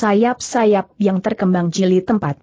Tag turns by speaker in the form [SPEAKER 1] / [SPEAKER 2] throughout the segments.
[SPEAKER 1] sayap-sayap yang terkembang jilid 41.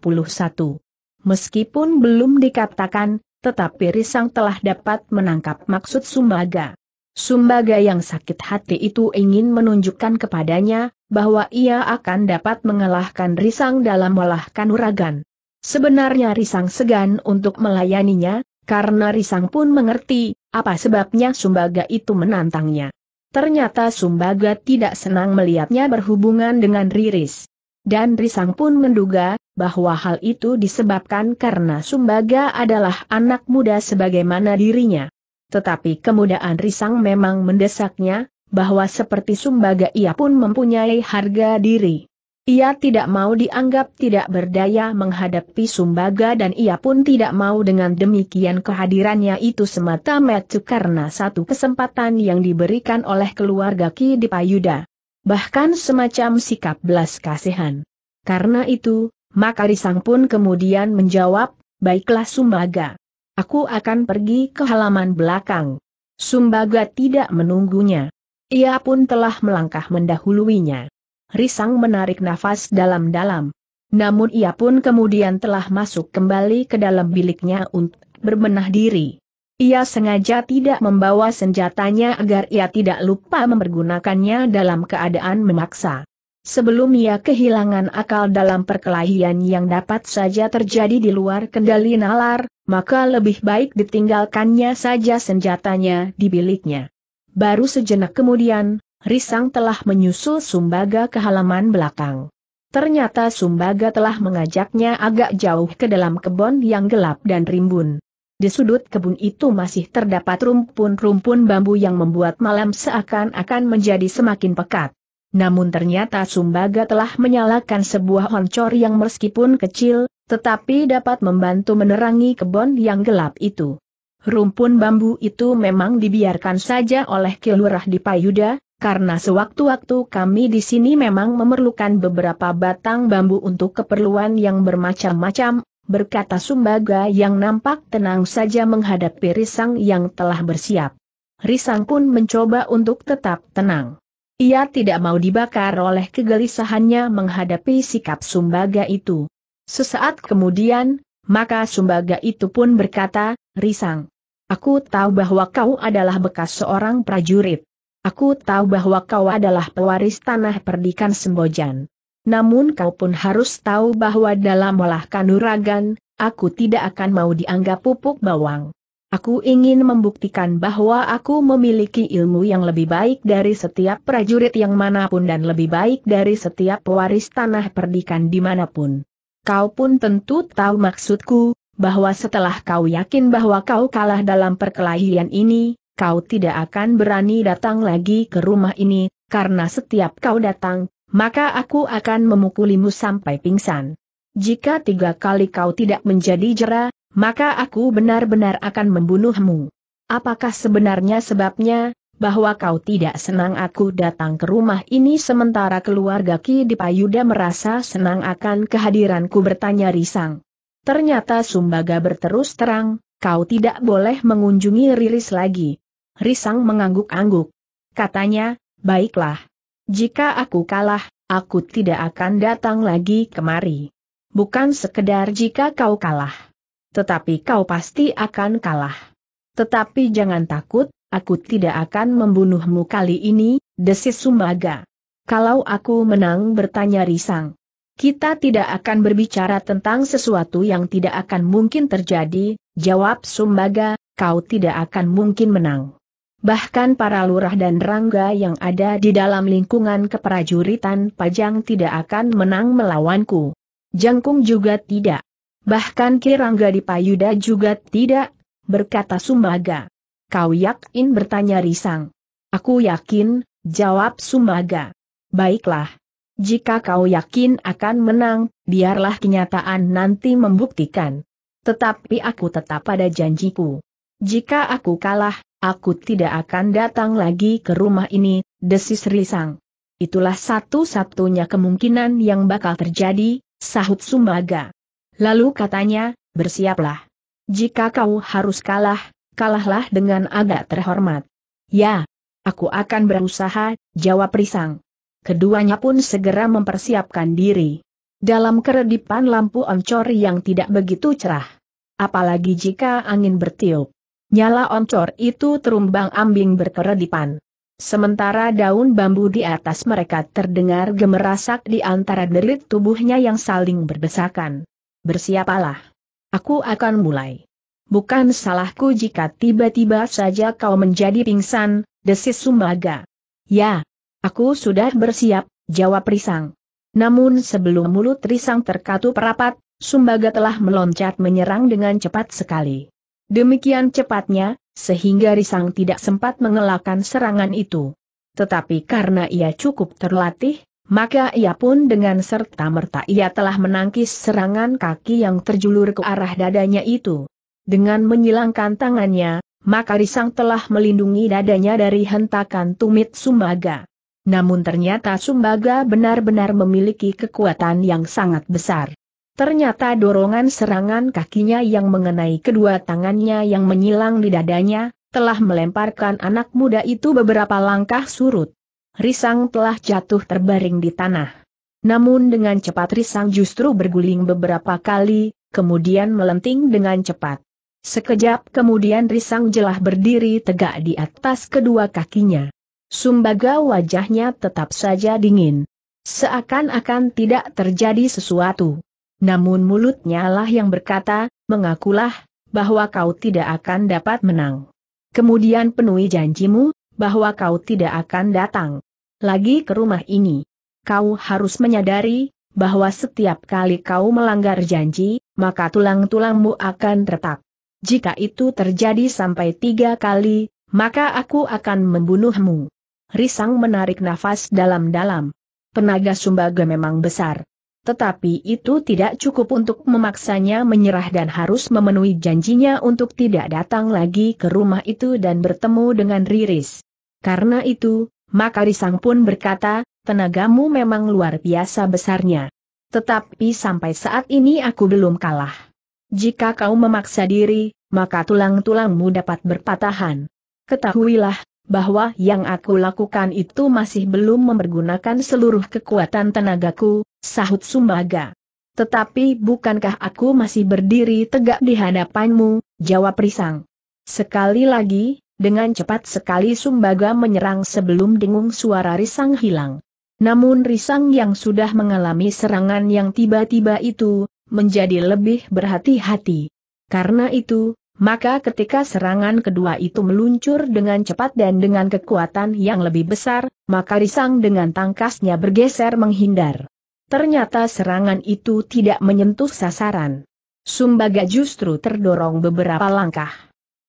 [SPEAKER 1] Meskipun belum dikatakan, tetapi Risang telah dapat menangkap maksud Sumbaga. Sumbaga yang sakit hati itu ingin menunjukkan kepadanya, bahwa ia akan dapat mengalahkan Risang dalam olah uragan. Sebenarnya Risang segan untuk melayaninya, karena Risang pun mengerti, apa sebabnya Sumbaga itu menantangnya. Ternyata Sumbaga tidak senang melihatnya berhubungan dengan Riris. Dan Risang pun menduga, bahwa hal itu disebabkan karena Sumbaga adalah anak muda sebagaimana dirinya. Tetapi kemudahan Risang memang mendesaknya, bahwa seperti Sumbaga ia pun mempunyai harga diri. Ia tidak mau dianggap tidak berdaya menghadapi Sumbaga dan ia pun tidak mau dengan demikian kehadirannya itu semata-mata karena satu kesempatan yang diberikan oleh keluarga Ki Dipayuda. Bahkan semacam sikap belas kasihan. Karena itu, maka pun kemudian menjawab, baiklah Sumbaga. Aku akan pergi ke halaman belakang. Sumbaga tidak menunggunya. Ia pun telah melangkah mendahuluinya. Risang menarik nafas dalam-dalam. Namun ia pun kemudian telah masuk kembali ke dalam biliknya untuk berbenah diri. Ia sengaja tidak membawa senjatanya agar ia tidak lupa mempergunakannya dalam keadaan memaksa. Sebelum ia kehilangan akal dalam perkelahian yang dapat saja terjadi di luar kendali nalar, maka lebih baik ditinggalkannya saja senjatanya di biliknya. Baru sejenak kemudian, Risang telah menyusul Sumbaga ke halaman belakang. Ternyata Sumbaga telah mengajaknya agak jauh ke dalam kebun yang gelap dan rimbun. Di sudut kebun itu masih terdapat rumpun-rumpun bambu yang membuat malam seakan-akan menjadi semakin pekat. Namun ternyata Sumbaga telah menyalakan sebuah honcor yang meskipun kecil, tetapi dapat membantu menerangi kebun yang gelap itu. Rumpun bambu itu memang dibiarkan saja oleh Kilurah di Payuda, karena sewaktu-waktu kami di sini memang memerlukan beberapa batang bambu untuk keperluan yang bermacam-macam, berkata Sumbaga yang nampak tenang saja menghadapi Risang yang telah bersiap. Risang pun mencoba untuk tetap tenang. Ia tidak mau dibakar oleh kegelisahannya menghadapi sikap Sumbaga itu. Sesaat kemudian, maka Sumbaga itu pun berkata, Risang, aku tahu bahwa kau adalah bekas seorang prajurit. Aku tahu bahwa kau adalah pewaris tanah perdikan Sembojan. Namun kau pun harus tahu bahwa dalam olah kanuragan, aku tidak akan mau dianggap pupuk bawang. Aku ingin membuktikan bahwa aku memiliki ilmu yang lebih baik dari setiap prajurit yang manapun dan lebih baik dari setiap pewaris tanah perdikan dimanapun. Kau pun tentu tahu maksudku, bahwa setelah kau yakin bahwa kau kalah dalam perkelahian ini, kau tidak akan berani datang lagi ke rumah ini, karena setiap kau datang, maka aku akan memukulimu sampai pingsan. Jika tiga kali kau tidak menjadi jera, maka aku benar-benar akan membunuhmu. Apakah sebenarnya sebabnya, bahwa kau tidak senang aku datang ke rumah ini sementara keluarga Ki Dipayuda merasa senang akan kehadiranku bertanya risang. Ternyata Sumbaga berterus terang, kau tidak boleh mengunjungi Riris lagi. Risang mengangguk-angguk. Katanya, baiklah. Jika aku kalah, aku tidak akan datang lagi kemari. Bukan sekedar jika kau kalah. Tetapi kau pasti akan kalah. Tetapi jangan takut, aku tidak akan membunuhmu kali ini, desis Sumbaga. Kalau aku menang bertanya Risang. Kita tidak akan berbicara tentang sesuatu yang tidak akan mungkin terjadi, jawab Sumbaga, kau tidak akan mungkin menang. Bahkan para lurah dan rangga yang ada di dalam lingkungan keprajuritan Pajang tidak akan menang melawanku. Jangkung juga tidak. Bahkan Kirangga di Payuda juga tidak, berkata Sumbaga. Kau yakin bertanya Risang. Aku yakin, jawab Sumbaga. Baiklah. Jika kau yakin akan menang, biarlah kenyataan nanti membuktikan. Tetapi aku tetap pada janjiku. Jika aku kalah, Aku tidak akan datang lagi ke rumah ini, desis Risang. Itulah satu-satunya kemungkinan yang bakal terjadi, sahut Sumbaga. Lalu katanya, bersiaplah. Jika kau harus kalah, kalahlah dengan agak terhormat. Ya, aku akan berusaha, jawab Risang. Keduanya pun segera mempersiapkan diri. Dalam keredipan lampu oncor yang tidak begitu cerah. Apalagi jika angin bertiup. Nyala oncor itu terumbang ambing berkeredipan. Sementara daun bambu di atas mereka terdengar gemerasak di antara derit tubuhnya yang saling berdesakan. Bersiapalah. Aku akan mulai. Bukan salahku jika tiba-tiba saja kau menjadi pingsan, desis Sumbaga. Ya, aku sudah bersiap, jawab Risang. Namun sebelum mulut Risang terkatup rapat, Sumbaga telah meloncat menyerang dengan cepat sekali. Demikian cepatnya, sehingga Risang tidak sempat mengelakkan serangan itu. Tetapi karena ia cukup terlatih, maka ia pun dengan serta-merta ia telah menangkis serangan kaki yang terjulur ke arah dadanya itu. Dengan menyilangkan tangannya, maka Risang telah melindungi dadanya dari hentakan tumit Sumbaga. Namun ternyata Sumbaga benar-benar memiliki kekuatan yang sangat besar. Ternyata dorongan serangan kakinya yang mengenai kedua tangannya yang menyilang di dadanya, telah melemparkan anak muda itu beberapa langkah surut. Risang telah jatuh terbaring di tanah. Namun dengan cepat Risang justru berguling beberapa kali, kemudian melenting dengan cepat. Sekejap kemudian Risang jelah berdiri tegak di atas kedua kakinya. Sumbaga wajahnya tetap saja dingin. Seakan-akan tidak terjadi sesuatu. Namun mulutnya lah yang berkata, mengakulah, bahwa kau tidak akan dapat menang. Kemudian penuhi janjimu, bahwa kau tidak akan datang lagi ke rumah ini. Kau harus menyadari, bahwa setiap kali kau melanggar janji, maka tulang-tulangmu akan retak. Jika itu terjadi sampai tiga kali, maka aku akan membunuhmu. Risang menarik nafas dalam-dalam. Penaga Sumbaga memang besar. Tetapi itu tidak cukup untuk memaksanya menyerah dan harus memenuhi janjinya untuk tidak datang lagi ke rumah itu dan bertemu dengan Riris. Karena itu, maka Risang pun berkata, tenagamu memang luar biasa besarnya. Tetapi sampai saat ini aku belum kalah. Jika kau memaksa diri, maka tulang-tulangmu dapat berpatahan. Ketahuilah, bahwa yang aku lakukan itu masih belum mempergunakan seluruh kekuatan tenagaku, sahut Sumbaga. Tetapi bukankah aku masih berdiri tegak di hadapanmu, jawab Risang. Sekali lagi, dengan cepat sekali Sumbaga menyerang sebelum dengung suara Risang hilang. Namun Risang yang sudah mengalami serangan yang tiba-tiba itu, menjadi lebih berhati-hati. Karena itu, maka ketika serangan kedua itu meluncur dengan cepat dan dengan kekuatan yang lebih besar, maka Risang dengan tangkasnya bergeser menghindar. Ternyata serangan itu tidak menyentuh sasaran. Sumbaga justru terdorong beberapa langkah.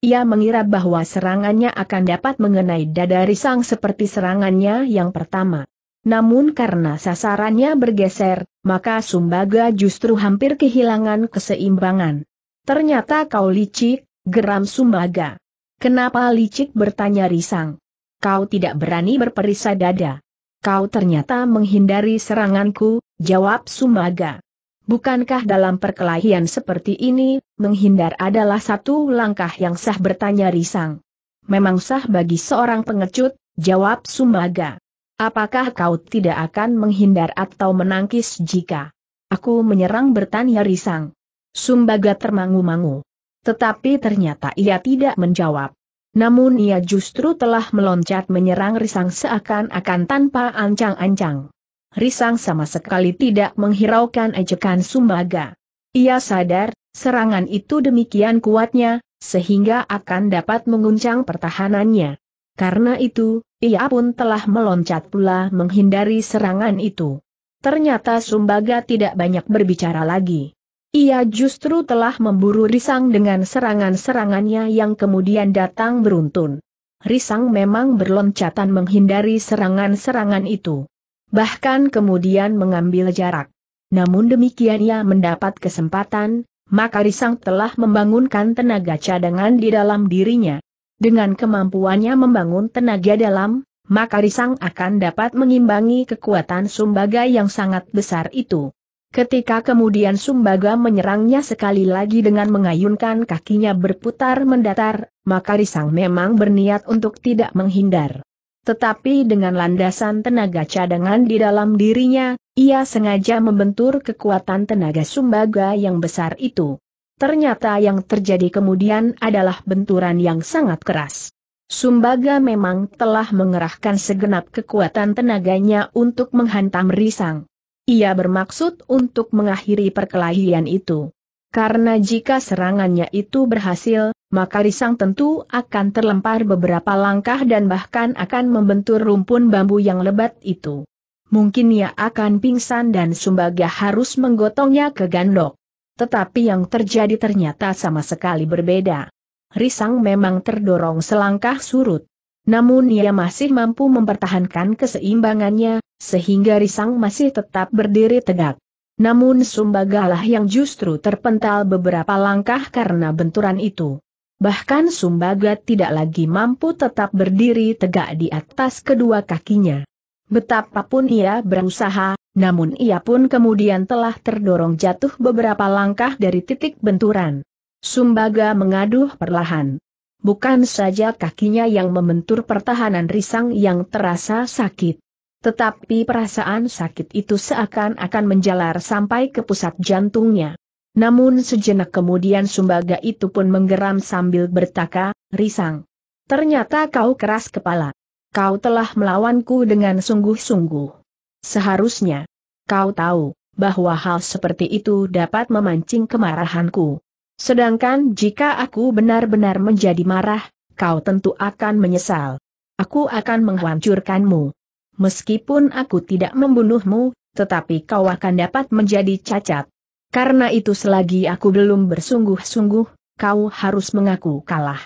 [SPEAKER 1] Ia mengira bahwa serangannya akan dapat mengenai dada Risang seperti serangannya yang pertama. Namun karena sasarannya bergeser, maka Sumbaga justru hampir kehilangan keseimbangan. Ternyata kau licik, geram Sumbaga. Kenapa licik bertanya Risang? Kau tidak berani berperisa dada. Kau ternyata menghindari seranganku, jawab Sumbaga. Bukankah dalam perkelahian seperti ini, menghindar adalah satu langkah yang sah bertanya Risang? Memang sah bagi seorang pengecut, jawab Sumbaga. Apakah kau tidak akan menghindar atau menangkis jika aku menyerang bertanya Risang? Sumbaga termangu-mangu. Tetapi ternyata ia tidak menjawab. Namun ia justru telah meloncat menyerang Risang seakan-akan tanpa ancang-ancang. Risang sama sekali tidak menghiraukan ejekan Sumbaga. Ia sadar, serangan itu demikian kuatnya, sehingga akan dapat menguncang pertahanannya. Karena itu, ia pun telah meloncat pula menghindari serangan itu. Ternyata Sumbaga tidak banyak berbicara lagi. Ia justru telah memburu Risang dengan serangan-serangannya yang kemudian datang beruntun. Risang memang berloncatan menghindari serangan-serangan itu. Bahkan kemudian mengambil jarak. Namun demikian ia mendapat kesempatan, maka Risang telah membangunkan tenaga cadangan di dalam dirinya. Dengan kemampuannya membangun tenaga dalam, maka Risang akan dapat mengimbangi kekuatan Sumbaga yang sangat besar itu. Ketika kemudian Sumbaga menyerangnya sekali lagi dengan mengayunkan kakinya berputar mendatar, maka Risang memang berniat untuk tidak menghindar. Tetapi dengan landasan tenaga cadangan di dalam dirinya, ia sengaja membentur kekuatan tenaga Sumbaga yang besar itu. Ternyata yang terjadi kemudian adalah benturan yang sangat keras. Sumbaga memang telah mengerahkan segenap kekuatan tenaganya untuk menghantam Risang. Ia bermaksud untuk mengakhiri perkelahian itu. Karena jika serangannya itu berhasil, maka Risang tentu akan terlempar beberapa langkah dan bahkan akan membentur rumpun bambu yang lebat itu. Mungkin ia akan pingsan dan Sumbaga harus menggotongnya ke gandok. Tetapi yang terjadi ternyata sama sekali berbeda. Risang memang terdorong selangkah surut. Namun ia masih mampu mempertahankan keseimbangannya, sehingga Risang masih tetap berdiri tegak. Namun Sumbagalah yang justru terpental beberapa langkah karena benturan itu. Bahkan Sumbaga tidak lagi mampu tetap berdiri tegak di atas kedua kakinya. Betapapun ia berusaha, namun ia pun kemudian telah terdorong jatuh beberapa langkah dari titik benturan. Sumbaga mengaduh perlahan. Bukan saja kakinya yang membentur pertahanan risang yang terasa sakit. Tetapi perasaan sakit itu seakan-akan menjalar sampai ke pusat jantungnya. Namun sejenak kemudian sumbaga itu pun menggeram sambil bertaka, risang. Ternyata kau keras kepala. Kau telah melawanku dengan sungguh-sungguh. Seharusnya, kau tahu, bahwa hal seperti itu dapat memancing kemarahanku. Sedangkan jika aku benar-benar menjadi marah, kau tentu akan menyesal. Aku akan menghancurkanmu. Meskipun aku tidak membunuhmu, tetapi kau akan dapat menjadi cacat. Karena itu selagi aku belum bersungguh-sungguh, kau harus mengaku kalah.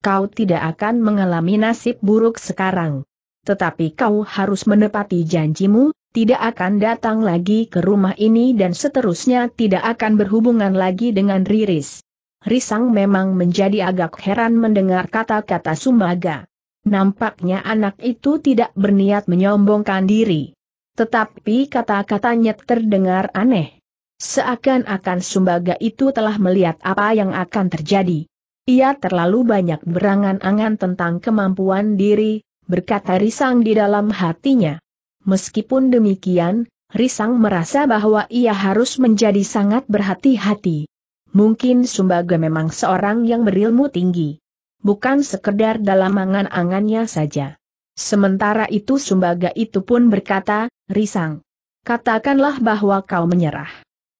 [SPEAKER 1] Kau tidak akan mengalami nasib buruk sekarang. Tetapi kau harus menepati janjimu, tidak akan datang lagi ke rumah ini dan seterusnya tidak akan berhubungan lagi dengan Riris. Risang memang menjadi agak heran mendengar kata-kata Sumbaga. Nampaknya anak itu tidak berniat menyombongkan diri. Tetapi kata-katanya terdengar aneh. Seakan-akan Sumbaga itu telah melihat apa yang akan terjadi. Ia terlalu banyak berangan-angan tentang kemampuan diri, berkata Risang di dalam hatinya. Meskipun demikian, Risang merasa bahwa ia harus menjadi sangat berhati-hati. Mungkin Sumbaga memang seorang yang berilmu tinggi. Bukan sekedar dalam angan-angannya saja. Sementara itu Sumbaga itu pun berkata, Risang, katakanlah bahwa kau menyerah.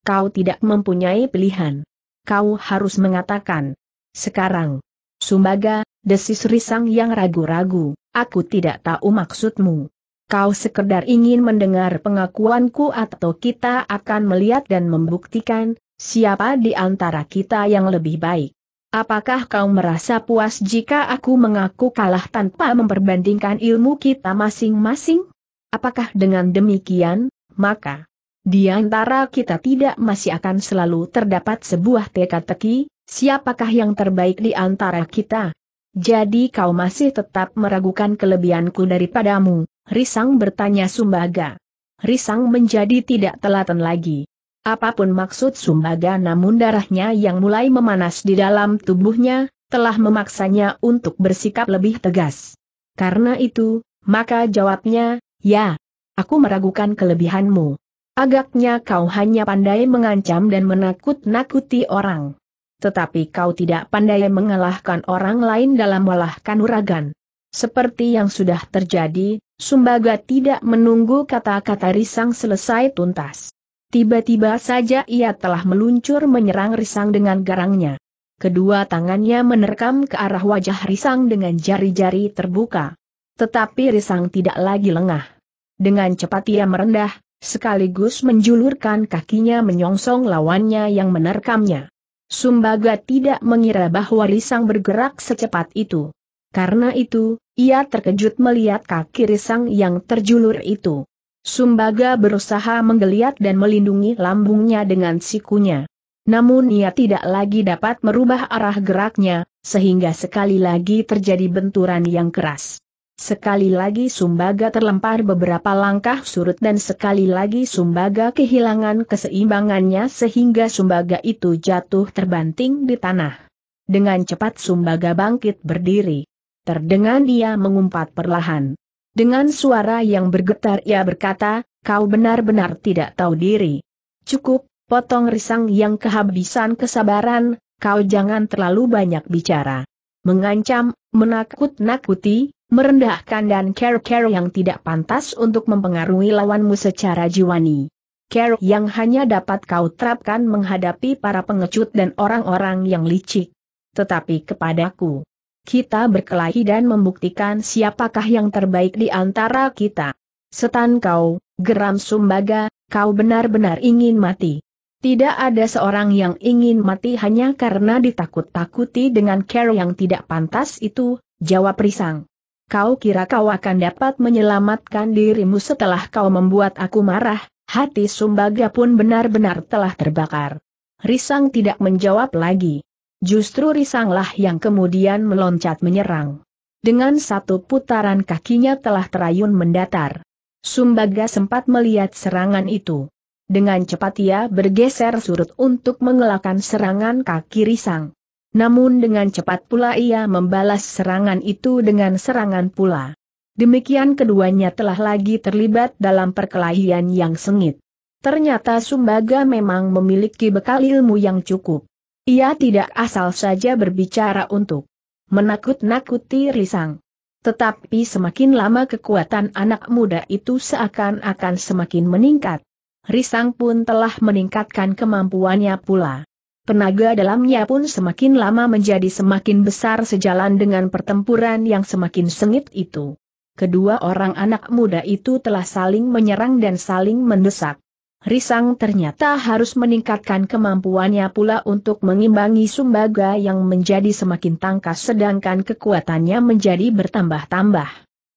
[SPEAKER 1] Kau tidak mempunyai pilihan. Kau harus mengatakan. Sekarang, Sumbaga, desis Risang yang ragu-ragu, aku tidak tahu maksudmu kau sekedar ingin mendengar pengakuanku atau kita akan melihat dan membuktikan, siapa di antara kita yang lebih baik. Apakah kau merasa puas jika aku mengaku kalah tanpa memperbandingkan ilmu kita masing-masing? Apakah dengan demikian, maka di antara kita tidak masih akan selalu terdapat sebuah teka-teki, siapakah yang terbaik di antara kita? Jadi kau masih tetap meragukan kelebihanku daripadamu, Risang bertanya Sumbaga. Risang menjadi tidak telaten lagi. Apapun maksud Sumbaga namun darahnya yang mulai memanas di dalam tubuhnya, telah memaksanya untuk bersikap lebih tegas. Karena itu, maka jawabnya, ya, aku meragukan kelebihanmu. Agaknya kau hanya pandai mengancam dan menakut-nakuti orang. Tetapi kau tidak pandai mengalahkan orang lain dalam melahkan uragan. Seperti yang sudah terjadi, Sumbaga tidak menunggu kata-kata Risang selesai tuntas. Tiba-tiba saja ia telah meluncur menyerang Risang dengan garangnya. Kedua tangannya menerkam ke arah wajah Risang dengan jari-jari terbuka. Tetapi Risang tidak lagi lengah. Dengan cepat ia merendah, sekaligus menjulurkan kakinya menyongsong lawannya yang menerkamnya. Sumbaga tidak mengira bahwa Risang bergerak secepat itu. Karena itu, ia terkejut melihat kaki risang yang terjulur itu. Sumbaga berusaha menggeliat dan melindungi lambungnya dengan sikunya. Namun ia tidak lagi dapat merubah arah geraknya, sehingga sekali lagi terjadi benturan yang keras. Sekali lagi Sumbaga terlempar beberapa langkah surut dan sekali lagi Sumbaga kehilangan keseimbangannya sehingga Sumbaga itu jatuh terbanting di tanah. Dengan cepat Sumbaga bangkit berdiri terdengar dia mengumpat perlahan. Dengan suara yang bergetar ia berkata, kau benar-benar tidak tahu diri. Cukup, potong risang yang kehabisan kesabaran, kau jangan terlalu banyak bicara. Mengancam, menakut-nakuti, merendahkan dan care-care yang tidak pantas untuk mempengaruhi lawanmu secara jiwani. Care yang hanya dapat kau terapkan menghadapi para pengecut dan orang-orang yang licik. Tetapi kepadaku, kita berkelahi dan membuktikan siapakah yang terbaik di antara kita. Setan kau, geram Sumbaga, kau benar-benar ingin mati. Tidak ada seorang yang ingin mati hanya karena ditakut-takuti dengan care yang tidak pantas itu, jawab Risang. Kau kira kau akan dapat menyelamatkan dirimu setelah kau membuat aku marah, hati Sumbaga pun benar-benar telah terbakar. Risang tidak menjawab lagi. Justru Risanglah yang kemudian meloncat menyerang. Dengan satu putaran kakinya telah terayun mendatar. Sumbaga sempat melihat serangan itu. Dengan cepat ia bergeser surut untuk mengelakkan serangan kaki Risang. Namun dengan cepat pula ia membalas serangan itu dengan serangan pula. Demikian keduanya telah lagi terlibat dalam perkelahian yang sengit. Ternyata Sumbaga memang memiliki bekal ilmu yang cukup. Ia tidak asal saja berbicara untuk menakut-nakuti Risang. Tetapi semakin lama kekuatan anak muda itu seakan-akan semakin meningkat. Risang pun telah meningkatkan kemampuannya pula. Tenaga dalamnya pun semakin lama menjadi semakin besar sejalan dengan pertempuran yang semakin sengit itu. Kedua orang anak muda itu telah saling menyerang dan saling mendesak. Risang ternyata harus meningkatkan kemampuannya pula untuk mengimbangi Sumbaga yang menjadi semakin tangkas sedangkan kekuatannya menjadi bertambah-tambah.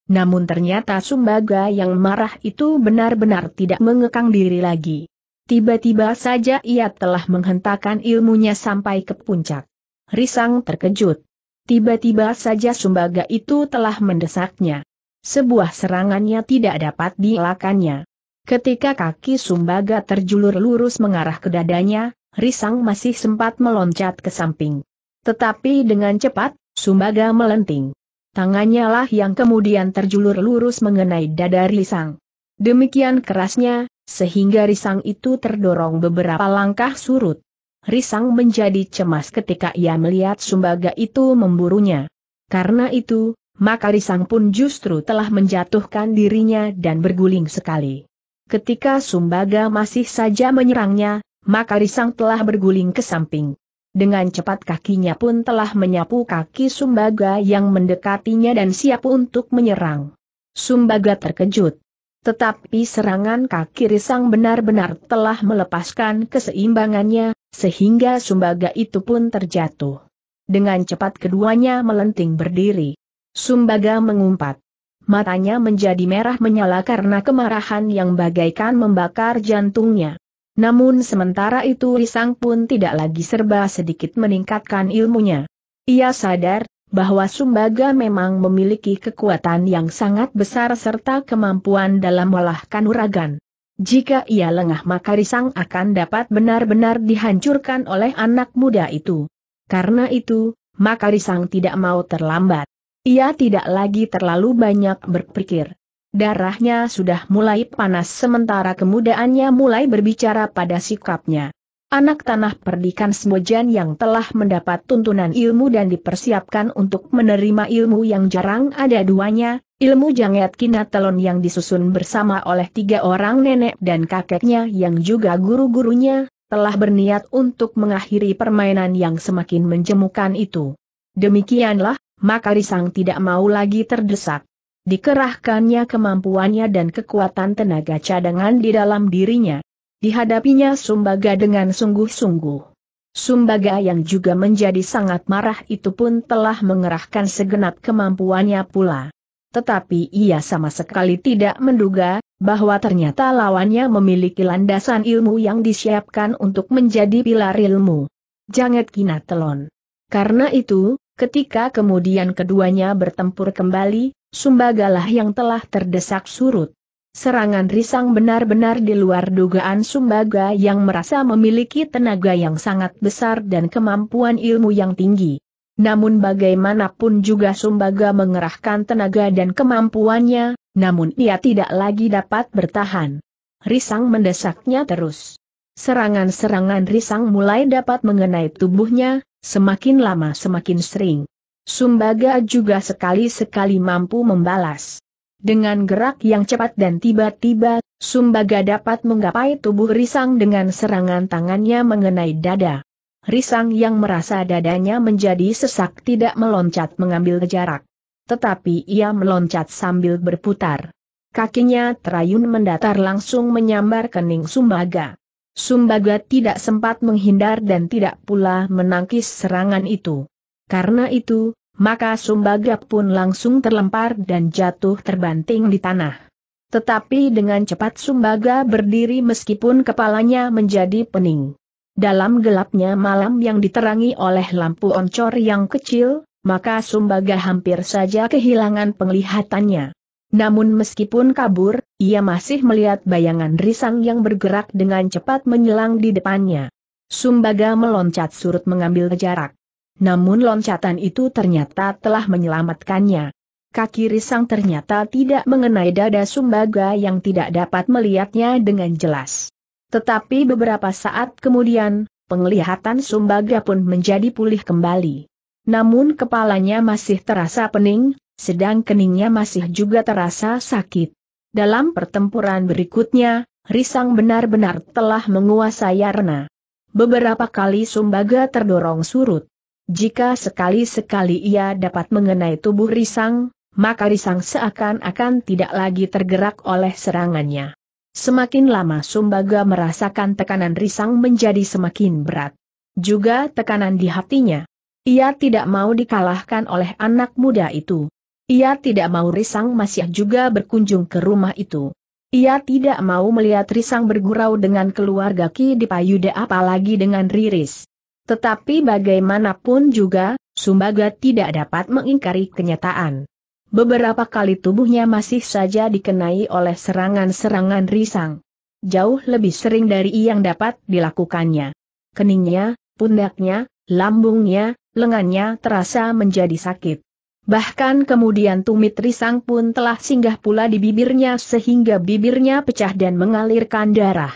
[SPEAKER 1] Namun ternyata Sumbaga yang marah itu benar-benar tidak mengekang diri lagi. Tiba-tiba saja ia telah menghentakkan ilmunya sampai ke puncak. Risang terkejut. Tiba-tiba saja Sumbaga itu telah mendesaknya. Sebuah serangannya tidak dapat dielakannya. Ketika kaki Sumbaga terjulur lurus mengarah ke dadanya, Risang masih sempat meloncat ke samping. Tetapi dengan cepat, Sumbaga melenting. Tangannya lah yang kemudian terjulur lurus mengenai dada Risang. Demikian kerasnya, sehingga Risang itu terdorong beberapa langkah surut. Risang menjadi cemas ketika ia melihat Sumbaga itu memburunya. Karena itu, maka Risang pun justru telah menjatuhkan dirinya dan berguling sekali. Ketika Sumbaga masih saja menyerangnya, maka Risang telah berguling ke samping. Dengan cepat kakinya pun telah menyapu kaki Sumbaga yang mendekatinya dan siap untuk menyerang. Sumbaga terkejut. Tetapi serangan kaki Risang benar-benar telah melepaskan keseimbangannya, sehingga Sumbaga itu pun terjatuh. Dengan cepat keduanya melenting berdiri. Sumbaga mengumpat. Matanya menjadi merah menyala karena kemarahan yang bagaikan membakar jantungnya. Namun sementara itu Risang pun tidak lagi serba sedikit meningkatkan ilmunya. Ia sadar, bahwa Sumbaga memang memiliki kekuatan yang sangat besar serta kemampuan dalam melahkan uragan. Jika ia lengah maka Risang akan dapat benar-benar dihancurkan oleh anak muda itu. Karena itu, maka Risang tidak mau terlambat. Ia tidak lagi terlalu banyak berpikir. Darahnya sudah mulai panas sementara kemudaannya mulai berbicara pada sikapnya. Anak tanah perdikan Smojan yang telah mendapat tuntunan ilmu dan dipersiapkan untuk menerima ilmu yang jarang ada duanya, ilmu jangat kinatelon yang disusun bersama oleh tiga orang nenek dan kakeknya yang juga guru-gurunya, telah berniat untuk mengakhiri permainan yang semakin menjemukan itu. Demikianlah, maka Risang tidak mau lagi terdesak. Dikerahkannya kemampuannya dan kekuatan tenaga cadangan di dalam dirinya. Dihadapinya Sumbaga dengan sungguh-sungguh. Sumbaga yang juga menjadi sangat marah itu pun telah mengerahkan segenap kemampuannya pula. Tetapi ia sama sekali tidak menduga, bahwa ternyata lawannya memiliki landasan ilmu yang disiapkan untuk menjadi pilar ilmu. Janget kina telon. Karena itu, Ketika kemudian keduanya bertempur kembali, Sumbagalah yang telah terdesak surut. Serangan risang benar-benar di luar dugaan Sumbaga yang merasa memiliki tenaga yang sangat besar dan kemampuan ilmu yang tinggi. Namun bagaimanapun juga Sumbaga mengerahkan tenaga dan kemampuannya, namun ia tidak lagi dapat bertahan. Risang mendesaknya terus. Serangan-serangan risang mulai dapat mengenai tubuhnya, semakin lama semakin sering. Sumbaga juga sekali-sekali mampu membalas. Dengan gerak yang cepat dan tiba-tiba, Sumbaga dapat menggapai tubuh Risang dengan serangan tangannya mengenai dada. Risang yang merasa dadanya menjadi sesak tidak meloncat mengambil jarak. Tetapi ia meloncat sambil berputar. Kakinya terayun mendatar langsung menyambar kening Sumbaga. Sumbaga tidak sempat menghindar dan tidak pula menangkis serangan itu. Karena itu, maka Sumbaga pun langsung terlempar dan jatuh terbanting di tanah. Tetapi dengan cepat Sumbaga berdiri meskipun kepalanya menjadi pening. Dalam gelapnya malam yang diterangi oleh lampu oncor yang kecil, maka Sumbaga hampir saja kehilangan penglihatannya. Namun meskipun kabur, ia masih melihat bayangan risang yang bergerak dengan cepat menyelang di depannya. Sumbaga meloncat surut mengambil jarak. Namun loncatan itu ternyata telah menyelamatkannya. Kaki risang ternyata tidak mengenai dada Sumbaga yang tidak dapat melihatnya dengan jelas. Tetapi beberapa saat kemudian, penglihatan Sumbaga pun menjadi pulih kembali. Namun kepalanya masih terasa pening, sedang keningnya masih juga terasa sakit. Dalam pertempuran berikutnya, Risang benar-benar telah menguasai Arna. Beberapa kali Sumbaga terdorong surut. Jika sekali-sekali ia dapat mengenai tubuh Risang, maka Risang seakan-akan tidak lagi tergerak oleh serangannya. Semakin lama Sumbaga merasakan tekanan Risang menjadi semakin berat. Juga tekanan di hatinya. Ia tidak mau dikalahkan oleh anak muda itu. Ia tidak mau Risang Masih juga berkunjung ke rumah itu. Ia tidak mau melihat Risang bergurau dengan keluarga Ki Dipayuda apalagi dengan Riris. Tetapi bagaimanapun juga, Sumbaga tidak dapat mengingkari kenyataan. Beberapa kali tubuhnya masih saja dikenai oleh serangan-serangan Risang. Jauh lebih sering dari yang dapat dilakukannya. Keningnya, pundaknya, lambungnya, lengannya terasa menjadi sakit. Bahkan kemudian tumit risang pun telah singgah pula di bibirnya sehingga bibirnya pecah dan mengalirkan darah.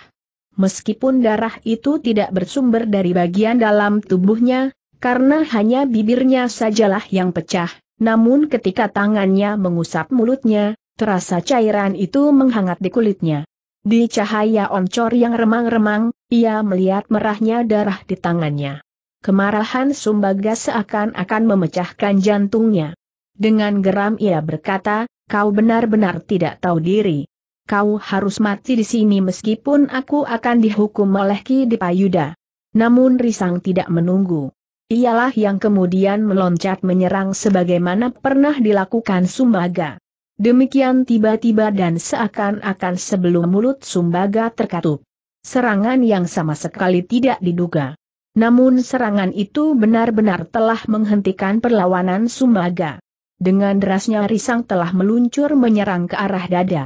[SPEAKER 1] Meskipun darah itu tidak bersumber dari bagian dalam tubuhnya, karena hanya bibirnya sajalah yang pecah, namun ketika tangannya mengusap mulutnya, terasa cairan itu menghangat di kulitnya. Di cahaya oncor yang remang-remang, ia melihat merahnya darah di tangannya kemarahan Sumbaga seakan-akan memecahkan jantungnya. Dengan geram ia berkata, kau benar-benar tidak tahu diri. Kau harus mati di sini meskipun aku akan dihukum oleh Ki Dipayuda. Namun Risang tidak menunggu. Ialah yang kemudian meloncat menyerang sebagaimana pernah dilakukan Sumbaga. Demikian tiba-tiba dan seakan-akan sebelum mulut Sumbaga terkatup. Serangan yang sama sekali tidak diduga. Namun serangan itu benar-benar telah menghentikan perlawanan Sumaga. Dengan derasnya Risang telah meluncur menyerang ke arah dada.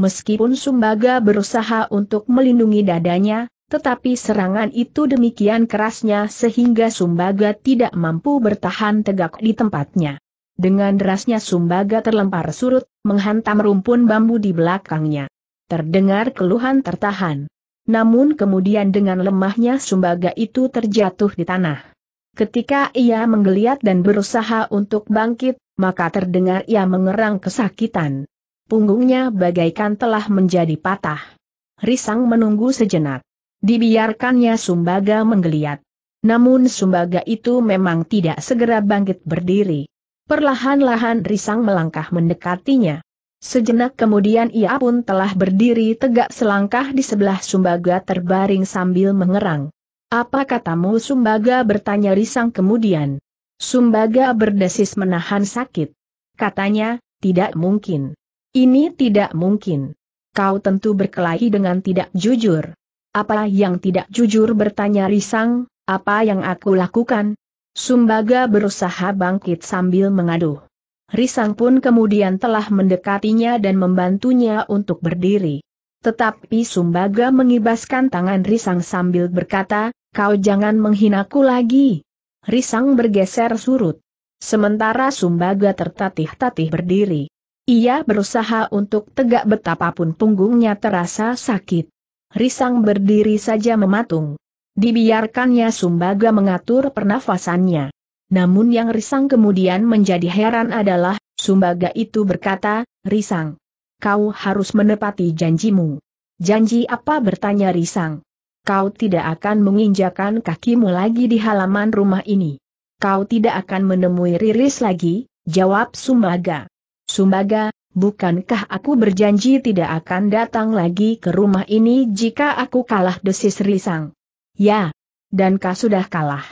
[SPEAKER 1] Meskipun Sumbaga berusaha untuk melindungi dadanya, tetapi serangan itu demikian kerasnya sehingga Sumbaga tidak mampu bertahan tegak di tempatnya. Dengan derasnya Sumbaga terlempar surut, menghantam rumpun bambu di belakangnya. Terdengar keluhan tertahan namun kemudian dengan lemahnya sumbaga itu terjatuh di tanah. Ketika ia menggeliat dan berusaha untuk bangkit, maka terdengar ia mengerang kesakitan. Punggungnya bagaikan telah menjadi patah. Risang menunggu sejenak. Dibiarkannya sumbaga menggeliat. Namun sumbaga itu memang tidak segera bangkit berdiri. Perlahan-lahan Risang melangkah mendekatinya. Sejenak kemudian ia pun telah berdiri tegak selangkah di sebelah Sumbaga terbaring sambil mengerang. Apa katamu Sumbaga bertanya Risang kemudian. Sumbaga berdesis menahan sakit. Katanya, tidak mungkin. Ini tidak mungkin. Kau tentu berkelahi dengan tidak jujur. Apa yang tidak jujur bertanya Risang, apa yang aku lakukan? Sumbaga berusaha bangkit sambil mengaduh. Risang pun kemudian telah mendekatinya dan membantunya untuk berdiri. Tetapi Sumbaga mengibaskan tangan Risang sambil berkata, kau jangan menghinaku lagi. Risang bergeser surut. Sementara Sumbaga tertatih-tatih berdiri. Ia berusaha untuk tegak betapapun punggungnya terasa sakit. Risang berdiri saja mematung. Dibiarkannya Sumbaga mengatur pernafasannya. Namun yang Risang kemudian menjadi heran adalah, Sumbaga itu berkata, Risang, kau harus menepati janjimu. Janji apa bertanya Risang? Kau tidak akan menginjakan kakimu lagi di halaman rumah ini. Kau tidak akan menemui Riris lagi, jawab Sumbaga. Sumbaga, bukankah aku berjanji tidak akan datang lagi ke rumah ini jika aku kalah desis Risang? Ya, dan kau sudah kalah.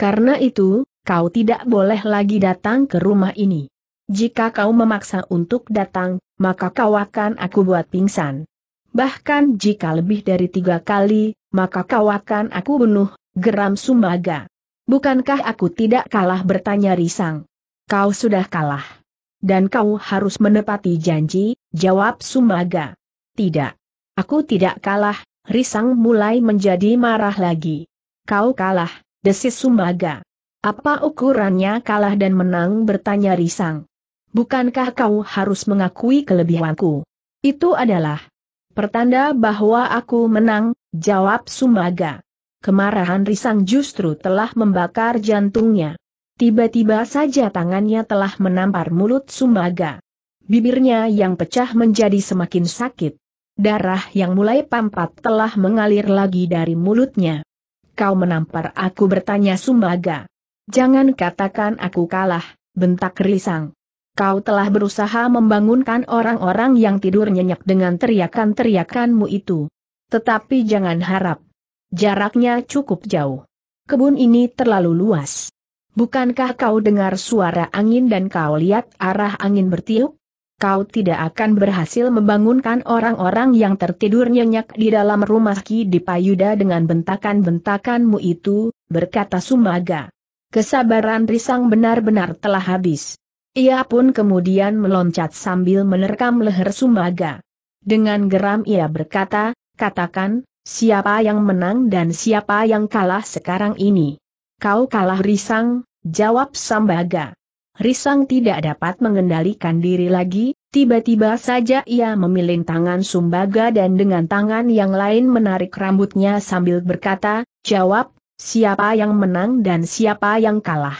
[SPEAKER 1] Karena itu, kau tidak boleh lagi datang ke rumah ini. Jika kau memaksa untuk datang, maka kau akan aku buat pingsan. Bahkan jika lebih dari tiga kali, maka kau akan aku bunuh, geram Sumbaga. Bukankah aku tidak kalah bertanya Risang? Kau sudah kalah. Dan kau harus menepati janji, jawab Sumaga. Tidak. Aku tidak kalah, Risang mulai menjadi marah lagi. Kau kalah, desis Sumaga. Apa ukurannya kalah dan menang bertanya Risang. Bukankah kau harus mengakui kelebihanku? Itu adalah pertanda bahwa aku menang, jawab Sumaga. Kemarahan Risang justru telah membakar jantungnya. Tiba-tiba saja tangannya telah menampar mulut Sumaga. Bibirnya yang pecah menjadi semakin sakit. Darah yang mulai pampat telah mengalir lagi dari mulutnya. Kau menampar aku bertanya Sumaga. Jangan katakan aku kalah, bentak risang. Kau telah berusaha membangunkan orang-orang yang tidur nyenyak dengan teriakan-teriakanmu itu. Tetapi jangan harap. Jaraknya cukup jauh. Kebun ini terlalu luas. Bukankah kau dengar suara angin dan kau lihat arah angin bertiup? Kau tidak akan berhasil membangunkan orang-orang yang tertidur nyenyak di dalam rumah Ki Dipayuda dengan bentakan-bentakanmu itu, berkata Sumaga. Kesabaran Risang benar-benar telah habis. Ia pun kemudian meloncat sambil menerkam leher Sumbaga. Dengan geram ia berkata, katakan, siapa yang menang dan siapa yang kalah sekarang ini. Kau kalah Risang, jawab Sambaga. Risang tidak dapat mengendalikan diri lagi, tiba-tiba saja ia memilin tangan Sumbaga dan dengan tangan yang lain menarik rambutnya sambil berkata, jawab, Siapa yang menang dan siapa yang kalah?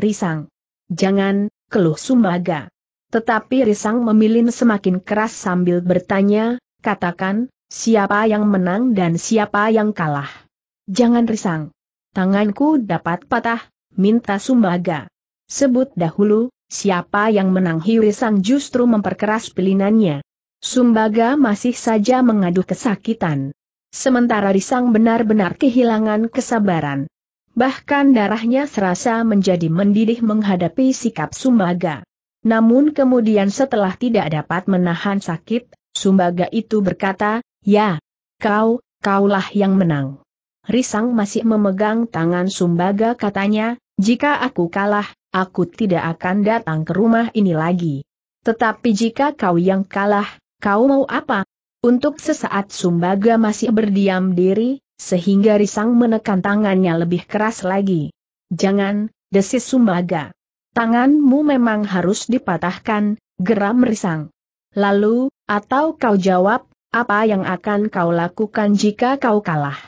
[SPEAKER 1] Risang. Jangan, keluh Sumbaga. Tetapi Risang memilin semakin keras sambil bertanya, katakan, siapa yang menang dan siapa yang kalah? Jangan Risang. Tanganku dapat patah, minta Sumbaga. Sebut dahulu, siapa yang menang Hiu Risang justru memperkeras pelinannya. Sumbaga masih saja mengaduh kesakitan. Sementara Risang benar-benar kehilangan kesabaran. Bahkan darahnya serasa menjadi mendidih menghadapi sikap Sumbaga. Namun kemudian setelah tidak dapat menahan sakit, Sumbaga itu berkata, Ya, kau, kaulah yang menang. Risang masih memegang tangan Sumbaga katanya, jika aku kalah, aku tidak akan datang ke rumah ini lagi. Tetapi jika kau yang kalah, kau mau apa? Untuk sesaat Sumbaga masih berdiam diri, sehingga Risang menekan tangannya lebih keras lagi. Jangan, desis Sumbaga. Tanganmu memang harus dipatahkan, geram Risang. Lalu, atau kau jawab, apa yang akan kau lakukan jika kau kalah?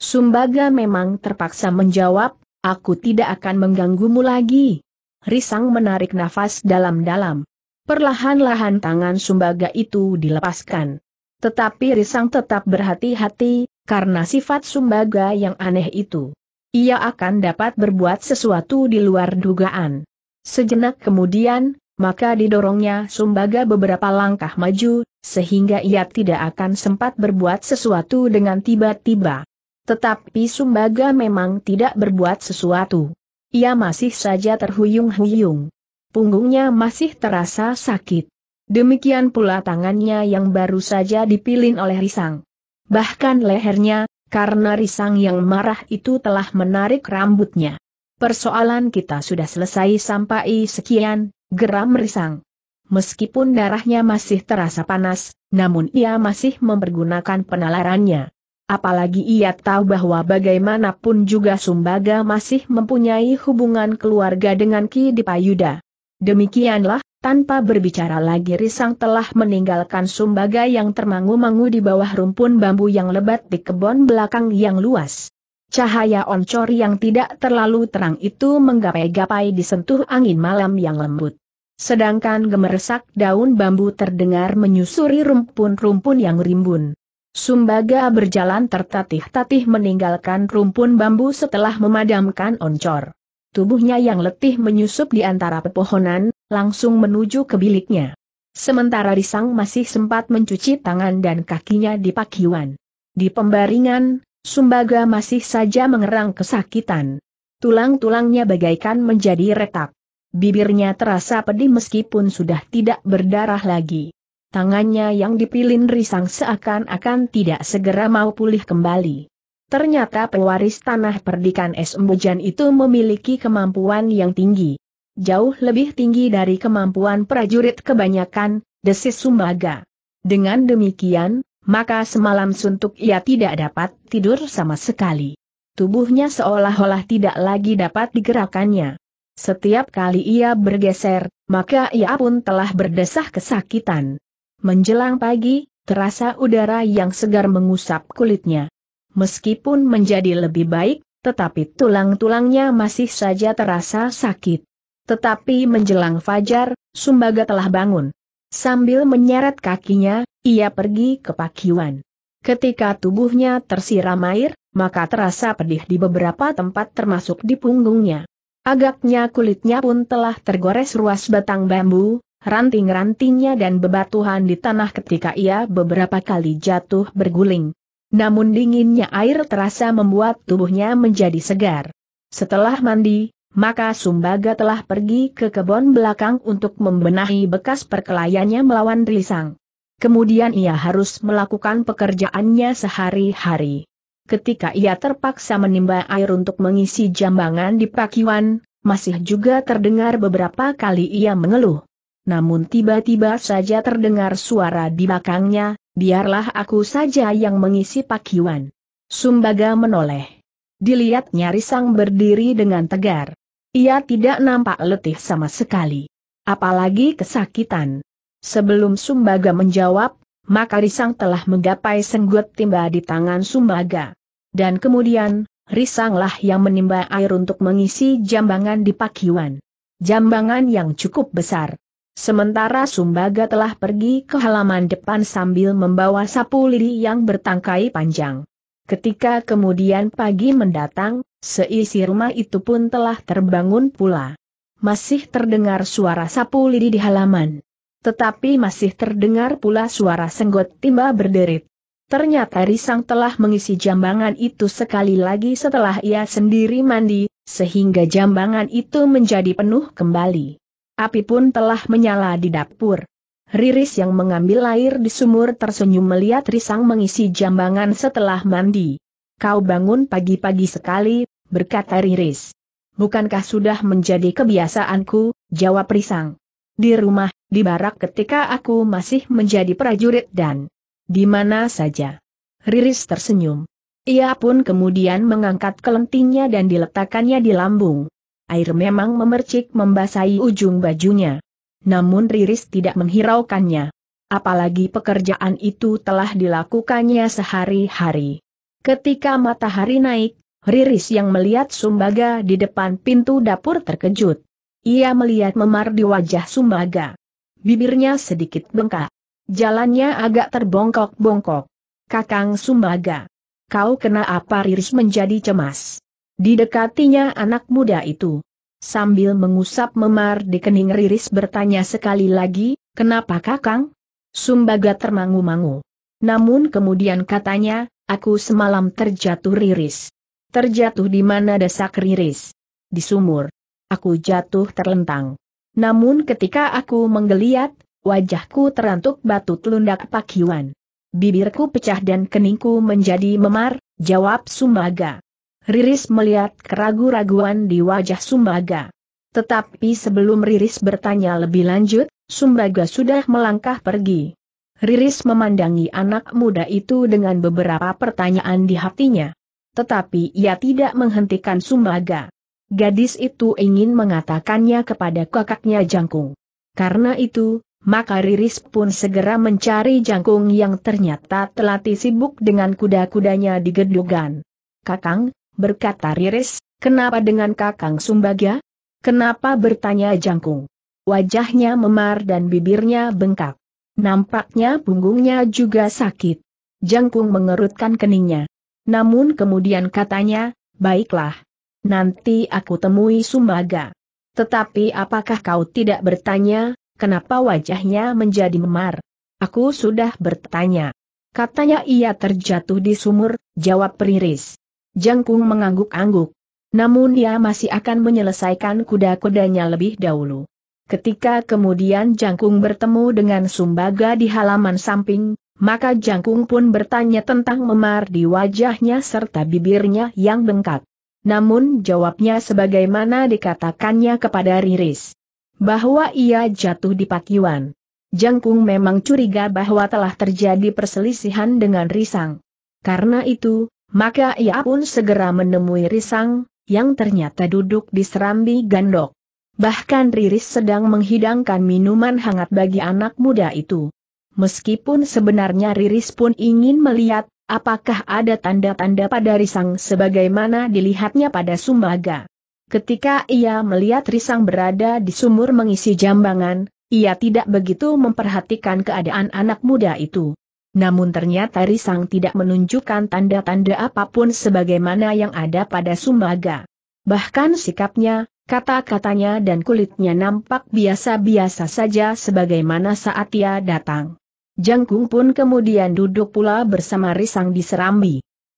[SPEAKER 1] Sumbaga memang terpaksa menjawab, aku tidak akan mengganggumu lagi. Risang menarik nafas dalam-dalam. Perlahan-lahan tangan Sumbaga itu dilepaskan. Tetapi Risang tetap berhati-hati, karena sifat sumbaga yang aneh itu. Ia akan dapat berbuat sesuatu di luar dugaan. Sejenak kemudian, maka didorongnya sumbaga beberapa langkah maju, sehingga ia tidak akan sempat berbuat sesuatu dengan tiba-tiba. Tetapi Sumbaga memang tidak berbuat sesuatu. Ia masih saja terhuyung-huyung. Punggungnya masih terasa sakit. Demikian pula tangannya yang baru saja dipilin oleh Risang. Bahkan lehernya, karena Risang yang marah itu telah menarik rambutnya. Persoalan kita sudah selesai sampai sekian, geram Risang. Meskipun darahnya masih terasa panas, namun ia masih mempergunakan penalarannya. Apalagi ia tahu bahwa bagaimanapun juga Sumbaga masih mempunyai hubungan keluarga dengan Ki Dipayuda. Demikianlah, tanpa berbicara lagi Risang telah meninggalkan sumbaga yang termangu-mangu di bawah rumpun bambu yang lebat di kebun belakang yang luas. Cahaya oncor yang tidak terlalu terang itu menggapai-gapai disentuh angin malam yang lembut. Sedangkan gemersak daun bambu terdengar menyusuri rumpun-rumpun yang rimbun. Sumbaga berjalan tertatih-tatih meninggalkan rumpun bambu setelah memadamkan oncor. Tubuhnya yang letih menyusup di antara pepohonan, langsung menuju ke biliknya. Sementara Risang masih sempat mencuci tangan dan kakinya di pakiwan. Di pembaringan, Sumbaga masih saja mengerang kesakitan. Tulang-tulangnya bagaikan menjadi retak. Bibirnya terasa pedih meskipun sudah tidak berdarah lagi. Tangannya yang dipilin Risang seakan-akan tidak segera mau pulih kembali. Ternyata pewaris tanah perdikan Es Embujan itu memiliki kemampuan yang tinggi. Jauh lebih tinggi dari kemampuan prajurit kebanyakan, desis Sumbaga. Dengan demikian, maka semalam suntuk ia tidak dapat tidur sama sekali. Tubuhnya seolah-olah tidak lagi dapat digerakannya. Setiap kali ia bergeser, maka ia pun telah berdesah kesakitan. Menjelang pagi, terasa udara yang segar mengusap kulitnya. Meskipun menjadi lebih baik, tetapi tulang-tulangnya masih saja terasa sakit. Tetapi menjelang fajar, Sumbaga telah bangun. Sambil menyeret kakinya, ia pergi ke pakiwan. Ketika tubuhnya tersiram air, maka terasa pedih di beberapa tempat termasuk di punggungnya. Agaknya kulitnya pun telah tergores ruas batang bambu, ranting-rantingnya dan bebatuhan di tanah ketika ia beberapa kali jatuh berguling. Namun dinginnya air terasa membuat tubuhnya menjadi segar. Setelah mandi, maka Sumbaga telah pergi ke kebun belakang untuk membenahi bekas perkelayannya melawan Risang. Kemudian ia harus melakukan pekerjaannya sehari-hari. Ketika ia terpaksa menimba air untuk mengisi jambangan di Pakiwan, masih juga terdengar beberapa kali ia mengeluh. Namun tiba-tiba saja terdengar suara di belakangnya, biarlah aku saja yang mengisi pakiwan. Sumbaga menoleh. dilihatnya nyarisang berdiri dengan tegar. Ia tidak nampak letih sama sekali. Apalagi kesakitan. Sebelum Sumbaga menjawab, maka Risang telah menggapai senggut timba di tangan Sumbaga. Dan kemudian, Risanglah yang menimba air untuk mengisi jambangan di pakiwan. Jambangan yang cukup besar. Sementara Sumbaga telah pergi ke halaman depan sambil membawa sapu lidi yang bertangkai panjang. Ketika kemudian pagi mendatang, seisi rumah itu pun telah terbangun pula. Masih terdengar suara sapu lidi di halaman. Tetapi masih terdengar pula suara senggot timba berderit. Ternyata Risang telah mengisi jambangan itu sekali lagi setelah ia sendiri mandi, sehingga jambangan itu menjadi penuh kembali. Api pun telah menyala di dapur. Riris yang mengambil air di sumur tersenyum melihat Risang mengisi jambangan setelah mandi. Kau bangun pagi-pagi sekali, berkata Riris. Bukankah sudah menjadi kebiasaanku, jawab Risang. Di rumah, di barak ketika aku masih menjadi prajurit dan di mana saja. Riris tersenyum. Ia pun kemudian mengangkat kelentingnya dan diletakkannya di lambung air memang memercik membasahi ujung bajunya. Namun Riris tidak menghiraukannya. Apalagi pekerjaan itu telah dilakukannya sehari-hari. Ketika matahari naik, Riris yang melihat Sumbaga di depan pintu dapur terkejut. Ia melihat memar di wajah Sumbaga. Bibirnya sedikit bengkak. Jalannya agak terbongkok-bongkok. Kakang Sumbaga. Kau kena apa Riris menjadi cemas? Didekatinya anak muda itu. Sambil mengusap memar di kening Riris bertanya sekali lagi, kenapa kakang? Sumbaga termangu-mangu. Namun kemudian katanya, aku semalam terjatuh Riris. Terjatuh di mana desak Riris? Di sumur. Aku jatuh terlentang. Namun ketika aku menggeliat, wajahku terantuk batu telundak pakiwan. Bibirku pecah dan keningku menjadi memar, jawab Sumbaga. Riris melihat keraguan raguan di wajah Sumbaga. Tetapi sebelum Riris bertanya lebih lanjut, Sumbaga sudah melangkah pergi. Riris memandangi anak muda itu dengan beberapa pertanyaan di hatinya. Tetapi ia tidak menghentikan Sumbaga. Gadis itu ingin mengatakannya kepada kakaknya Jangkung. Karena itu, maka Riris pun segera mencari Jangkung yang ternyata telah sibuk dengan kuda-kudanya di Gedugan. Kakang, berkata Riris, kenapa dengan Kakang Sumbaga? Kenapa bertanya Jangkung? Wajahnya memar dan bibirnya bengkak. Nampaknya punggungnya juga sakit. Jangkung mengerutkan keningnya. Namun kemudian katanya, baiklah. Nanti aku temui Sumbaga. Tetapi apakah kau tidak bertanya, kenapa wajahnya menjadi memar? Aku sudah bertanya. Katanya ia terjatuh di sumur, jawab Riris. Jangkung mengangguk-angguk. Namun ia masih akan menyelesaikan kuda-kudanya lebih dahulu. Ketika kemudian Jangkung bertemu dengan Sumbaga di halaman samping, maka Jangkung pun bertanya tentang memar di wajahnya serta bibirnya yang bengkak. Namun jawabnya sebagaimana dikatakannya kepada Riris. Bahwa ia jatuh di Pakiwan. Jangkung memang curiga bahwa telah terjadi perselisihan dengan Risang. Karena itu, maka ia pun segera menemui Risang, yang ternyata duduk di serambi gandok. Bahkan Riris sedang menghidangkan minuman hangat bagi anak muda itu. Meskipun sebenarnya Riris pun ingin melihat, apakah ada tanda-tanda pada Risang sebagaimana dilihatnya pada Sumbaga. Ketika ia melihat Risang berada di sumur mengisi jambangan, ia tidak begitu memperhatikan keadaan anak muda itu. Namun ternyata Risang tidak menunjukkan tanda-tanda apapun sebagaimana yang ada pada Sumbaga. Bahkan sikapnya, kata-katanya dan kulitnya nampak biasa-biasa saja sebagaimana saat ia datang. Jangkung pun kemudian duduk pula bersama Risang di Serambi.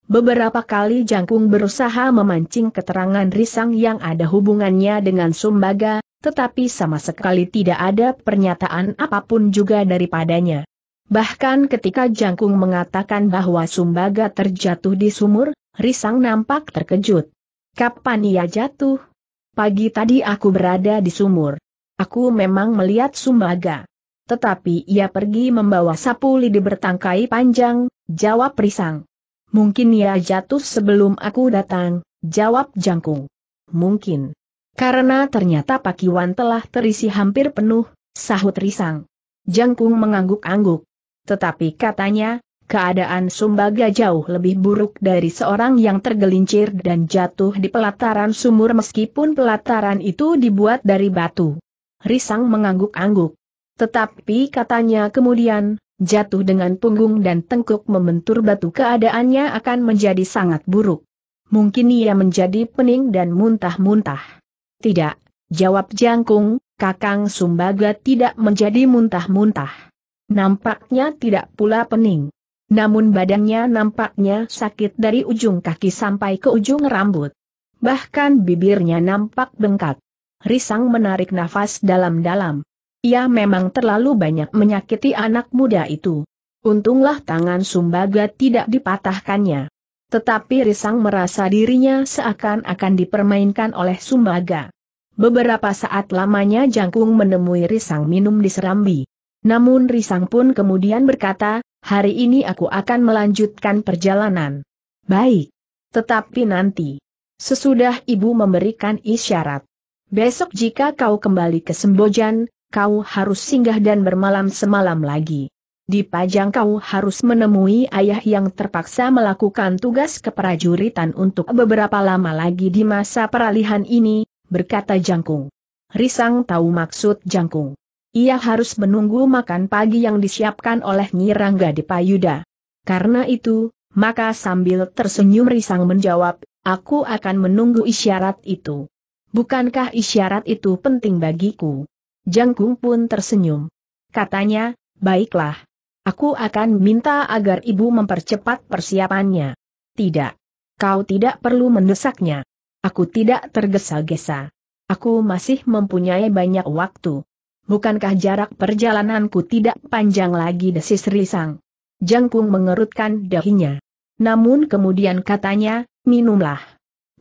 [SPEAKER 1] Beberapa kali Jangkung berusaha memancing keterangan Risang yang ada hubungannya dengan Sumbaga, tetapi sama sekali tidak ada pernyataan apapun juga daripadanya. Bahkan ketika Jangkung mengatakan bahwa Sumbaga terjatuh di sumur, Risang nampak terkejut. Kapan ia jatuh? Pagi tadi aku berada di sumur. Aku memang melihat Sumbaga. Tetapi ia pergi membawa sapu lidi bertangkai panjang, jawab Risang. Mungkin ia jatuh sebelum aku datang, jawab Jangkung. Mungkin. Karena ternyata pakiwan telah terisi hampir penuh, sahut Risang. Jangkung mengangguk-angguk tetapi katanya, keadaan Sumbaga jauh lebih buruk dari seorang yang tergelincir dan jatuh di pelataran sumur meskipun pelataran itu dibuat dari batu. Risang mengangguk-angguk. Tetapi katanya kemudian, jatuh dengan punggung dan tengkuk membentur batu keadaannya akan menjadi sangat buruk. Mungkin ia menjadi pening dan muntah-muntah. Tidak, jawab Jangkung, Kakang Sumbaga tidak menjadi muntah-muntah. Nampaknya tidak pula pening. Namun badannya nampaknya sakit dari ujung kaki sampai ke ujung rambut. Bahkan bibirnya nampak bengkak. Risang menarik nafas dalam-dalam. Ia memang terlalu banyak menyakiti anak muda itu. Untunglah tangan Sumbaga tidak dipatahkannya. Tetapi Risang merasa dirinya seakan-akan dipermainkan oleh Sumbaga. Beberapa saat lamanya Jangkung menemui Risang minum di Serambi. Namun Risang pun kemudian berkata, hari ini aku akan melanjutkan perjalanan. Baik. Tetapi nanti. Sesudah ibu memberikan isyarat. Besok jika kau kembali ke Sembojan, kau harus singgah dan bermalam semalam lagi. Di Pajang kau harus menemui ayah yang terpaksa melakukan tugas keprajuritan untuk beberapa lama lagi di masa peralihan ini, berkata Jangkung. Risang tahu maksud Jangkung. Ia harus menunggu makan pagi yang disiapkan oleh Nyi Rangga di Payuda. Karena itu, maka sambil tersenyum risang menjawab, aku akan menunggu isyarat itu. Bukankah isyarat itu penting bagiku? Jangkung pun tersenyum. Katanya, baiklah. Aku akan minta agar ibu mempercepat persiapannya. Tidak. Kau tidak perlu mendesaknya. Aku tidak tergesa-gesa. Aku masih mempunyai banyak waktu bukankah jarak perjalananku tidak panjang lagi desis risang. Jangkung mengerutkan dahinya. Namun kemudian katanya, minumlah.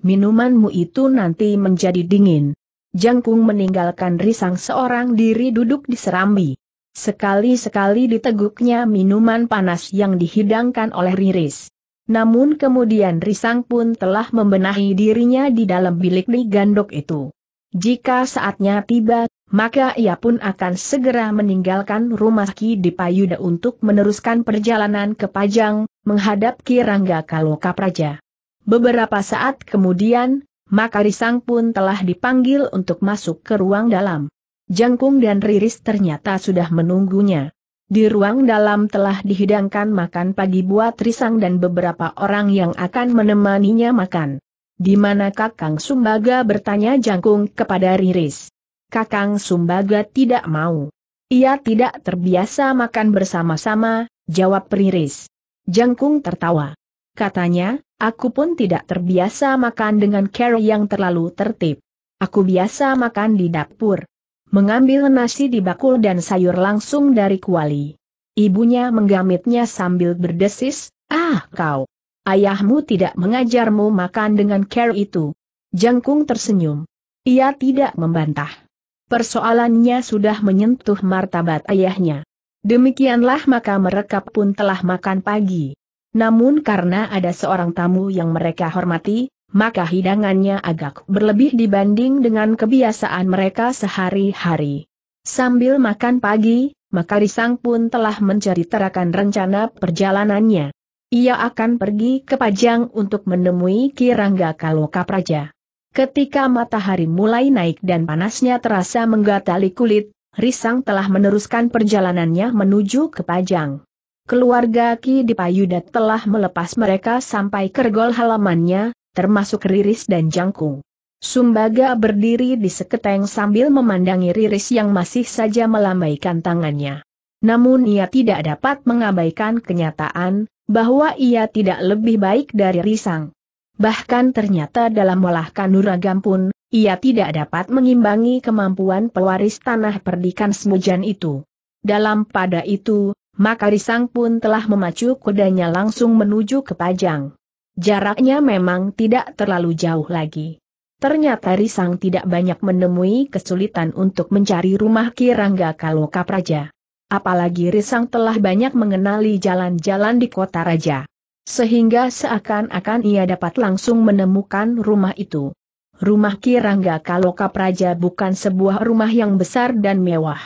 [SPEAKER 1] Minumanmu itu nanti menjadi dingin. Jangkung meninggalkan risang seorang diri duduk di serambi. Sekali-sekali diteguknya minuman panas yang dihidangkan oleh Riris. Namun kemudian Risang pun telah membenahi dirinya di dalam bilik di gandok itu. Jika saatnya tiba, maka ia pun akan segera meninggalkan rumah Ki Dipayuda untuk meneruskan perjalanan ke Pajang, menghadap Ki Rangga Kaloka Praja. Beberapa saat kemudian, maka Risang pun telah dipanggil untuk masuk ke ruang dalam. Jangkung dan Riris ternyata sudah menunggunya. Di ruang dalam telah dihidangkan makan pagi buat Risang dan beberapa orang yang akan menemaninya makan. Di mana Kakang Sumbaga bertanya Jangkung kepada Riris. Kakang Sumbaga tidak mau. Ia tidak terbiasa makan bersama-sama, jawab Priris. Jangkung tertawa. Katanya, aku pun tidak terbiasa makan dengan cara yang terlalu tertib. Aku biasa makan di dapur. Mengambil nasi di bakul dan sayur langsung dari kuali. Ibunya menggamitnya sambil berdesis, ah kau. Ayahmu tidak mengajarmu makan dengan care itu. Jangkung tersenyum. Ia tidak membantah. Persoalannya sudah menyentuh martabat ayahnya. Demikianlah maka mereka pun telah makan pagi. Namun karena ada seorang tamu yang mereka hormati, maka hidangannya agak berlebih dibanding dengan kebiasaan mereka sehari-hari. Sambil makan pagi, maka Risang pun telah menceritakan rencana perjalanannya. Ia akan pergi ke Pajang untuk menemui Kirangga Kaloka Praja. Ketika matahari mulai naik dan panasnya terasa menggatali kulit, Risang telah meneruskan perjalanannya menuju ke Pajang. Keluarga Ki Dipayuda telah melepas mereka sampai kergol halamannya, termasuk Riris dan Jangkung. Sumbaga berdiri di seketeng sambil memandangi Riris yang masih saja melambaikan tangannya. Namun ia tidak dapat mengabaikan kenyataan, bahwa ia tidak lebih baik dari Risang bahkan ternyata dalam olah kanuragam pun, ia tidak dapat mengimbangi kemampuan pewaris tanah perdikan Semujan itu. Dalam pada itu, maka Risang pun telah memacu kudanya langsung menuju ke Pajang. Jaraknya memang tidak terlalu jauh lagi. Ternyata Risang tidak banyak menemui kesulitan untuk mencari rumah Kirangga Kaloka Praja. Apalagi Risang telah banyak mengenali jalan-jalan di kota raja. Sehingga seakan-akan ia dapat langsung menemukan rumah itu. Rumah Kirangga Kaloka Praja bukan sebuah rumah yang besar dan mewah.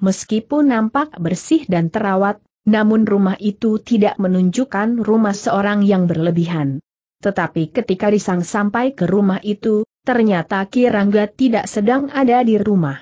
[SPEAKER 1] Meskipun nampak bersih dan terawat, namun rumah itu tidak menunjukkan rumah seorang yang berlebihan. Tetapi ketika Risang sampai ke rumah itu, ternyata Kirangga tidak sedang ada di rumah.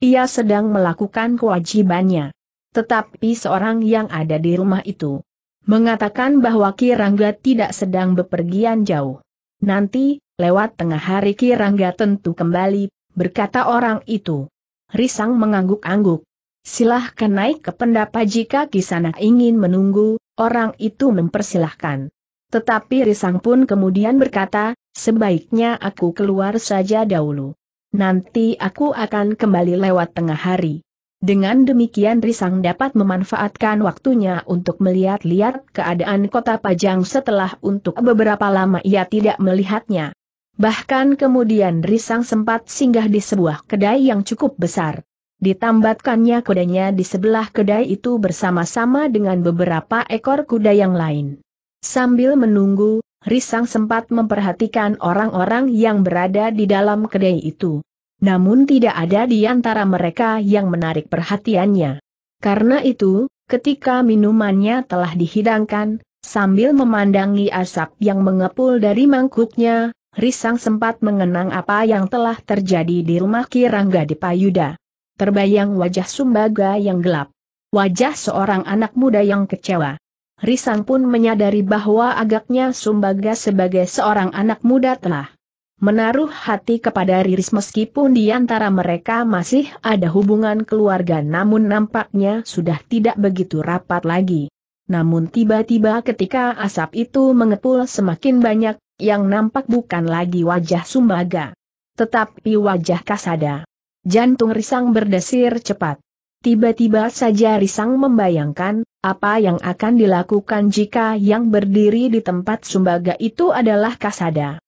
[SPEAKER 1] Ia sedang melakukan kewajibannya. Tetapi seorang yang ada di rumah itu mengatakan bahwa Kirangga tidak sedang bepergian jauh. Nanti, lewat tengah hari Kirangga tentu kembali, berkata orang itu. Risang mengangguk-angguk. Silahkan naik ke pendapa jika Kisana ingin menunggu, orang itu mempersilahkan. Tetapi Risang pun kemudian berkata, sebaiknya aku keluar saja dahulu. Nanti aku akan kembali lewat tengah hari. Dengan demikian Risang dapat memanfaatkan waktunya untuk melihat-lihat keadaan kota Pajang setelah untuk beberapa lama ia tidak melihatnya. Bahkan kemudian Risang sempat singgah di sebuah kedai yang cukup besar. Ditambatkannya kudanya di sebelah kedai itu bersama-sama dengan beberapa ekor kuda yang lain. Sambil menunggu, Risang sempat memperhatikan orang-orang yang berada di dalam kedai itu. Namun tidak ada di antara mereka yang menarik perhatiannya. Karena itu, ketika minumannya telah dihidangkan, sambil memandangi asap yang mengepul dari mangkuknya, Risang sempat mengenang apa yang telah terjadi di rumah Kirangga di Payuda. Terbayang wajah Sumbaga yang gelap. Wajah seorang anak muda yang kecewa. Risang pun menyadari bahwa agaknya Sumbaga sebagai seorang anak muda telah menaruh hati kepada Riris meskipun di antara mereka masih ada hubungan keluarga namun nampaknya sudah tidak begitu rapat lagi. Namun tiba-tiba ketika asap itu mengepul semakin banyak, yang nampak bukan lagi wajah Sumbaga. Tetapi wajah Kasada. Jantung Risang berdesir cepat. Tiba-tiba saja Risang membayangkan, apa yang akan dilakukan jika yang berdiri di tempat Sumbaga itu adalah Kasada.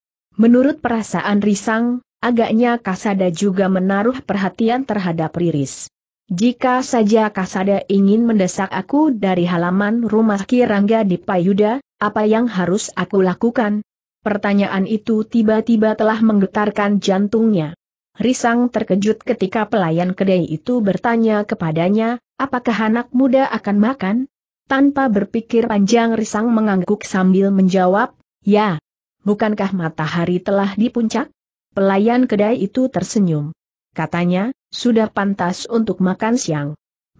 [SPEAKER 1] Menurut perasaan Risang, agaknya Kasada juga menaruh perhatian terhadap Riris. Jika saja Kasada ingin mendesak aku dari halaman rumah Kirangga di Payuda, apa yang harus aku lakukan? Pertanyaan itu tiba-tiba telah menggetarkan jantungnya. Risang terkejut ketika pelayan kedai itu bertanya kepadanya, apakah anak muda akan makan? Tanpa berpikir panjang Risang mengangguk sambil menjawab, ya, bukankah matahari telah di puncak? Pelayan kedai itu tersenyum. Katanya, sudah pantas untuk makan siang.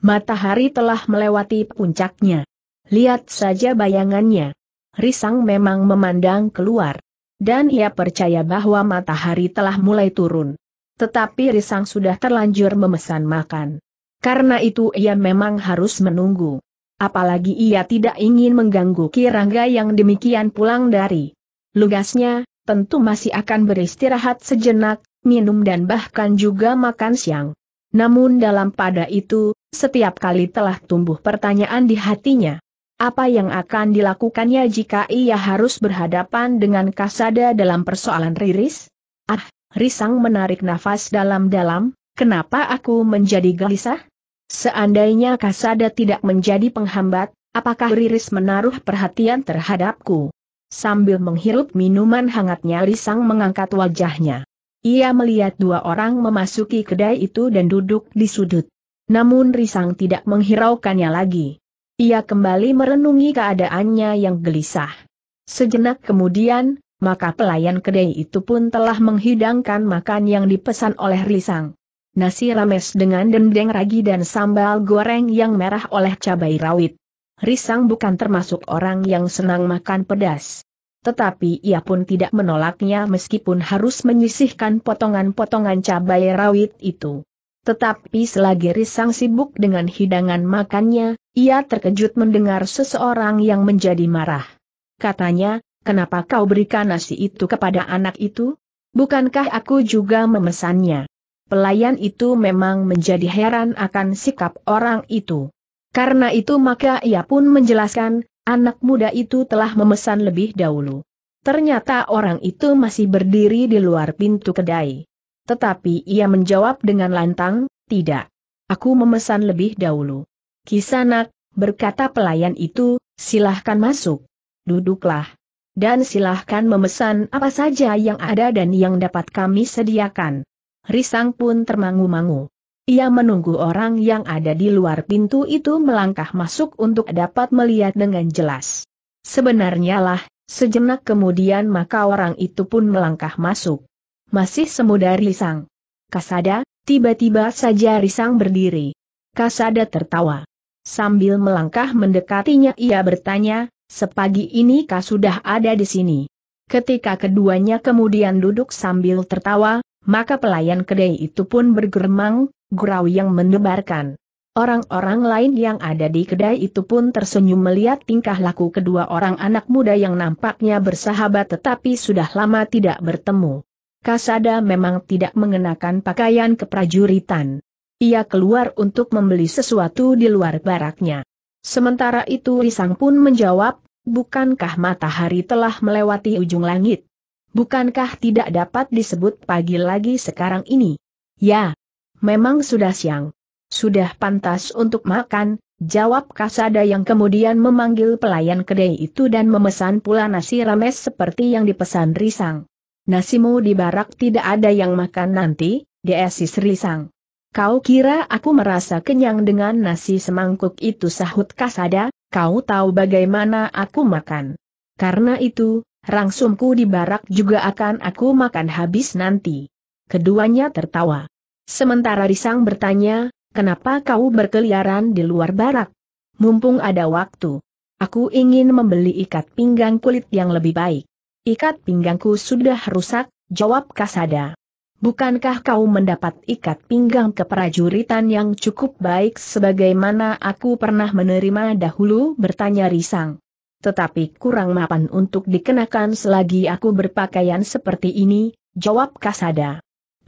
[SPEAKER 1] Matahari telah melewati puncaknya. Lihat saja bayangannya. Risang memang memandang keluar. Dan ia percaya bahwa matahari telah mulai turun. Tetapi Risang sudah terlanjur memesan makan. Karena itu ia memang harus menunggu. Apalagi ia tidak ingin mengganggu Kirangga yang demikian pulang dari Lugasnya, tentu masih akan beristirahat sejenak, minum dan bahkan juga makan siang. Namun dalam pada itu, setiap kali telah tumbuh pertanyaan di hatinya. Apa yang akan dilakukannya jika ia harus berhadapan dengan Kasada dalam persoalan Riris? Ah, Risang menarik nafas dalam-dalam, kenapa aku menjadi gelisah? Seandainya Kasada tidak menjadi penghambat, apakah Riris menaruh perhatian terhadapku? Sambil menghirup minuman hangatnya Risang mengangkat wajahnya. Ia melihat dua orang memasuki kedai itu dan duduk di sudut. Namun Risang tidak menghiraukannya lagi. Ia kembali merenungi keadaannya yang gelisah. Sejenak kemudian, maka pelayan kedai itu pun telah menghidangkan makan yang dipesan oleh Risang. Nasi rames dengan dendeng ragi dan sambal goreng yang merah oleh cabai rawit. Risang bukan termasuk orang yang senang makan pedas. Tetapi ia pun tidak menolaknya meskipun harus menyisihkan potongan-potongan cabai rawit itu. Tetapi selagi Risang sibuk dengan hidangan makannya, ia terkejut mendengar seseorang yang menjadi marah. Katanya, kenapa kau berikan nasi itu kepada anak itu? Bukankah aku juga memesannya? Pelayan itu memang menjadi heran akan sikap orang itu. Karena itu maka ia pun menjelaskan, anak muda itu telah memesan lebih dahulu. Ternyata orang itu masih berdiri di luar pintu kedai. Tetapi ia menjawab dengan lantang, tidak. Aku memesan lebih dahulu. Kisanak, berkata pelayan itu, silahkan masuk. Duduklah. Dan silahkan memesan apa saja yang ada dan yang dapat kami sediakan. Risang pun termangu-mangu. Ia menunggu orang yang ada di luar pintu itu melangkah masuk untuk dapat melihat dengan jelas. Sebenarnya lah, sejenak kemudian maka orang itu pun melangkah masuk. Masih semudah risang. Kasada, tiba-tiba saja risang berdiri. Kasada tertawa. Sambil melangkah mendekatinya ia bertanya, sepagi ini kah sudah ada di sini? Ketika keduanya kemudian duduk sambil tertawa, maka pelayan kedai itu pun bergeremang, gurau yang mendebarkan. Orang-orang lain yang ada di kedai itu pun tersenyum melihat tingkah laku kedua orang anak muda yang nampaknya bersahabat tetapi sudah lama tidak bertemu. Kasada memang tidak mengenakan pakaian keprajuritan. Ia keluar untuk membeli sesuatu di luar baraknya. Sementara itu Risang pun menjawab, bukankah matahari telah melewati ujung langit? Bukankah tidak dapat disebut pagi lagi sekarang ini? Ya, Memang sudah siang. Sudah pantas untuk makan, jawab Kasada yang kemudian memanggil pelayan kedai itu dan memesan pula nasi rames seperti yang dipesan Risang. Nasimu di barak tidak ada yang makan nanti, desis Risang. Kau kira aku merasa kenyang dengan nasi semangkuk itu sahut Kasada, kau tahu bagaimana aku makan. Karena itu, rangsumku di barak juga akan aku makan habis nanti. Keduanya tertawa. Sementara Risang bertanya, kenapa kau berkeliaran di luar barak? Mumpung ada waktu. Aku ingin membeli ikat pinggang kulit yang lebih baik. Ikat pinggangku sudah rusak, jawab Kasada. Bukankah kau mendapat ikat pinggang keprajuritan yang cukup baik sebagaimana aku pernah menerima dahulu bertanya Risang? Tetapi kurang mapan untuk dikenakan selagi aku berpakaian seperti ini, jawab Kasada.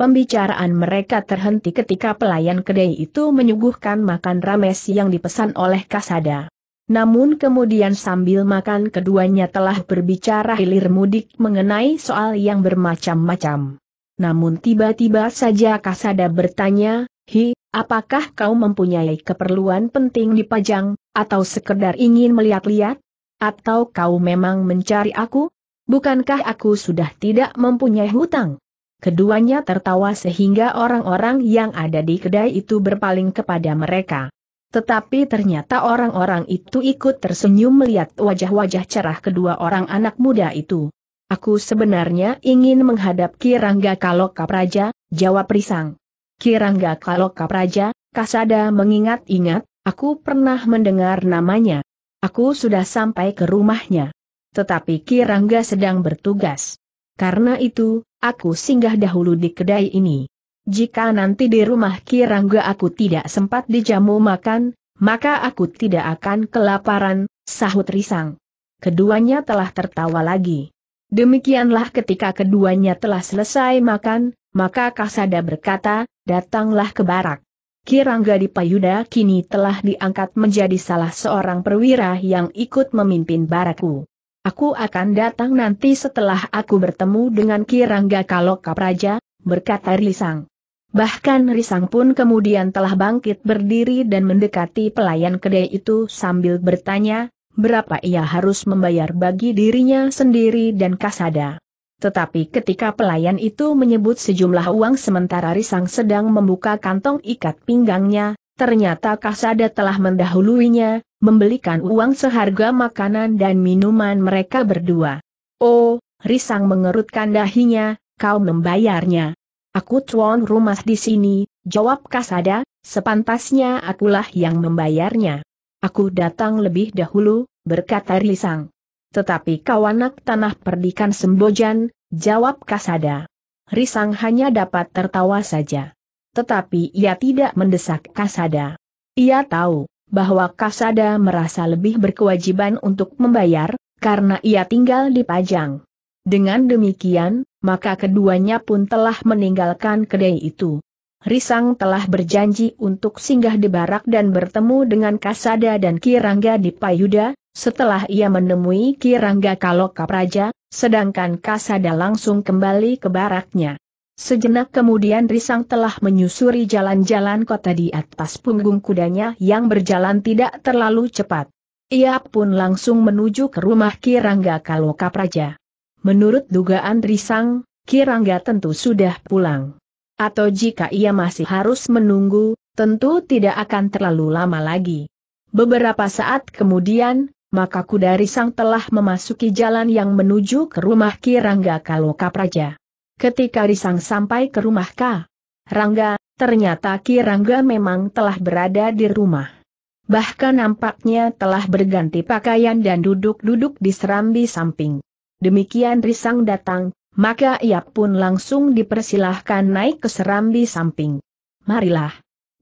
[SPEAKER 1] Pembicaraan mereka terhenti ketika pelayan kedai itu menyuguhkan makan rames yang dipesan oleh Kasada. Namun kemudian sambil makan keduanya telah berbicara hilir mudik mengenai soal yang bermacam-macam. Namun tiba-tiba saja Kasada bertanya, Hi, apakah kau mempunyai keperluan penting di Pajang, atau sekedar ingin melihat-lihat? Atau kau memang mencari aku? Bukankah aku sudah tidak mempunyai hutang? Keduanya tertawa sehingga orang-orang yang ada di kedai itu berpaling kepada mereka. Tetapi ternyata orang-orang itu ikut tersenyum melihat wajah-wajah cerah kedua orang anak muda itu. Aku sebenarnya ingin menghadap Kirangga Kaloka Praja, jawab Risang. Kirangga Kaloka Praja, Kasada mengingat-ingat, aku pernah mendengar namanya. Aku sudah sampai ke rumahnya. Tetapi Kirangga sedang bertugas. Karena itu, aku singgah dahulu di kedai ini. Jika nanti di rumah Kirangga aku tidak sempat dijamu makan, maka aku tidak akan kelaparan, sahut Risang. Keduanya telah tertawa lagi. Demikianlah ketika keduanya telah selesai makan, maka Kasada berkata, datanglah ke barak. Kirangga di Payuda kini telah diangkat menjadi salah seorang perwira yang ikut memimpin baraku. Aku akan datang nanti setelah aku bertemu dengan Kirangga Kaloka Praja, berkata Risang. Bahkan Risang pun kemudian telah bangkit berdiri dan mendekati pelayan kedai itu sambil bertanya, berapa ia harus membayar bagi dirinya sendiri dan Kasada. Tetapi ketika pelayan itu menyebut sejumlah uang sementara Risang sedang membuka kantong ikat pinggangnya, ternyata Kasada telah mendahuluinya, membelikan uang seharga makanan dan minuman mereka berdua. Oh, Risang mengerutkan dahinya, kau membayarnya. Aku tuan rumah di sini, jawab Kasada, sepantasnya akulah yang membayarnya. Aku datang lebih dahulu, berkata Risang. Tetapi kau anak tanah perdikan Sembojan, jawab Kasada. Risang hanya dapat tertawa saja. Tetapi ia tidak mendesak Kasada. Ia tahu, bahwa Kasada merasa lebih berkewajiban untuk membayar, karena ia tinggal di Pajang. Dengan demikian, maka keduanya pun telah meninggalkan kedai itu. Risang telah berjanji untuk singgah di barak dan bertemu dengan Kasada dan Kirangga di Payuda, setelah ia menemui Kirangga Kaloka Praja, sedangkan Kasada langsung kembali ke baraknya. Sejenak kemudian Risang telah menyusuri jalan-jalan kota di atas punggung kudanya yang berjalan tidak terlalu cepat. Ia pun langsung menuju ke rumah Kirangga Kaloka Praja. Menurut dugaan Risang, Kirangga tentu sudah pulang. Atau jika ia masih harus menunggu, tentu tidak akan terlalu lama lagi. Beberapa saat kemudian, maka kuda Risang telah memasuki jalan yang menuju ke rumah Kirangga Kaloka Praja ketika Risang sampai ke rumah Ka, Rangga, ternyata Ki Rangga memang telah berada di rumah. Bahkan nampaknya telah berganti pakaian dan duduk-duduk di serambi samping. Demikian Risang datang, maka ia pun langsung dipersilahkan naik ke serambi samping. Marilah.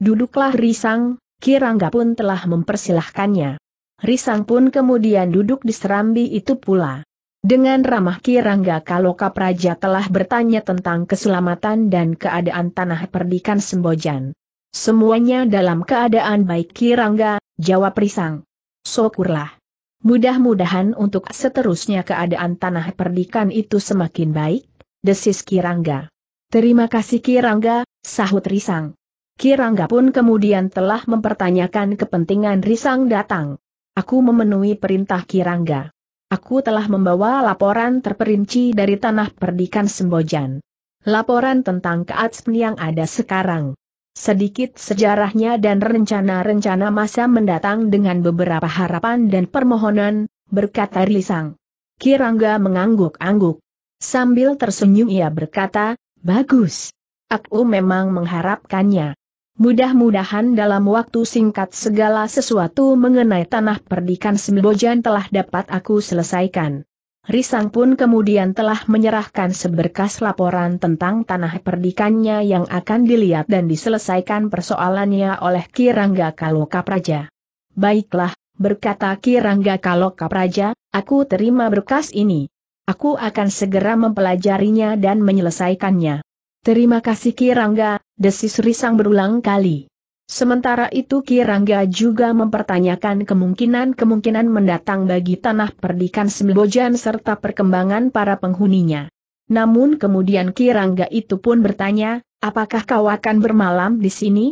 [SPEAKER 1] Duduklah Risang, Rangga pun telah mempersilahkannya. Risang pun kemudian duduk di serambi itu pula. Dengan ramah Kirangga kalau Kapraja telah bertanya tentang keselamatan dan keadaan tanah perdikan Sembojan. Semuanya dalam keadaan baik Kirangga, jawab Risang. Syukurlah. Mudah-mudahan untuk seterusnya keadaan tanah perdikan itu semakin baik, desis Kirangga. Terima kasih Kirangga, sahut Risang. Kirangga pun kemudian telah mempertanyakan kepentingan Risang datang. Aku memenuhi perintah Kirangga. Aku telah membawa laporan terperinci dari tanah perdikan Sembojan. Laporan tentang keatsmen yang ada sekarang. Sedikit sejarahnya dan rencana-rencana masa mendatang dengan beberapa harapan dan permohonan, berkata Rilisang. Kirangga mengangguk-angguk. Sambil tersenyum ia berkata, bagus. Aku memang mengharapkannya. Mudah-mudahan dalam waktu singkat segala sesuatu mengenai tanah perdikan Sembojan telah dapat aku selesaikan. Risang pun kemudian telah menyerahkan seberkas laporan tentang tanah perdikannya yang akan dilihat dan diselesaikan persoalannya oleh Kirangga Kaloka Praja. Baiklah, berkata Kirangga Kaloka Praja, aku terima berkas ini. Aku akan segera mempelajarinya dan menyelesaikannya. Terima kasih Kirangga, desis risang berulang kali. Sementara itu Kirangga juga mempertanyakan kemungkinan-kemungkinan mendatang bagi tanah perdikan Sembojan serta perkembangan para penghuninya. Namun kemudian Kirangga itu pun bertanya, apakah kau akan bermalam di sini?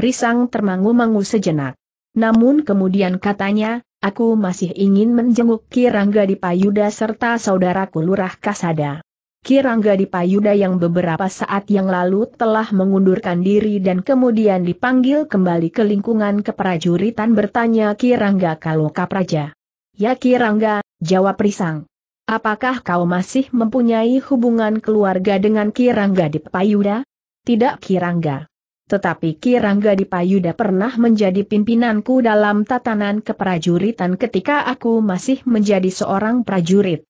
[SPEAKER 1] Risang termangu-mangu sejenak. Namun kemudian katanya, aku masih ingin menjenguk Kirangga di Payuda serta saudaraku Lurah Kasada. Kirangga Dipayuda yang beberapa saat yang lalu telah mengundurkan diri dan kemudian dipanggil kembali ke lingkungan keprajuritan bertanya Kirangga kalau kapraja. Ya Kirangga, jawab Risang. Apakah kau masih mempunyai hubungan keluarga dengan Kirangga Dipayuda? Tidak Kirangga. Tetapi Kirangga Dipayuda pernah menjadi pimpinanku dalam tatanan keprajuritan ketika aku masih menjadi seorang prajurit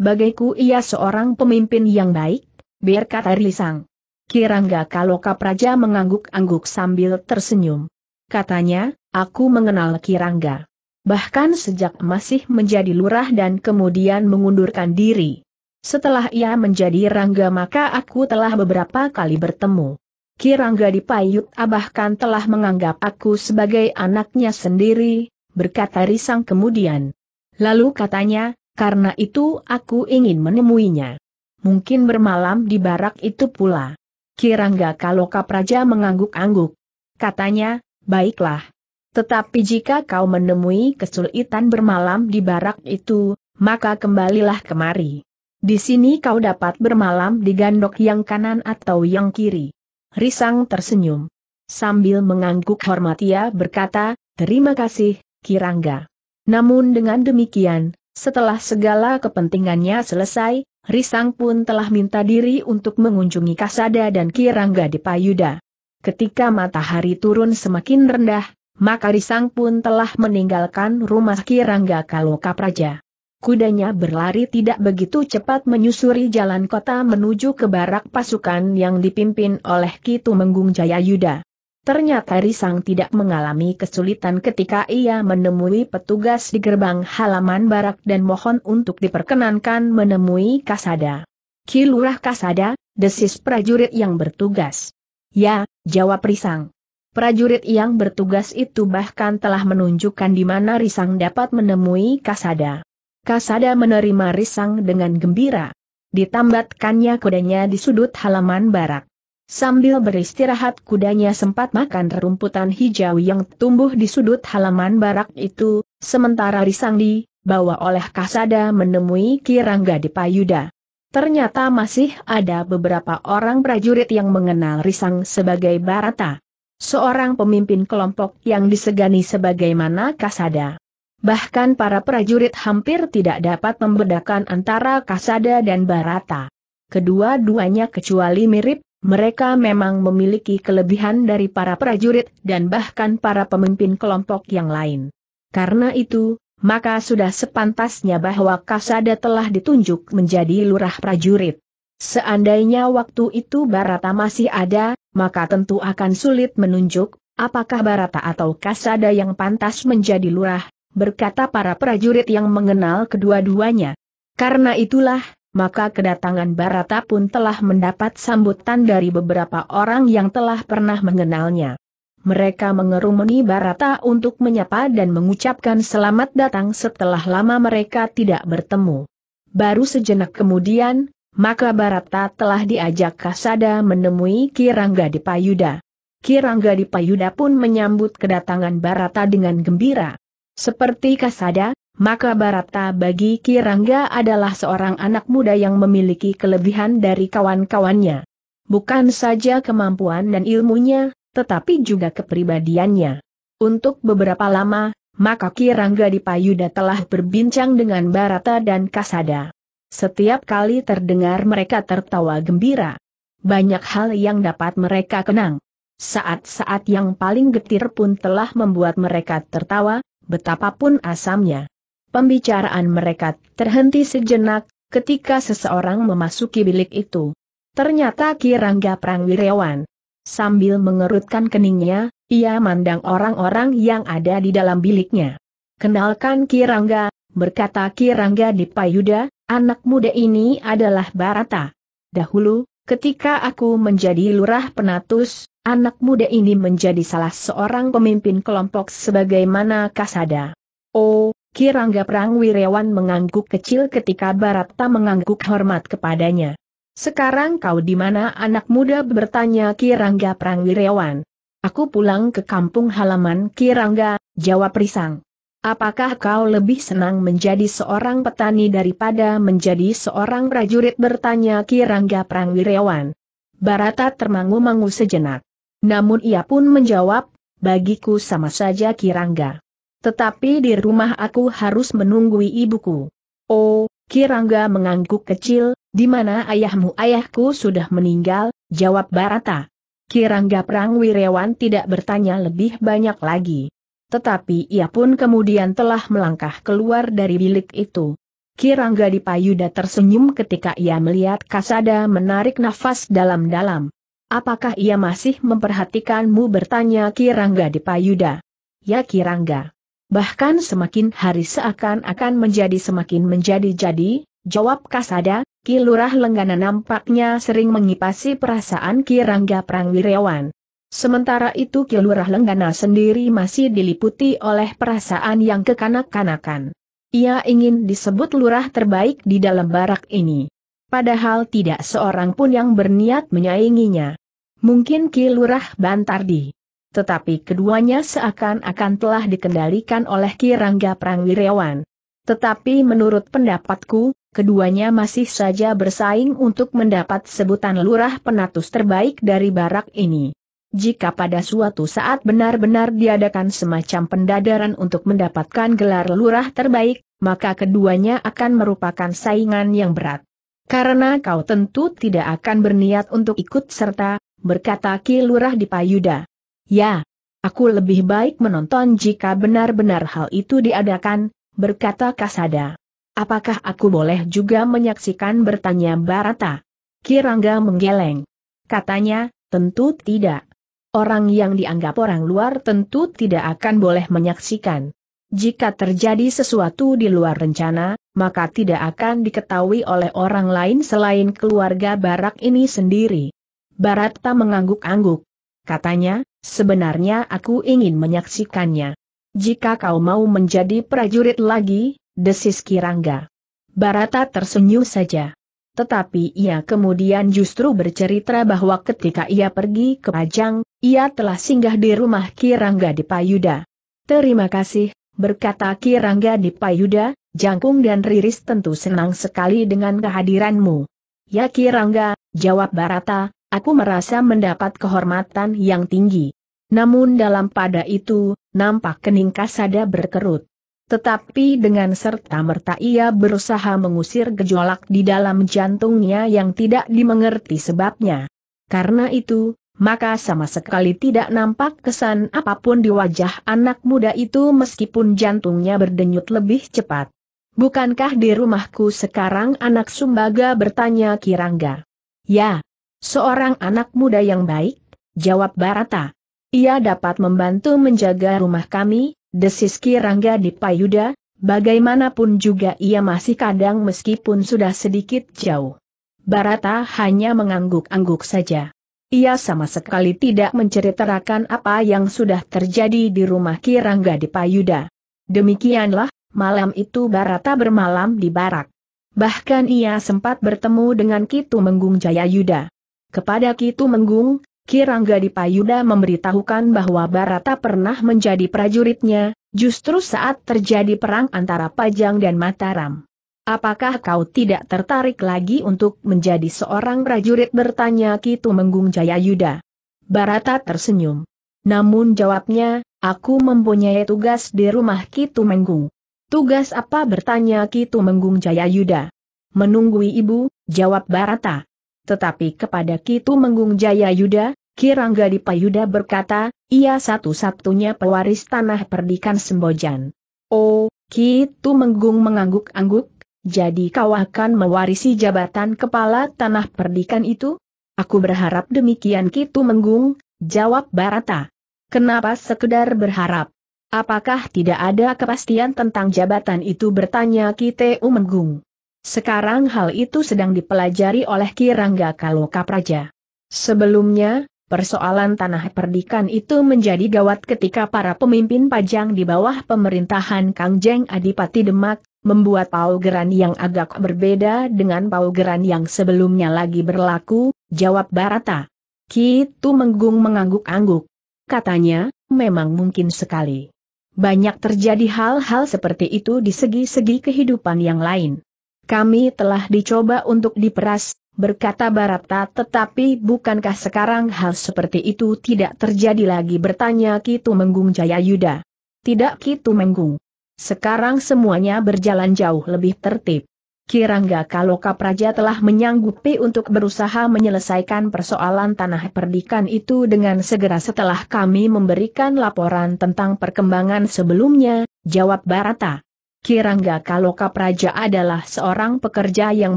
[SPEAKER 1] bagiku ia seorang pemimpin yang baik, biar kata Risang. Kirangga kalau Kapraja mengangguk-angguk sambil tersenyum. Katanya, aku mengenal Kirangga. Bahkan sejak masih menjadi lurah dan kemudian mengundurkan diri. Setelah ia menjadi Rangga maka aku telah beberapa kali bertemu. Kirangga dipayut abahkan telah menganggap aku sebagai anaknya sendiri, berkata Risang kemudian. Lalu katanya, karena itu aku ingin menemuinya. Mungkin bermalam di barak itu pula. Kirangga kalau Kapraja mengangguk-angguk. Katanya, baiklah. Tetapi jika kau menemui kesulitan bermalam di barak itu, maka kembalilah kemari. Di sini kau dapat bermalam di gandok yang kanan atau yang kiri. Risang tersenyum. Sambil mengangguk hormat ia berkata, terima kasih, Kirangga. Namun dengan demikian, setelah segala kepentingannya selesai, Risang pun telah minta diri untuk mengunjungi Kasada dan Kirangga di Payuda. Ketika matahari turun semakin rendah, maka Risang pun telah meninggalkan rumah Kirangga Kaloka Praja. Kudanya berlari tidak begitu cepat menyusuri jalan kota menuju ke barak pasukan yang dipimpin oleh Kitu Menggung Jaya Yuda. Ternyata Risang tidak mengalami kesulitan ketika ia menemui petugas di gerbang halaman barak dan mohon untuk diperkenankan menemui Kasada. Kilurah Kasada, desis prajurit yang bertugas. Ya, jawab Risang. Prajurit yang bertugas itu bahkan telah menunjukkan di mana Risang dapat menemui Kasada. Kasada menerima Risang dengan gembira. Ditambatkannya kudanya di sudut halaman barak. Sambil beristirahat kudanya sempat makan rerumputan hijau yang tumbuh di sudut halaman barak itu, sementara Risangdi, bawa oleh Kasada menemui Kirangga di Payuda. Ternyata masih ada beberapa orang prajurit yang mengenal Risang sebagai Barata. Seorang pemimpin kelompok yang disegani sebagaimana Kasada. Bahkan para prajurit hampir tidak dapat membedakan antara Kasada dan Barata. Kedua-duanya kecuali mirip, mereka memang memiliki kelebihan dari para prajurit dan bahkan para pemimpin kelompok yang lain. Karena itu, maka sudah sepantasnya bahwa Kasada telah ditunjuk menjadi lurah prajurit. Seandainya waktu itu Barata masih ada, maka tentu akan sulit menunjuk apakah Barata atau Kasada yang pantas menjadi lurah, berkata para prajurit yang mengenal kedua-duanya. Karena itulah, maka kedatangan Barata pun telah mendapat sambutan dari beberapa orang yang telah pernah mengenalnya. Mereka mengerumuni Barata untuk menyapa dan mengucapkan selamat datang setelah lama mereka tidak bertemu. Baru sejenak kemudian, maka Barata telah diajak Kasada menemui Kirangga di Payuda. Kirangga di Payuda pun menyambut kedatangan Barata dengan gembira. Seperti Kasada, maka Barata bagi Kirangga adalah seorang anak muda yang memiliki kelebihan dari kawan-kawannya. Bukan saja kemampuan dan ilmunya, tetapi juga kepribadiannya. Untuk beberapa lama, maka Kirangga Payuda telah berbincang dengan Barata dan Kasada. Setiap kali terdengar mereka tertawa gembira. Banyak hal yang dapat mereka kenang. Saat-saat yang paling getir pun telah membuat mereka tertawa, betapapun asamnya. Pembicaraan mereka terhenti sejenak ketika seseorang memasuki bilik itu. Ternyata Kirangga Prangwirawan. Sambil mengerutkan keningnya, ia mandang orang-orang yang ada di dalam biliknya. Kenalkan Kirangga, berkata Kirangga di Payuda, anak muda ini adalah Barata. Dahulu, ketika aku menjadi lurah penatus, anak muda ini menjadi salah seorang pemimpin kelompok sebagaimana Kasada. Oh, Kirangga Prangwirawan mengangguk kecil ketika Barata mengangguk hormat kepadanya. Sekarang kau di mana anak muda bertanya Kirangga Prangwirawan. Aku pulang ke kampung halaman Kirangga, jawab Risang. Apakah kau lebih senang menjadi seorang petani daripada menjadi seorang prajurit bertanya Kirangga Prangwirawan. Barata termangu-mangu sejenak. Namun ia pun menjawab, bagiku sama saja Kirangga. Tetapi di rumah aku harus menunggui ibuku. Oh, Kirangga mengangguk kecil, di mana ayahmu ayahku sudah meninggal, jawab Barata. Kirangga Prang Wirewan tidak bertanya lebih banyak lagi. Tetapi ia pun kemudian telah melangkah keluar dari bilik itu. Kirangga Dipayuda tersenyum ketika ia melihat Kasada menarik nafas dalam-dalam. Apakah ia masih memperhatikanmu bertanya Kirangga Dipayuda? Ya Kirangga. Bahkan semakin hari seakan-akan menjadi semakin menjadi-jadi, jawab Kasada, Kilurah Lurah Lenggana nampaknya sering mengipasi perasaan Ki Rangga Prangwirawan. Sementara itu Kilurah Lenggana sendiri masih diliputi oleh perasaan yang kekanak-kanakan. Ia ingin disebut lurah terbaik di dalam barak ini. Padahal tidak seorang pun yang berniat menyainginya. Mungkin Kilurah Lurah Bantardi tetapi keduanya seakan-akan telah dikendalikan oleh Kirangga Prangwirawan. Tetapi menurut pendapatku, keduanya masih saja bersaing untuk mendapat sebutan lurah penatus terbaik dari barak ini. Jika pada suatu saat benar-benar diadakan semacam pendadaran untuk mendapatkan gelar lurah terbaik, maka keduanya akan merupakan saingan yang berat. Karena kau tentu tidak akan berniat untuk ikut serta, berkata Ki Lurah di Payuda. Ya, aku lebih baik menonton jika benar-benar hal itu diadakan, berkata Kasada. Apakah aku boleh juga menyaksikan bertanya Barata? Kirangga menggeleng. Katanya, tentu tidak. Orang yang dianggap orang luar tentu tidak akan boleh menyaksikan. Jika terjadi sesuatu di luar rencana, maka tidak akan diketahui oleh orang lain selain keluarga barak ini sendiri. Barata mengangguk-angguk katanya, sebenarnya aku ingin menyaksikannya. Jika kau mau menjadi prajurit lagi, desis Kirangga. Barata tersenyum saja. Tetapi ia kemudian justru bercerita bahwa ketika ia pergi ke Pajang, ia telah singgah di rumah Kirangga di Payuda. Terima kasih, berkata Kirangga di Payuda, Jangkung dan Riris tentu senang sekali dengan kehadiranmu. Ya Kirangga, jawab Barata, aku merasa mendapat kehormatan yang tinggi. Namun dalam pada itu, nampak kening kasada berkerut. Tetapi dengan serta-merta ia berusaha mengusir gejolak di dalam jantungnya yang tidak dimengerti sebabnya. Karena itu, maka sama sekali tidak nampak kesan apapun di wajah anak muda itu meskipun jantungnya berdenyut lebih cepat. Bukankah di rumahku sekarang anak Sumbaga bertanya Kirangga? Ya, Seorang anak muda yang baik, jawab Barata. Ia dapat membantu menjaga rumah kami, desis Kirangga di Payuda, bagaimanapun juga ia masih kadang meskipun sudah sedikit jauh. Barata hanya mengangguk-angguk saja. Ia sama sekali tidak menceritakan apa yang sudah terjadi di rumah Kirangga di Payuda. Demikianlah, malam itu Barata bermalam di barak. Bahkan ia sempat bertemu dengan Kitu Menggung Jaya Yuda. Kepada Kitu Menggung, Kirangga Dipayuda memberitahukan bahwa Barata pernah menjadi prajuritnya, justru saat terjadi perang antara Pajang dan Mataram. Apakah kau tidak tertarik lagi untuk menjadi seorang prajurit bertanya Kitu Menggung Jayayuda? Barata tersenyum. Namun jawabnya, aku mempunyai tugas di rumah Kitu Menggung. Tugas apa bertanya Kitu Menggung Jayayuda? Menunggui ibu, jawab Barata. Tetapi kepada Kitu Menggung Jaya Yuda, Kirangga Dipayuda berkata, ia satu-satunya pewaris tanah perdikan Sembojan. Oh, Kitu Menggung mengangguk-angguk, jadi kau akan mewarisi jabatan kepala tanah perdikan itu? Aku berharap demikian Kitu Menggung, jawab Barata. Kenapa sekedar berharap? Apakah tidak ada kepastian tentang jabatan itu bertanya Kitu menggung. Sekarang hal itu sedang dipelajari oleh Kirangga Kaloka Praja. Sebelumnya, persoalan tanah perdikan itu menjadi gawat ketika para pemimpin pajang di bawah pemerintahan Kangjeng Adipati Demak, membuat paugeran yang agak berbeda dengan paugeran yang sebelumnya lagi berlaku, jawab Barata. Kitu Menggung mengangguk-angguk. Katanya, memang mungkin sekali. Banyak terjadi hal-hal seperti itu di segi-segi kehidupan yang lain kami telah dicoba untuk diperas, berkata Barata tetapi bukankah sekarang hal seperti itu tidak terjadi lagi bertanya Kitu Menggung Jaya Yuda. Tidak Kitu Menggung. Sekarang semuanya berjalan jauh lebih tertib. Kirangga kalau Kapraja telah menyanggupi untuk berusaha menyelesaikan persoalan tanah perdikan itu dengan segera setelah kami memberikan laporan tentang perkembangan sebelumnya, jawab Barata. Kirangga kalau Kapraja adalah seorang pekerja yang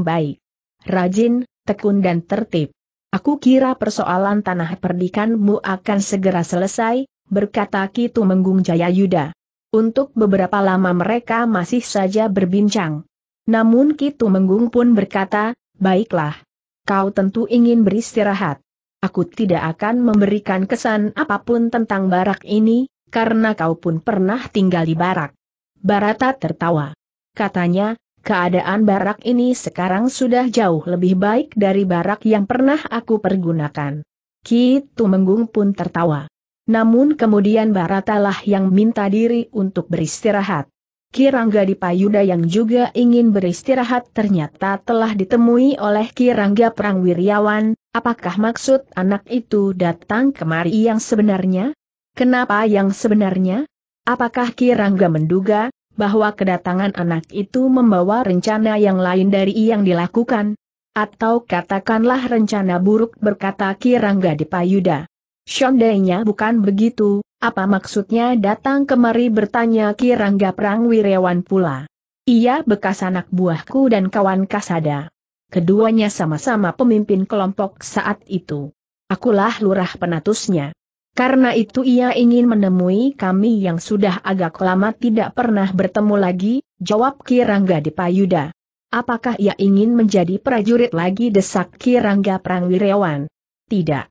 [SPEAKER 1] baik, rajin, tekun dan tertib. Aku kira persoalan tanah perdikanmu akan segera selesai, berkata Kitu Menggung Jayayuda. Untuk beberapa lama mereka masih saja berbincang. Namun Kitu Menggung pun berkata, baiklah. Kau tentu ingin beristirahat. Aku tidak akan memberikan kesan apapun tentang barak ini, karena kau pun pernah tinggal di barak. Barata tertawa. Katanya, keadaan barak ini sekarang sudah jauh lebih baik dari barak yang pernah aku pergunakan. Ki Tumenggung pun tertawa. Namun kemudian Baratalah yang minta diri untuk beristirahat. Kirangga Dipayuda yang juga ingin beristirahat ternyata telah ditemui oleh Kirangga Perang Wiryawan, apakah maksud anak itu datang kemari yang sebenarnya? Kenapa yang sebenarnya? Apakah Kirangga menduga, bahwa kedatangan anak itu membawa rencana yang lain dari yang dilakukan? Atau katakanlah rencana buruk berkata Kirangga di Payuda. Seandainya bukan begitu, apa maksudnya datang kemari bertanya Kirangga Prang Wirewan pula? Ia bekas anak buahku dan kawan Kasada. Keduanya sama-sama pemimpin kelompok saat itu. Akulah lurah penatusnya. Karena itu ia ingin menemui kami yang sudah agak lama tidak pernah bertemu lagi, jawab Kirangga Dipayuda. Apakah ia ingin menjadi prajurit lagi desak Kirangga Prangwirewan? Tidak.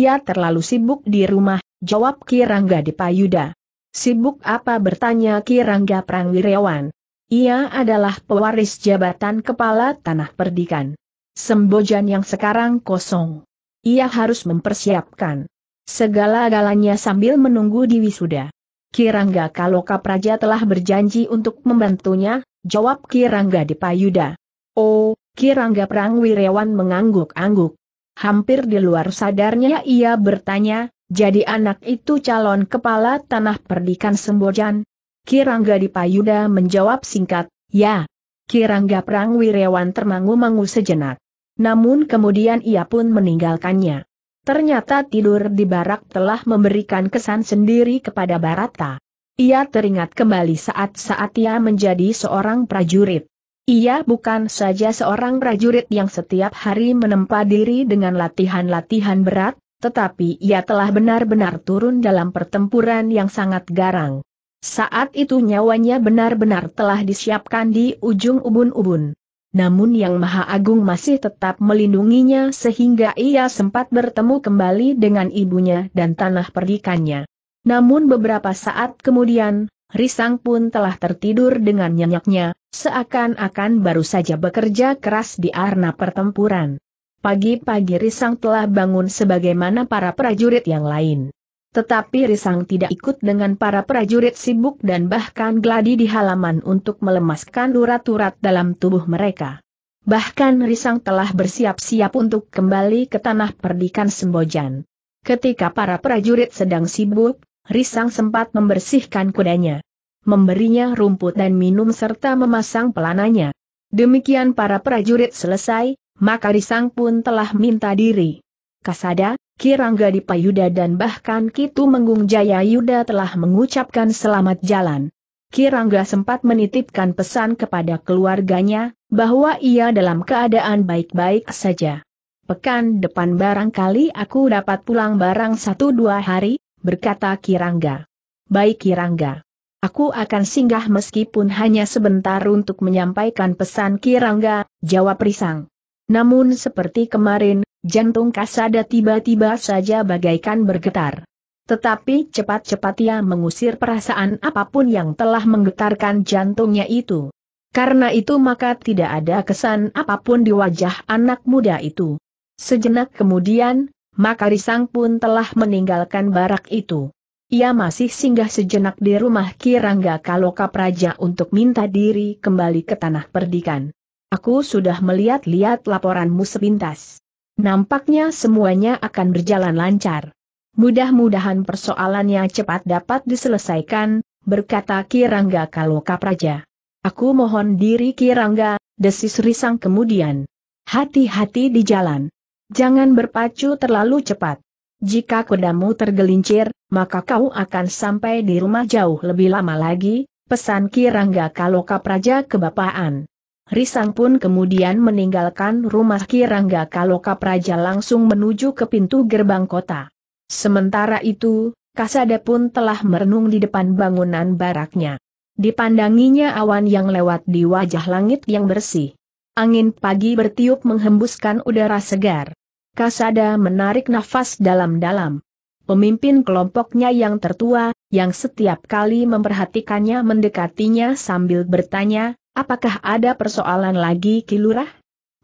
[SPEAKER 1] Ia terlalu sibuk di rumah, jawab Kirangga Dipayuda. Sibuk apa bertanya Kirangga Prangwirewan. Ia adalah pewaris jabatan kepala tanah perdikan. Sembojan yang sekarang kosong. Ia harus mempersiapkan Segala-galanya sambil menunggu di wisuda. Kirangga kalau Kapraja telah berjanji untuk membantunya, jawab Kirangga di Payuda. Oh, Kirangga Perang Wirewan mengangguk-angguk. Hampir di luar sadarnya ia bertanya, jadi anak itu calon kepala tanah perdikan Sembojan? Kirangga di Payuda menjawab singkat, ya. Kirangga Perang Wirewan termangu-mangu sejenak. Namun kemudian ia pun meninggalkannya. Ternyata tidur di barak telah memberikan kesan sendiri kepada Barata. Ia teringat kembali saat-saat ia menjadi seorang prajurit. Ia bukan saja seorang prajurit yang setiap hari menempa diri dengan latihan-latihan berat, tetapi ia telah benar-benar turun dalam pertempuran yang sangat garang. Saat itu nyawanya benar-benar telah disiapkan di ujung ubun-ubun namun Yang Maha Agung masih tetap melindunginya sehingga ia sempat bertemu kembali dengan ibunya dan tanah perdikannya. Namun beberapa saat kemudian, Risang pun telah tertidur dengan nyenyaknya, seakan-akan baru saja bekerja keras di arena pertempuran. Pagi-pagi Risang telah bangun sebagaimana para prajurit yang lain. Tetapi Risang tidak ikut dengan para prajurit sibuk dan bahkan gladi di halaman untuk melemaskan urat-urat dalam tubuh mereka. Bahkan Risang telah bersiap-siap untuk kembali ke tanah perdikan Sembojan. Ketika para prajurit sedang sibuk, Risang sempat membersihkan kudanya. Memberinya rumput dan minum serta memasang pelananya. Demikian para prajurit selesai, maka Risang pun telah minta diri. Kasada, Kirangga di Payuda dan bahkan Kitu Menggung Jaya Yuda telah mengucapkan selamat jalan. Kirangga sempat menitipkan pesan kepada keluarganya, bahwa ia dalam keadaan baik-baik saja. Pekan depan barangkali aku dapat pulang barang satu dua hari, berkata Kirangga. Baik Kirangga. Aku akan singgah meskipun hanya sebentar untuk menyampaikan pesan Kirangga, jawab Risang. Namun seperti kemarin, Jantung Kasada tiba-tiba saja bagaikan bergetar. Tetapi cepat-cepat ia mengusir perasaan apapun yang telah menggetarkan jantungnya itu. Karena itu maka tidak ada kesan apapun di wajah anak muda itu. Sejenak kemudian, maka Risang pun telah meninggalkan barak itu. Ia masih singgah sejenak di rumah Kirangga Kaloka Praja untuk minta diri kembali ke tanah perdikan. Aku sudah melihat-lihat laporanmu sepintas. Nampaknya semuanya akan berjalan lancar. Mudah-mudahan persoalannya cepat dapat diselesaikan, berkata Kirangga Kaloka Praja. Aku mohon diri Kirangga, desis Risang kemudian. Hati-hati di jalan. Jangan berpacu terlalu cepat. Jika kudamu tergelincir, maka kau akan sampai di rumah jauh lebih lama lagi, pesan Kirangga Kaloka Praja kebapaan. Risang pun kemudian meninggalkan rumah Kirangga Kaloka Praja langsung menuju ke pintu gerbang kota. Sementara itu, Kasada pun telah merenung di depan bangunan baraknya. Dipandanginya awan yang lewat di wajah langit yang bersih. Angin pagi bertiup menghembuskan udara segar. Kasada menarik nafas dalam-dalam. Pemimpin kelompoknya yang tertua, yang setiap kali memperhatikannya mendekatinya sambil bertanya, Apakah ada persoalan lagi Kilurah?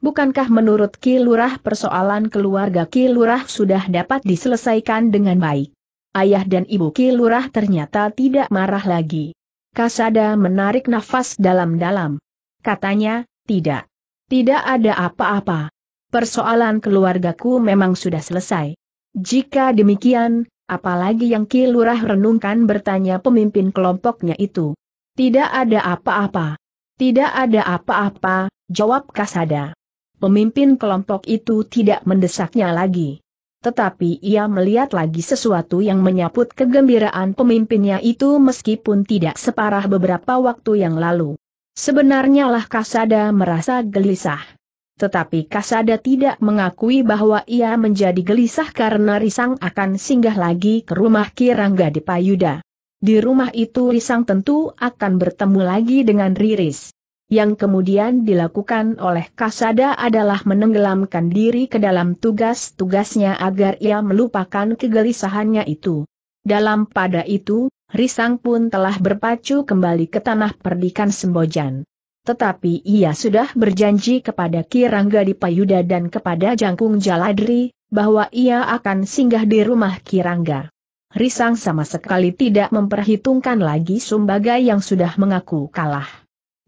[SPEAKER 1] Bukankah menurut Kilurah persoalan keluarga Kilurah sudah dapat diselesaikan dengan baik? Ayah dan ibu Kilurah ternyata tidak marah lagi. Kasada menarik nafas dalam-dalam. Katanya, tidak. Tidak ada apa-apa. Persoalan keluargaku memang sudah selesai. Jika demikian, apalagi yang Kilurah renungkan bertanya pemimpin kelompoknya itu. Tidak ada apa-apa. Tidak ada apa-apa, jawab Kasada. Pemimpin kelompok itu tidak mendesaknya lagi. Tetapi ia melihat lagi sesuatu yang menyaput kegembiraan pemimpinnya itu meskipun tidak separah beberapa waktu yang lalu. Sebenarnya lah Kasada merasa gelisah. Tetapi Kasada tidak mengakui bahwa ia menjadi gelisah karena Risang akan singgah lagi ke rumah Kirangga di Payuda. Di rumah itu Risang tentu akan bertemu lagi dengan Riris. Yang kemudian dilakukan oleh Kasada adalah menenggelamkan diri ke dalam tugas-tugasnya agar ia melupakan kegelisahannya itu. Dalam pada itu, Risang pun telah berpacu kembali ke tanah perdikan Sembojan. Tetapi ia sudah berjanji kepada Kirangga di Payuda dan kepada Jangkung Jaladri, bahwa ia akan singgah di rumah Kirangga. Risang sama sekali tidak memperhitungkan lagi Sumbaga yang sudah mengaku kalah.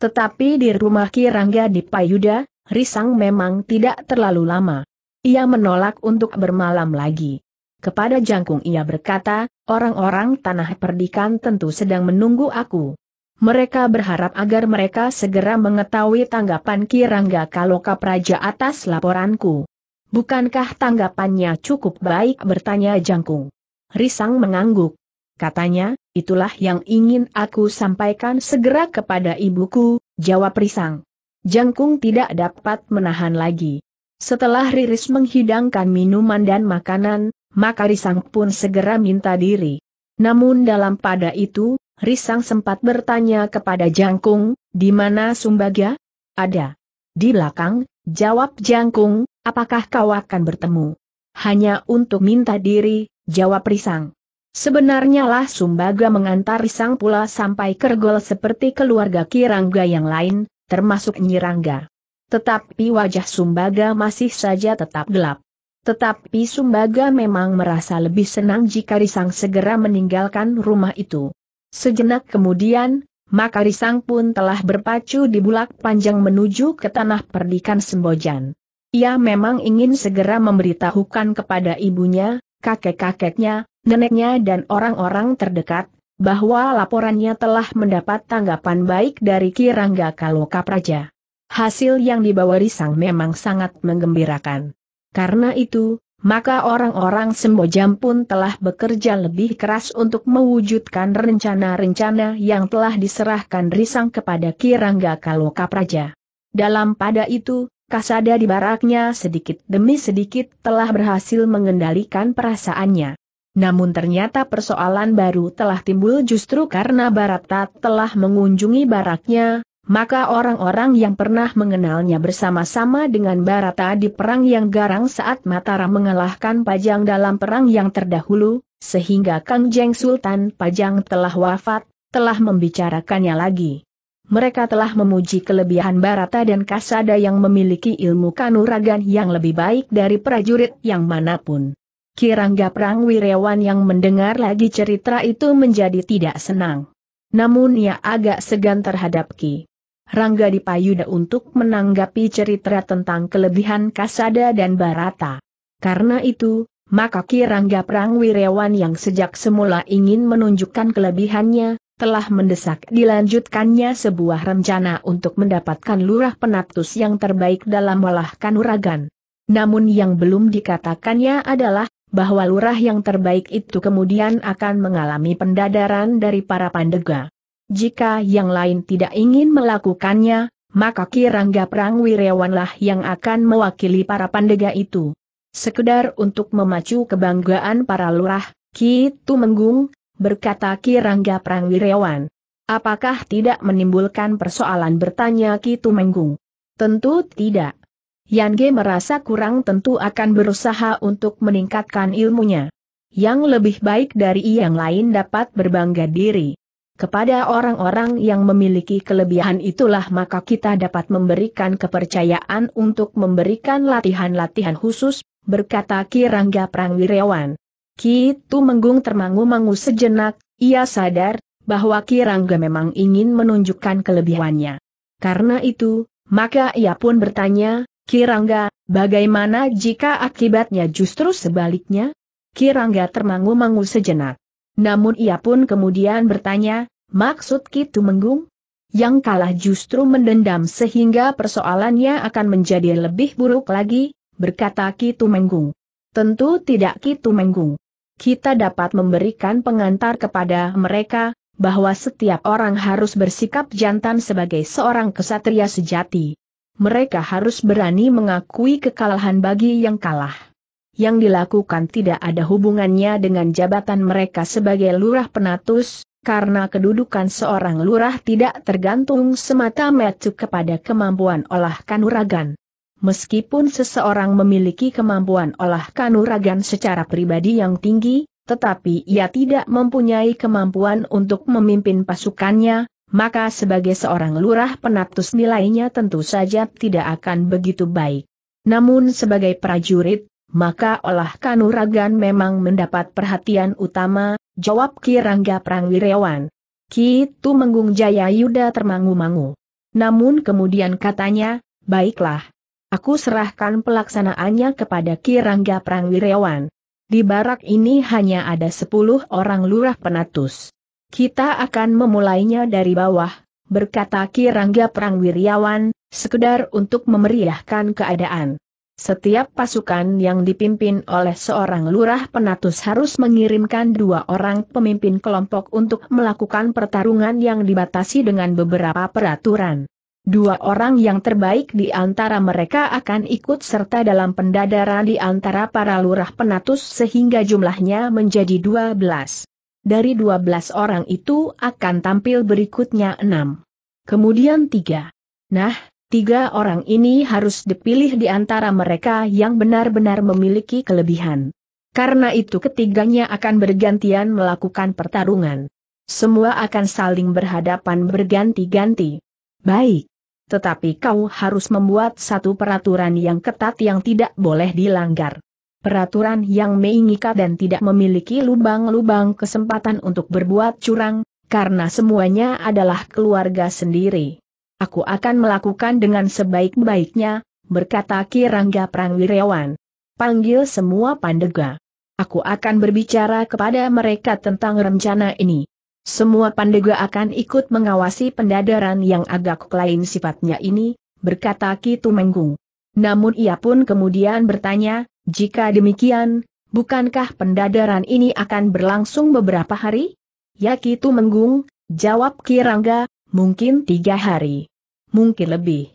[SPEAKER 1] Tetapi di rumah Kirangga di Payuda, Risang memang tidak terlalu lama. Ia menolak untuk bermalam lagi. Kepada Jangkung ia berkata, orang-orang tanah perdikan tentu sedang menunggu aku. Mereka berharap agar mereka segera mengetahui tanggapan Kirangga kalau Kapraja atas laporanku. Bukankah tanggapannya cukup baik bertanya Jangkung. Risang mengangguk. Katanya, itulah yang ingin aku sampaikan segera kepada ibuku, jawab Risang. Jangkung tidak dapat menahan lagi. Setelah Riris menghidangkan minuman dan makanan, maka Risang pun segera minta diri. Namun dalam pada itu, Risang sempat bertanya kepada Jangkung, di mana Sumbaga? Ada. Di belakang, jawab Jangkung, apakah kau akan bertemu? Hanya untuk minta diri, jawab Risang. Sebenarnya lah Sumbaga mengantar Risang pula sampai Kergol seperti keluarga Kirangga yang lain, termasuk Nyirangga. Tetapi wajah Sumbaga masih saja tetap gelap. Tetapi Sumbaga memang merasa lebih senang jika Risang segera meninggalkan rumah itu. Sejenak kemudian, maka Risang pun telah berpacu di bulak panjang menuju ke tanah perdikan Sembojan. Ia memang ingin segera memberitahukan kepada ibunya, kakek-kakeknya, neneknya dan orang-orang terdekat, bahwa laporannya telah mendapat tanggapan baik dari Kirangga Kaloka Praja. Hasil yang dibawa Risang memang sangat menggembirakan. Karena itu, maka orang-orang Sembojam pun telah bekerja lebih keras untuk mewujudkan rencana-rencana yang telah diserahkan Risang kepada Kirangga Kaloka Praja. Dalam pada itu, Kasada di baraknya sedikit demi sedikit telah berhasil mengendalikan perasaannya. Namun ternyata persoalan baru telah timbul justru karena Barata telah mengunjungi baraknya, maka orang-orang yang pernah mengenalnya bersama-sama dengan Barata di perang yang garang saat Mataram mengalahkan Pajang dalam perang yang terdahulu, sehingga Kang Jeng Sultan Pajang telah wafat, telah membicarakannya lagi mereka telah memuji kelebihan Barata dan Kasada yang memiliki ilmu kanuragan yang lebih baik dari prajurit yang manapun. Kirangga Prang Wirewan yang mendengar lagi cerita itu menjadi tidak senang. Namun ia agak segan terhadap Ki. Rangga Dipayuda untuk menanggapi cerita tentang kelebihan Kasada dan Barata. Karena itu, maka Ki Rangga Prang Wirewan yang sejak semula ingin menunjukkan kelebihannya, telah mendesak dilanjutkannya sebuah rencana untuk mendapatkan lurah penatus yang terbaik dalam walah kanuragan. Namun yang belum dikatakannya adalah, bahwa lurah yang terbaik itu kemudian akan mengalami pendadaran dari para pandega. Jika yang lain tidak ingin melakukannya, maka Kirangga wirewanlah yang akan mewakili para pandega itu. Sekedar untuk memacu kebanggaan para lurah, Ki Tumenggung, berkata Ki Kirangga Prangwirawan. Apakah tidak menimbulkan persoalan bertanya Ki Tumenggung? Tentu tidak. Yan Ge merasa kurang tentu akan berusaha untuk meningkatkan ilmunya. Yang lebih baik dari yang lain dapat berbangga diri. Kepada orang-orang yang memiliki kelebihan itulah maka kita dapat memberikan kepercayaan untuk memberikan latihan-latihan khusus, berkata Ki Kirangga Prangwirawan. Kitu menggung termangu-mangu sejenak, ia sadar, bahwa Kirangga memang ingin menunjukkan kelebihannya. Karena itu, maka ia pun bertanya, Kirangga, bagaimana jika akibatnya justru sebaliknya? Kirangga termangu-mangu sejenak. Namun ia pun kemudian bertanya, maksud Kitu menggung? Yang kalah justru mendendam sehingga persoalannya akan menjadi lebih buruk lagi, berkata Kitu menggung. Tentu tidak Kitu menggung kita dapat memberikan pengantar kepada mereka, bahwa setiap orang harus bersikap jantan sebagai seorang kesatria sejati. Mereka harus berani mengakui kekalahan bagi yang kalah. Yang dilakukan tidak ada hubungannya dengan jabatan mereka sebagai lurah penatus, karena kedudukan seorang lurah tidak tergantung semata-mata kepada kemampuan olah kanuragan meskipun seseorang memiliki kemampuan olah kanuragan secara pribadi yang tinggi, tetapi ia tidak mempunyai kemampuan untuk memimpin pasukannya, maka sebagai seorang lurah penatus nilainya tentu saja tidak akan begitu baik. Namun sebagai prajurit, maka olah kanuragan memang mendapat perhatian utama, jawab Ki Kirangga Prangwirewan. Kitu Menggung Jaya Yuda termangu-mangu. Namun kemudian katanya, baiklah, Aku serahkan pelaksanaannya kepada Kirangga Prangwirawan. Di barak ini hanya ada sepuluh orang lurah penatus. Kita akan memulainya dari bawah, berkata Kirangga Prangwirawan, sekedar untuk memeriahkan keadaan. Setiap pasukan yang dipimpin oleh seorang lurah penatus harus mengirimkan dua orang pemimpin kelompok untuk melakukan pertarungan yang dibatasi dengan beberapa peraturan. Dua orang yang terbaik di antara mereka akan ikut serta dalam pendadaran di antara para lurah penatus sehingga jumlahnya menjadi dua belas. Dari dua belas orang itu akan tampil berikutnya enam. Kemudian tiga. Nah, tiga orang ini harus dipilih di antara mereka yang benar-benar memiliki kelebihan. Karena itu ketiganya akan bergantian melakukan pertarungan. Semua akan saling berhadapan berganti-ganti. Baik tetapi kau harus membuat satu peraturan yang ketat yang tidak boleh dilanggar. Peraturan yang mengikat dan tidak memiliki lubang-lubang kesempatan untuk berbuat curang, karena semuanya adalah keluarga sendiri. Aku akan melakukan dengan sebaik-baiknya, berkata Kirangga Prangwirawan. Panggil semua pandega. Aku akan berbicara kepada mereka tentang rencana ini. Semua pandega akan ikut mengawasi pendadaran yang agak lain sifatnya ini, berkata Ki Tumenggung. Namun ia pun kemudian bertanya, jika demikian, bukankah pendadaran ini akan berlangsung beberapa hari? Ya Ki Tumenggung, jawab Ki Rangga, mungkin tiga hari. Mungkin lebih.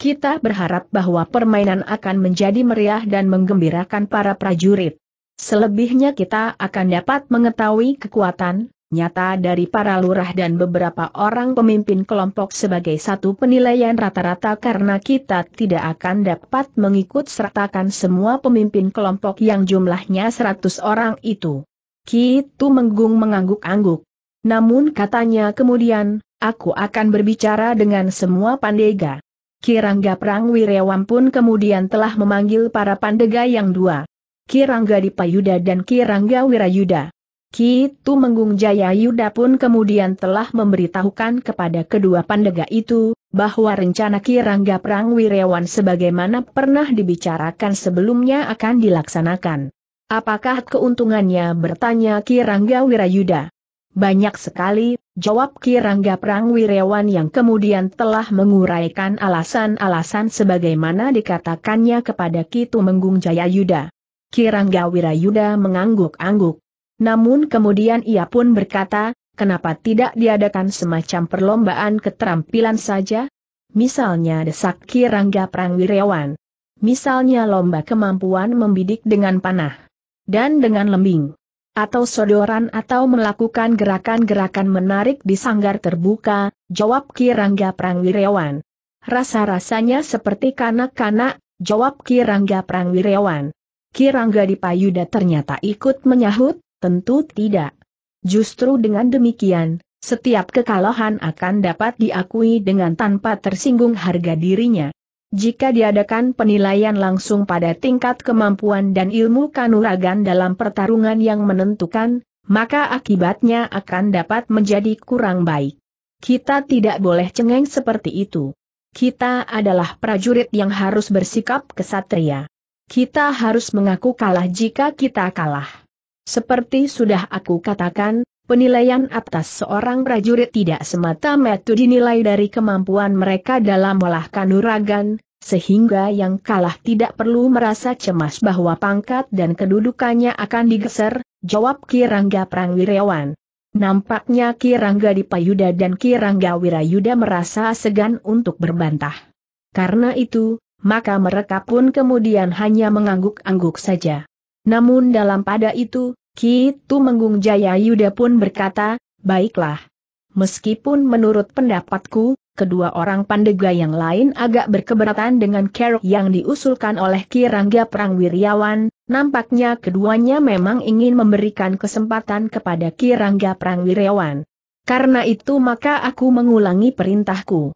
[SPEAKER 1] Kita berharap bahwa permainan akan menjadi meriah dan menggembirakan para prajurit. Selebihnya kita akan dapat mengetahui kekuatan, nyata dari para lurah dan beberapa orang pemimpin kelompok sebagai satu penilaian rata-rata karena kita tidak akan dapat mengikut sertakan semua pemimpin kelompok yang jumlahnya 100 orang itu. Kitu Menggung mengangguk-angguk. Namun katanya kemudian, aku akan berbicara dengan semua pandega. Kirangga Prang Wirewam pun kemudian telah memanggil para pandega yang dua. Kirangga Dipayuda dan Kirangga Wirayuda. Ki Menggung Jaya Yuda pun kemudian telah memberitahukan kepada kedua pandega itu, bahwa rencana Ki Rangga Prang Wirewan sebagaimana pernah dibicarakan sebelumnya akan dilaksanakan. Apakah keuntungannya bertanya Ki Rangga Wirayuda? Banyak sekali, jawab Ki Rangga Prang Wirewan yang kemudian telah menguraikan alasan-alasan sebagaimana dikatakannya kepada Ki Menggung Jaya Yuda. Ki Rangga Wirayuda mengangguk-angguk. Namun kemudian ia pun berkata, kenapa tidak diadakan semacam perlombaan keterampilan saja? Misalnya desak kirangga perang wirawan. Misalnya lomba kemampuan membidik dengan panah. Dan dengan lembing. Atau sodoran atau melakukan gerakan-gerakan menarik di sanggar terbuka, jawab kirangga perang wirawan. Rasa-rasanya seperti kanak-kanak, jawab kirangga perang wirawan. Kirangga di Payuda ternyata ikut menyahut, Tentu tidak. Justru dengan demikian, setiap kekalahan akan dapat diakui dengan tanpa tersinggung harga dirinya. Jika diadakan penilaian langsung pada tingkat kemampuan dan ilmu kanuragan dalam pertarungan yang menentukan, maka akibatnya akan dapat menjadi kurang baik. Kita tidak boleh cengeng seperti itu. Kita adalah prajurit yang harus bersikap kesatria. Kita harus mengaku kalah jika kita kalah. Seperti sudah aku katakan, penilaian atas seorang prajurit tidak semata-mata dinilai dari kemampuan mereka dalam olah kanuragan, sehingga yang kalah tidak perlu merasa cemas bahwa pangkat dan kedudukannya akan digeser, jawab Kirangga Prangwirawan. Nampaknya Kirangga Dipayuda dan Kirangga Wirayuda merasa segan untuk berbantah. Karena itu, maka mereka pun kemudian hanya mengangguk-angguk saja. Namun dalam pada itu, Ki Tumenggung Jaya Yuda pun berkata, baiklah. Meskipun menurut pendapatku, kedua orang pandega yang lain agak berkeberatan dengan kerok yang diusulkan oleh Ki Rangga Perang Wiryawan, nampaknya keduanya memang ingin memberikan kesempatan kepada Ki Rangga Perang Wiryawan. Karena itu maka aku mengulangi perintahku.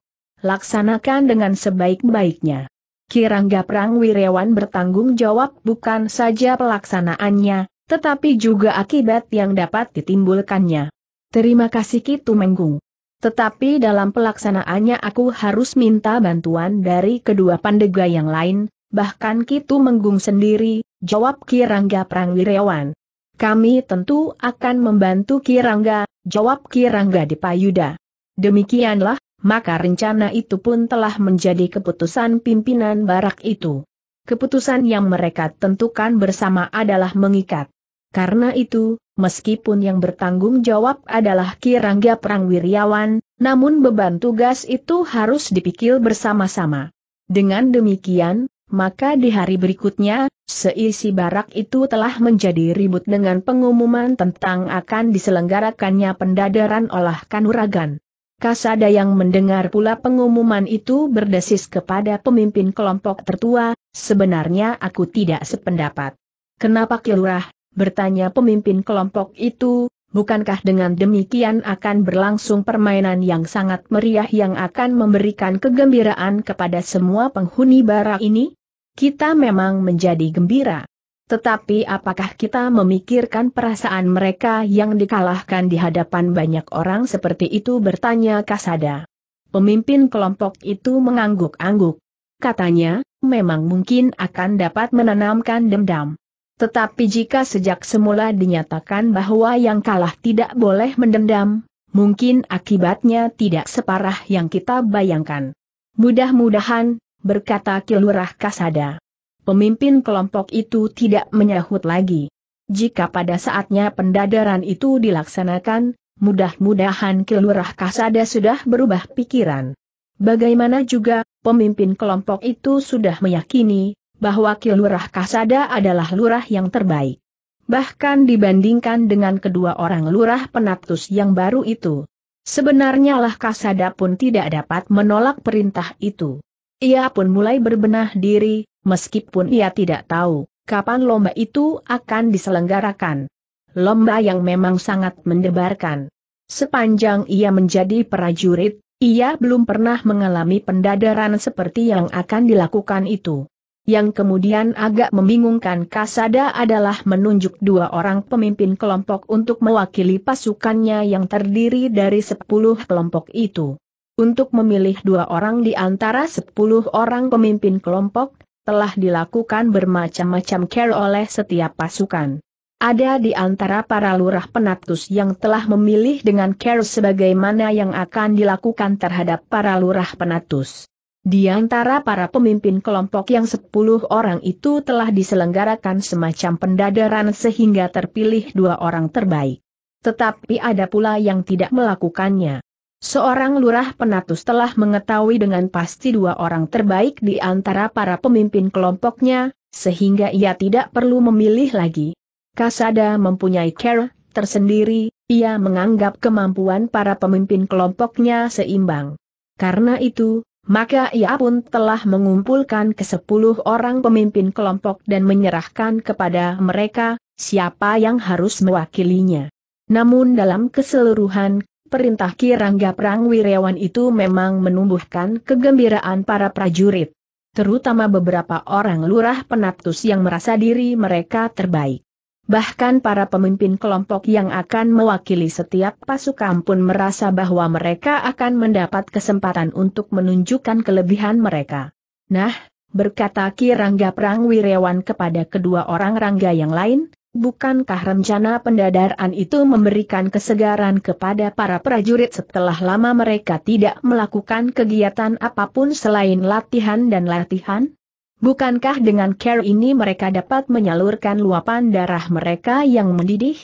[SPEAKER 1] Laksanakan dengan sebaik-baiknya. Kirangga Wirewan bertanggung jawab bukan saja pelaksanaannya, tetapi juga akibat yang dapat ditimbulkannya. Terima kasih Kitu Menggung. Tetapi dalam pelaksanaannya aku harus minta bantuan dari kedua pandega yang lain, bahkan Kitu Menggung sendiri, jawab Kirangga Wirewan. Kami tentu akan membantu Kirangga, jawab Kirangga Dipayuda. Demikianlah maka rencana itu pun telah menjadi keputusan pimpinan barak itu. Keputusan yang mereka tentukan bersama adalah mengikat. Karena itu, meskipun yang bertanggung jawab adalah Kirangga Perang Wiryawan, namun beban tugas itu harus dipikir bersama-sama. Dengan demikian, maka di hari berikutnya, seisi barak itu telah menjadi ribut dengan pengumuman tentang akan diselenggarakannya pendadaran olah kanuragan. Kasada yang mendengar pula pengumuman itu berdesis kepada pemimpin kelompok tertua, sebenarnya aku tidak sependapat. Kenapa Kilurah, bertanya pemimpin kelompok itu, bukankah dengan demikian akan berlangsung permainan yang sangat meriah yang akan memberikan kegembiraan kepada semua penghuni barak ini? Kita memang menjadi gembira. Tetapi apakah kita memikirkan perasaan mereka yang dikalahkan di hadapan banyak orang seperti itu bertanya Kasada. Pemimpin kelompok itu mengangguk-angguk. Katanya, memang mungkin akan dapat menanamkan dendam. Tetapi jika sejak semula dinyatakan bahwa yang kalah tidak boleh mendendam, mungkin akibatnya tidak separah yang kita bayangkan. Mudah-mudahan, berkata Kilurah Kasada pemimpin kelompok itu tidak menyahut lagi. Jika pada saatnya pendadaran itu dilaksanakan, mudah-mudahan kelurah Kasada sudah berubah pikiran. Bagaimana juga, pemimpin kelompok itu sudah meyakini bahwa kelurah Kasada adalah lurah yang terbaik. Bahkan dibandingkan dengan kedua orang lurah penatus yang baru itu. Sebenarnya lah Kasada pun tidak dapat menolak perintah itu. Ia pun mulai berbenah diri, meskipun ia tidak tahu kapan lomba itu akan diselenggarakan. Lomba yang memang sangat mendebarkan. Sepanjang ia menjadi prajurit, ia belum pernah mengalami pendadaran seperti yang akan dilakukan itu. Yang kemudian agak membingungkan Kasada adalah menunjuk dua orang pemimpin kelompok untuk mewakili pasukannya yang terdiri dari sepuluh kelompok itu untuk memilih dua orang di antara sepuluh orang pemimpin kelompok, telah dilakukan bermacam-macam care oleh setiap pasukan. Ada di antara para lurah penatus yang telah memilih dengan care sebagaimana yang akan dilakukan terhadap para lurah penatus. Di antara para pemimpin kelompok yang sepuluh orang itu telah diselenggarakan semacam pendadaran sehingga terpilih dua orang terbaik. Tetapi ada pula yang tidak melakukannya. Seorang lurah penatus telah mengetahui dengan pasti dua orang terbaik di antara para pemimpin kelompoknya, sehingga ia tidak perlu memilih lagi. Kasada mempunyai care tersendiri, ia menganggap kemampuan para pemimpin kelompoknya seimbang. Karena itu, maka ia pun telah mengumpulkan ke sepuluh orang pemimpin kelompok dan menyerahkan kepada mereka, siapa yang harus mewakilinya. Namun dalam keseluruhan, perintah Kirangga Perang Wirewan itu memang menumbuhkan kegembiraan para prajurit. Terutama beberapa orang lurah penatus yang merasa diri mereka terbaik. Bahkan para pemimpin kelompok yang akan mewakili setiap pasukan pun merasa bahwa mereka akan mendapat kesempatan untuk menunjukkan kelebihan mereka. Nah, berkata Ki Rangga Perang Wirewan kepada kedua orang Rangga yang lain, Bukankah rencana pendadaran itu memberikan kesegaran kepada para prajurit setelah lama mereka tidak melakukan kegiatan apapun selain latihan dan latihan? Bukankah dengan care ini mereka dapat menyalurkan luapan darah mereka yang mendidih?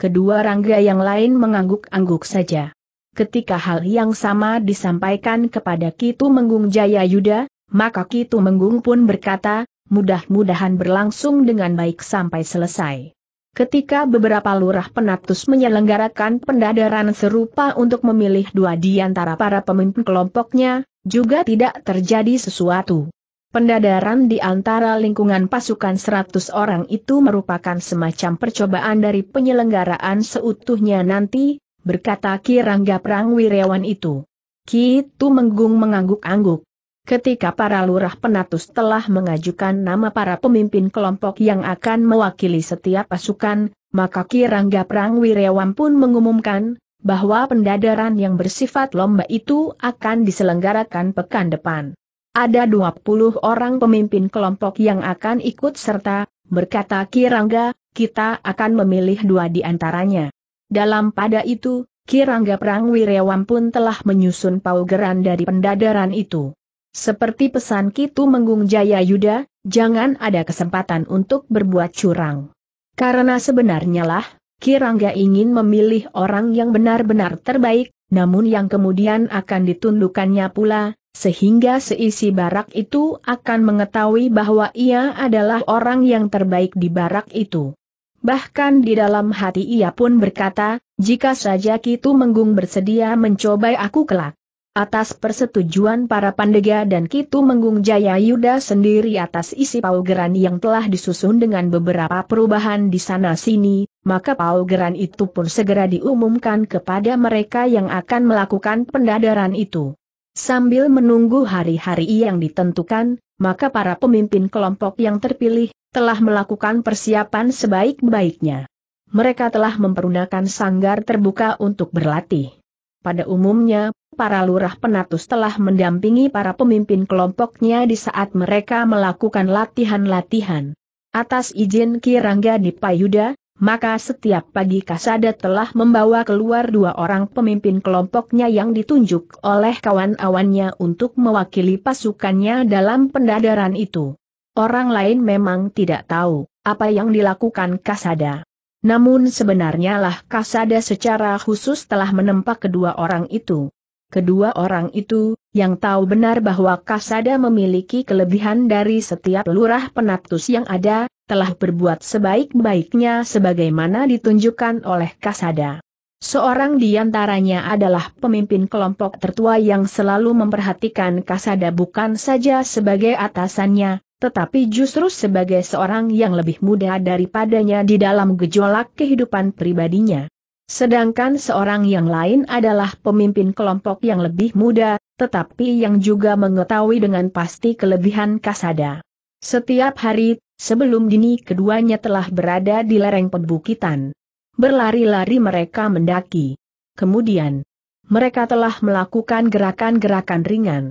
[SPEAKER 1] Kedua rangga yang lain mengangguk-angguk saja. Ketika hal yang sama disampaikan kepada Kitu Menggung Jaya Yuda, maka Kitu Menggung pun berkata, mudah-mudahan berlangsung dengan baik sampai selesai. Ketika beberapa lurah penatus menyelenggarakan pendadaran serupa untuk memilih dua di antara para pemimpin kelompoknya, juga tidak terjadi sesuatu. Pendadaran di antara lingkungan pasukan 100 orang itu merupakan semacam percobaan dari penyelenggaraan seutuhnya nanti, berkata Ki Perang Prangwirewan itu. Kitu Menggung mengangguk-angguk. Ketika para lurah penatus telah mengajukan nama para pemimpin kelompok yang akan mewakili setiap pasukan, maka Kirangga Perang Wirewam pun mengumumkan, bahwa pendadaran yang bersifat lomba itu akan diselenggarakan pekan depan. Ada 20 orang pemimpin kelompok yang akan ikut serta, berkata Kirangga, kita akan memilih dua di antaranya. Dalam pada itu, Kirangga Perang Wirewam pun telah menyusun paugeran dari pendadaran itu. Seperti pesan Kitu Menggung Jaya Yuda, jangan ada kesempatan untuk berbuat curang. Karena sebenarnya lah, Kirangga ingin memilih orang yang benar-benar terbaik, namun yang kemudian akan ditundukannya pula, sehingga seisi barak itu akan mengetahui bahwa ia adalah orang yang terbaik di barak itu. Bahkan di dalam hati ia pun berkata, jika saja Kitu Menggung bersedia mencobai aku kelak, Atas persetujuan para Pandega dan Kitu Menggung Jaya Yuda sendiri atas isi paugeran yang telah disusun dengan beberapa perubahan di sana-sini, maka paugeran itu pun segera diumumkan kepada mereka yang akan melakukan pendadaran itu. Sambil menunggu hari-hari yang ditentukan, maka para pemimpin kelompok yang terpilih telah melakukan persiapan sebaik-baiknya. Mereka telah mempergunakan sanggar terbuka untuk berlatih. Pada umumnya, para lurah penatus telah mendampingi para pemimpin kelompoknya di saat mereka melakukan latihan-latihan. Atas izin Kirangga di Dipayuda, maka setiap pagi Kasada telah membawa keluar dua orang pemimpin kelompoknya yang ditunjuk oleh kawan-kawannya untuk mewakili pasukannya dalam pendadaran itu. Orang lain memang tidak tahu apa yang dilakukan Kasada. Namun sebenarnya lah Kasada secara khusus telah menempa kedua orang itu. Kedua orang itu, yang tahu benar bahwa Kasada memiliki kelebihan dari setiap lurah penatus yang ada, telah berbuat sebaik-baiknya sebagaimana ditunjukkan oleh Kasada. Seorang di antaranya adalah pemimpin kelompok tertua yang selalu memperhatikan Kasada bukan saja sebagai atasannya, tetapi justru sebagai seorang yang lebih muda daripadanya di dalam gejolak kehidupan pribadinya. Sedangkan seorang yang lain adalah pemimpin kelompok yang lebih muda, tetapi yang juga mengetahui dengan pasti kelebihan Kasada. Setiap hari, sebelum dini keduanya telah berada di lereng perbukitan. Berlari-lari mereka mendaki. Kemudian, mereka telah melakukan gerakan-gerakan ringan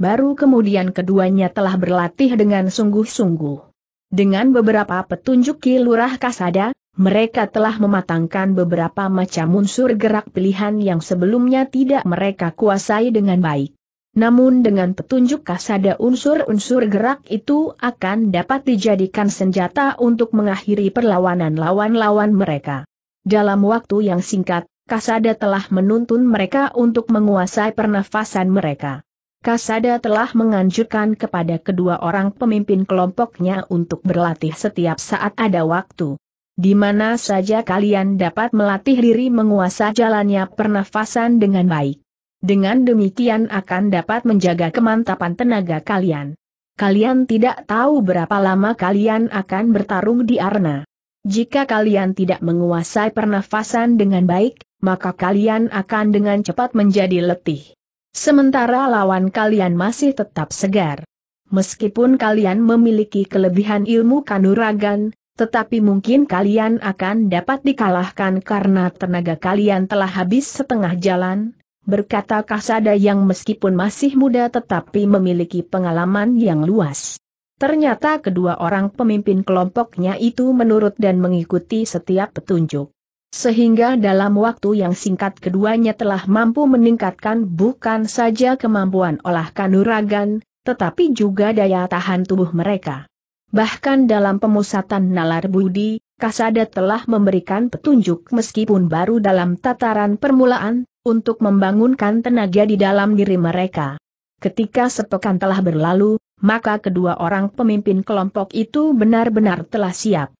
[SPEAKER 1] baru kemudian keduanya telah berlatih dengan sungguh-sungguh. Dengan beberapa petunjuk Kilurah Kasada, mereka telah mematangkan beberapa macam unsur gerak pilihan yang sebelumnya tidak mereka kuasai dengan baik. Namun dengan petunjuk kasada unsur-unsur gerak itu akan dapat dijadikan senjata untuk mengakhiri perlawanan lawan-lawan mereka. Dalam waktu yang singkat, kasada telah menuntun mereka untuk menguasai pernafasan mereka. Kasada telah menganjurkan kepada kedua orang pemimpin kelompoknya untuk berlatih setiap saat ada waktu. Di mana saja kalian dapat melatih diri menguasai jalannya pernafasan dengan baik. Dengan demikian akan dapat menjaga kemantapan tenaga kalian. Kalian tidak tahu berapa lama kalian akan bertarung di arena. Jika kalian tidak menguasai pernafasan dengan baik, maka kalian akan dengan cepat menjadi letih. Sementara lawan kalian masih tetap segar. Meskipun kalian memiliki kelebihan ilmu kanuragan, tetapi mungkin kalian akan dapat dikalahkan karena tenaga kalian telah habis setengah jalan, berkata Kasada yang meskipun masih muda tetapi memiliki pengalaman yang luas. Ternyata kedua orang pemimpin kelompoknya itu menurut dan mengikuti setiap petunjuk. Sehingga dalam waktu yang singkat keduanya telah mampu meningkatkan bukan saja kemampuan olah kanuragan, tetapi juga daya tahan tubuh mereka. Bahkan dalam pemusatan nalar budi, Kasada telah memberikan petunjuk meskipun baru dalam tataran permulaan, untuk membangunkan tenaga di dalam diri mereka. Ketika sepekan telah berlalu, maka kedua orang pemimpin kelompok itu benar-benar telah siap.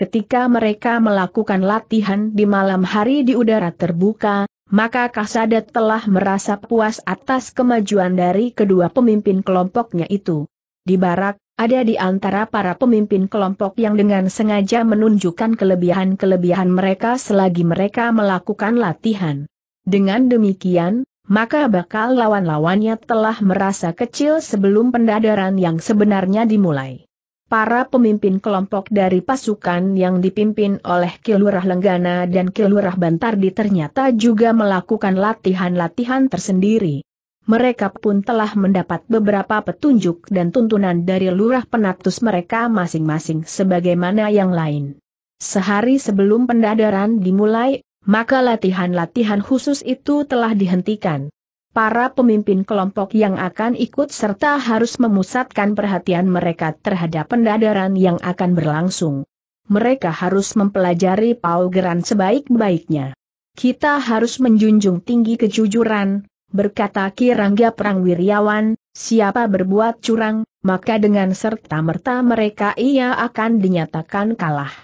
[SPEAKER 1] Ketika mereka melakukan latihan di malam hari di udara terbuka, maka Kasadat telah merasa puas atas kemajuan dari kedua pemimpin kelompoknya itu. Di barak, ada di antara para pemimpin kelompok yang dengan sengaja menunjukkan kelebihan-kelebihan mereka selagi mereka melakukan latihan. Dengan demikian, maka bakal lawan-lawannya telah merasa kecil sebelum pendadaran yang sebenarnya dimulai para pemimpin kelompok dari pasukan yang dipimpin oleh Kilurah Lenggana dan Kilurah Bantardi ternyata juga melakukan latihan-latihan tersendiri. Mereka pun telah mendapat beberapa petunjuk dan tuntunan dari lurah penatus mereka masing-masing sebagaimana yang lain. Sehari sebelum pendadaran dimulai, maka latihan-latihan khusus itu telah dihentikan para pemimpin kelompok yang akan ikut serta harus memusatkan perhatian mereka terhadap pendadaran yang akan berlangsung. Mereka harus mempelajari paugeran sebaik-baiknya. Kita harus menjunjung tinggi kejujuran, berkata Kirangga Wiryawan. siapa berbuat curang, maka dengan serta-merta mereka ia akan dinyatakan kalah.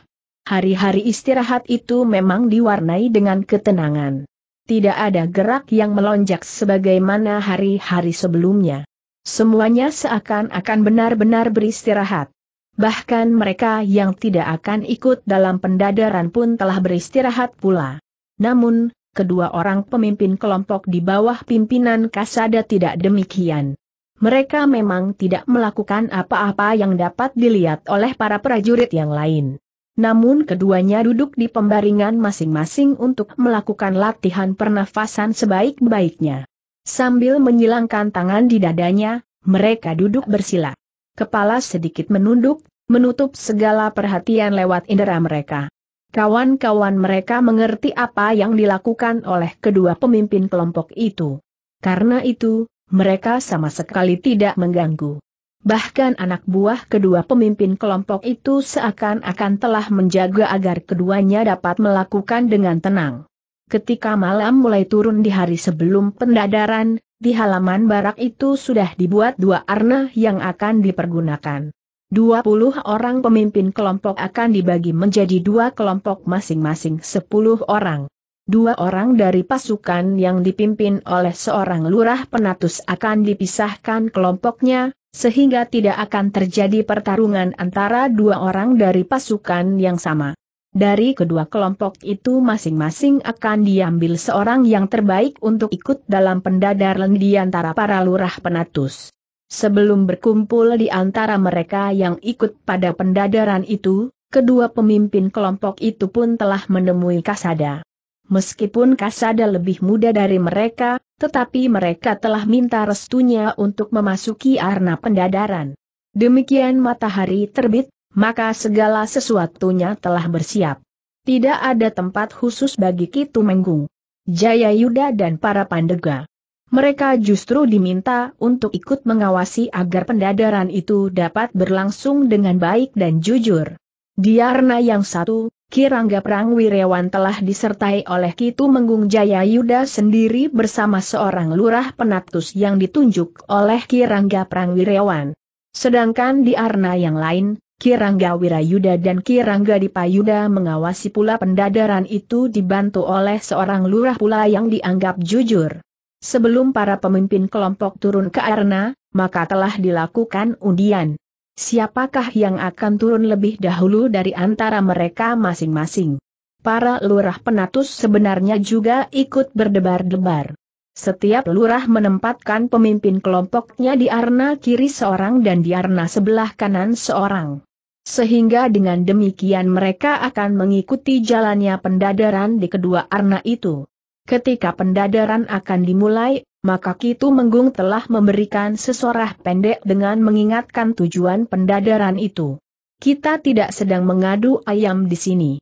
[SPEAKER 1] Hari-hari istirahat itu memang diwarnai dengan ketenangan tidak ada gerak yang melonjak sebagaimana hari-hari sebelumnya. Semuanya seakan-akan benar-benar beristirahat. Bahkan mereka yang tidak akan ikut dalam pendadaran pun telah beristirahat pula. Namun, kedua orang pemimpin kelompok di bawah pimpinan Kasada tidak demikian. Mereka memang tidak melakukan apa-apa yang dapat dilihat oleh para prajurit yang lain. Namun keduanya duduk di pembaringan masing-masing untuk melakukan latihan pernafasan sebaik-baiknya. Sambil menyilangkan tangan di dadanya, mereka duduk bersila. Kepala sedikit menunduk, menutup segala perhatian lewat indera mereka. Kawan-kawan mereka mengerti apa yang dilakukan oleh kedua pemimpin kelompok itu. Karena itu, mereka sama sekali tidak mengganggu. Bahkan anak buah kedua pemimpin kelompok itu seakan-akan telah menjaga agar keduanya dapat melakukan dengan tenang. Ketika malam mulai turun di hari sebelum pendadaran, di halaman barak itu sudah dibuat dua arna yang akan dipergunakan. 20 orang pemimpin kelompok akan dibagi menjadi dua kelompok masing-masing 10 orang. Dua orang dari pasukan yang dipimpin oleh seorang lurah penatus akan dipisahkan kelompoknya, sehingga tidak akan terjadi pertarungan antara dua orang dari pasukan yang sama. Dari kedua kelompok itu masing-masing akan diambil seorang yang terbaik untuk ikut dalam pendadaran di antara para lurah penatus. Sebelum berkumpul di antara mereka yang ikut pada pendadaran itu, kedua pemimpin kelompok itu pun telah menemui Kasada. Meskipun Kasada lebih muda dari mereka, tetapi mereka telah minta restunya untuk memasuki arna pendadaran. Demikian matahari terbit, maka segala sesuatunya telah bersiap. Tidak ada tempat khusus bagi Kitu Menggung, Jaya Yuda dan para pandega. Mereka justru diminta untuk ikut mengawasi agar pendadaran itu dapat berlangsung dengan baik dan jujur. Di arna yang satu, Kirangga Prang Wirawan telah disertai oleh Kitu Menggung Jaya Yuda sendiri bersama seorang lurah penatus yang ditunjuk oleh Kirangga Prang Wirawan. Sedangkan di arna yang lain, Kirangga Wirayuda dan Kirangga Dipayuda mengawasi pula pendadaran itu dibantu oleh seorang lurah pula yang dianggap jujur. Sebelum para pemimpin kelompok turun ke arna, maka telah dilakukan undian. Siapakah yang akan turun lebih dahulu dari antara mereka masing-masing? Para lurah penatus sebenarnya juga ikut berdebar-debar. Setiap lurah menempatkan pemimpin kelompoknya di arna kiri seorang dan di arna sebelah kanan seorang. Sehingga dengan demikian mereka akan mengikuti jalannya pendadaran di kedua arna itu. Ketika pendadaran akan dimulai, maka Kitu Menggung telah memberikan sesorah pendek dengan mengingatkan tujuan pendadaran itu. Kita tidak sedang mengadu ayam di sini.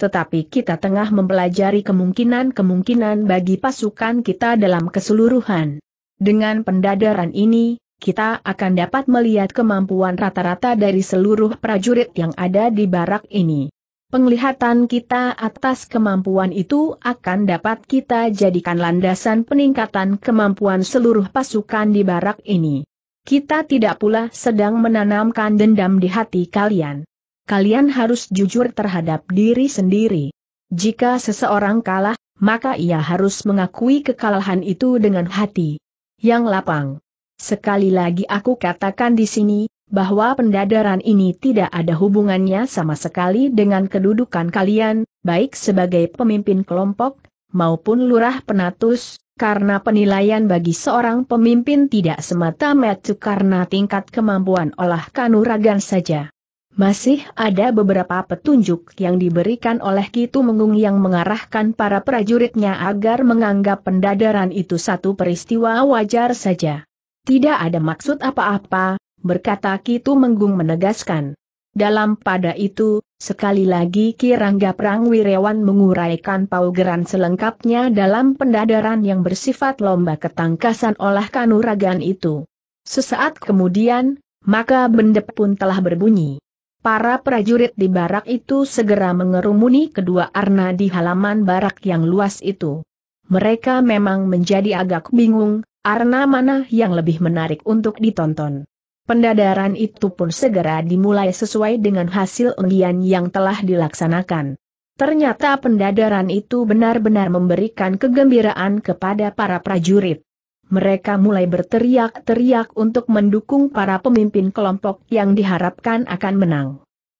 [SPEAKER 1] Tetapi kita tengah mempelajari kemungkinan-kemungkinan bagi pasukan kita dalam keseluruhan. Dengan pendadaran ini, kita akan dapat melihat kemampuan rata-rata dari seluruh prajurit yang ada di barak ini. Penglihatan kita atas kemampuan itu akan dapat kita jadikan landasan peningkatan kemampuan seluruh pasukan di barak ini. Kita tidak pula sedang menanamkan dendam di hati kalian. Kalian harus jujur terhadap diri sendiri. Jika seseorang kalah, maka ia harus mengakui kekalahan itu dengan hati yang lapang. Sekali lagi aku katakan di sini, bahwa pendadaran ini tidak ada hubungannya sama sekali dengan kedudukan kalian, baik sebagai pemimpin kelompok, maupun lurah penatus, karena penilaian bagi seorang pemimpin tidak semata-mata karena tingkat kemampuan olah kanuragan saja. Masih ada beberapa petunjuk yang diberikan oleh Kitu Mengung yang mengarahkan para prajuritnya agar menganggap pendadaran itu satu peristiwa wajar saja. Tidak ada maksud apa-apa, berkata Kitu Menggung menegaskan. Dalam pada itu, sekali lagi Kirangga Wirewan menguraikan paugeran selengkapnya dalam pendadaran yang bersifat lomba ketangkasan olah kanuragan itu. Sesaat kemudian, maka benda pun telah berbunyi. Para prajurit di barak itu segera mengerumuni kedua arna di halaman barak yang luas itu. Mereka memang menjadi agak bingung, arna mana yang lebih menarik untuk ditonton. Pendadaran itu pun segera dimulai sesuai dengan hasil undian yang telah dilaksanakan. Ternyata pendadaran itu benar-benar memberikan kegembiraan kepada para prajurit. Mereka mulai berteriak-teriak untuk mendukung para pemimpin kelompok yang diharapkan akan menang.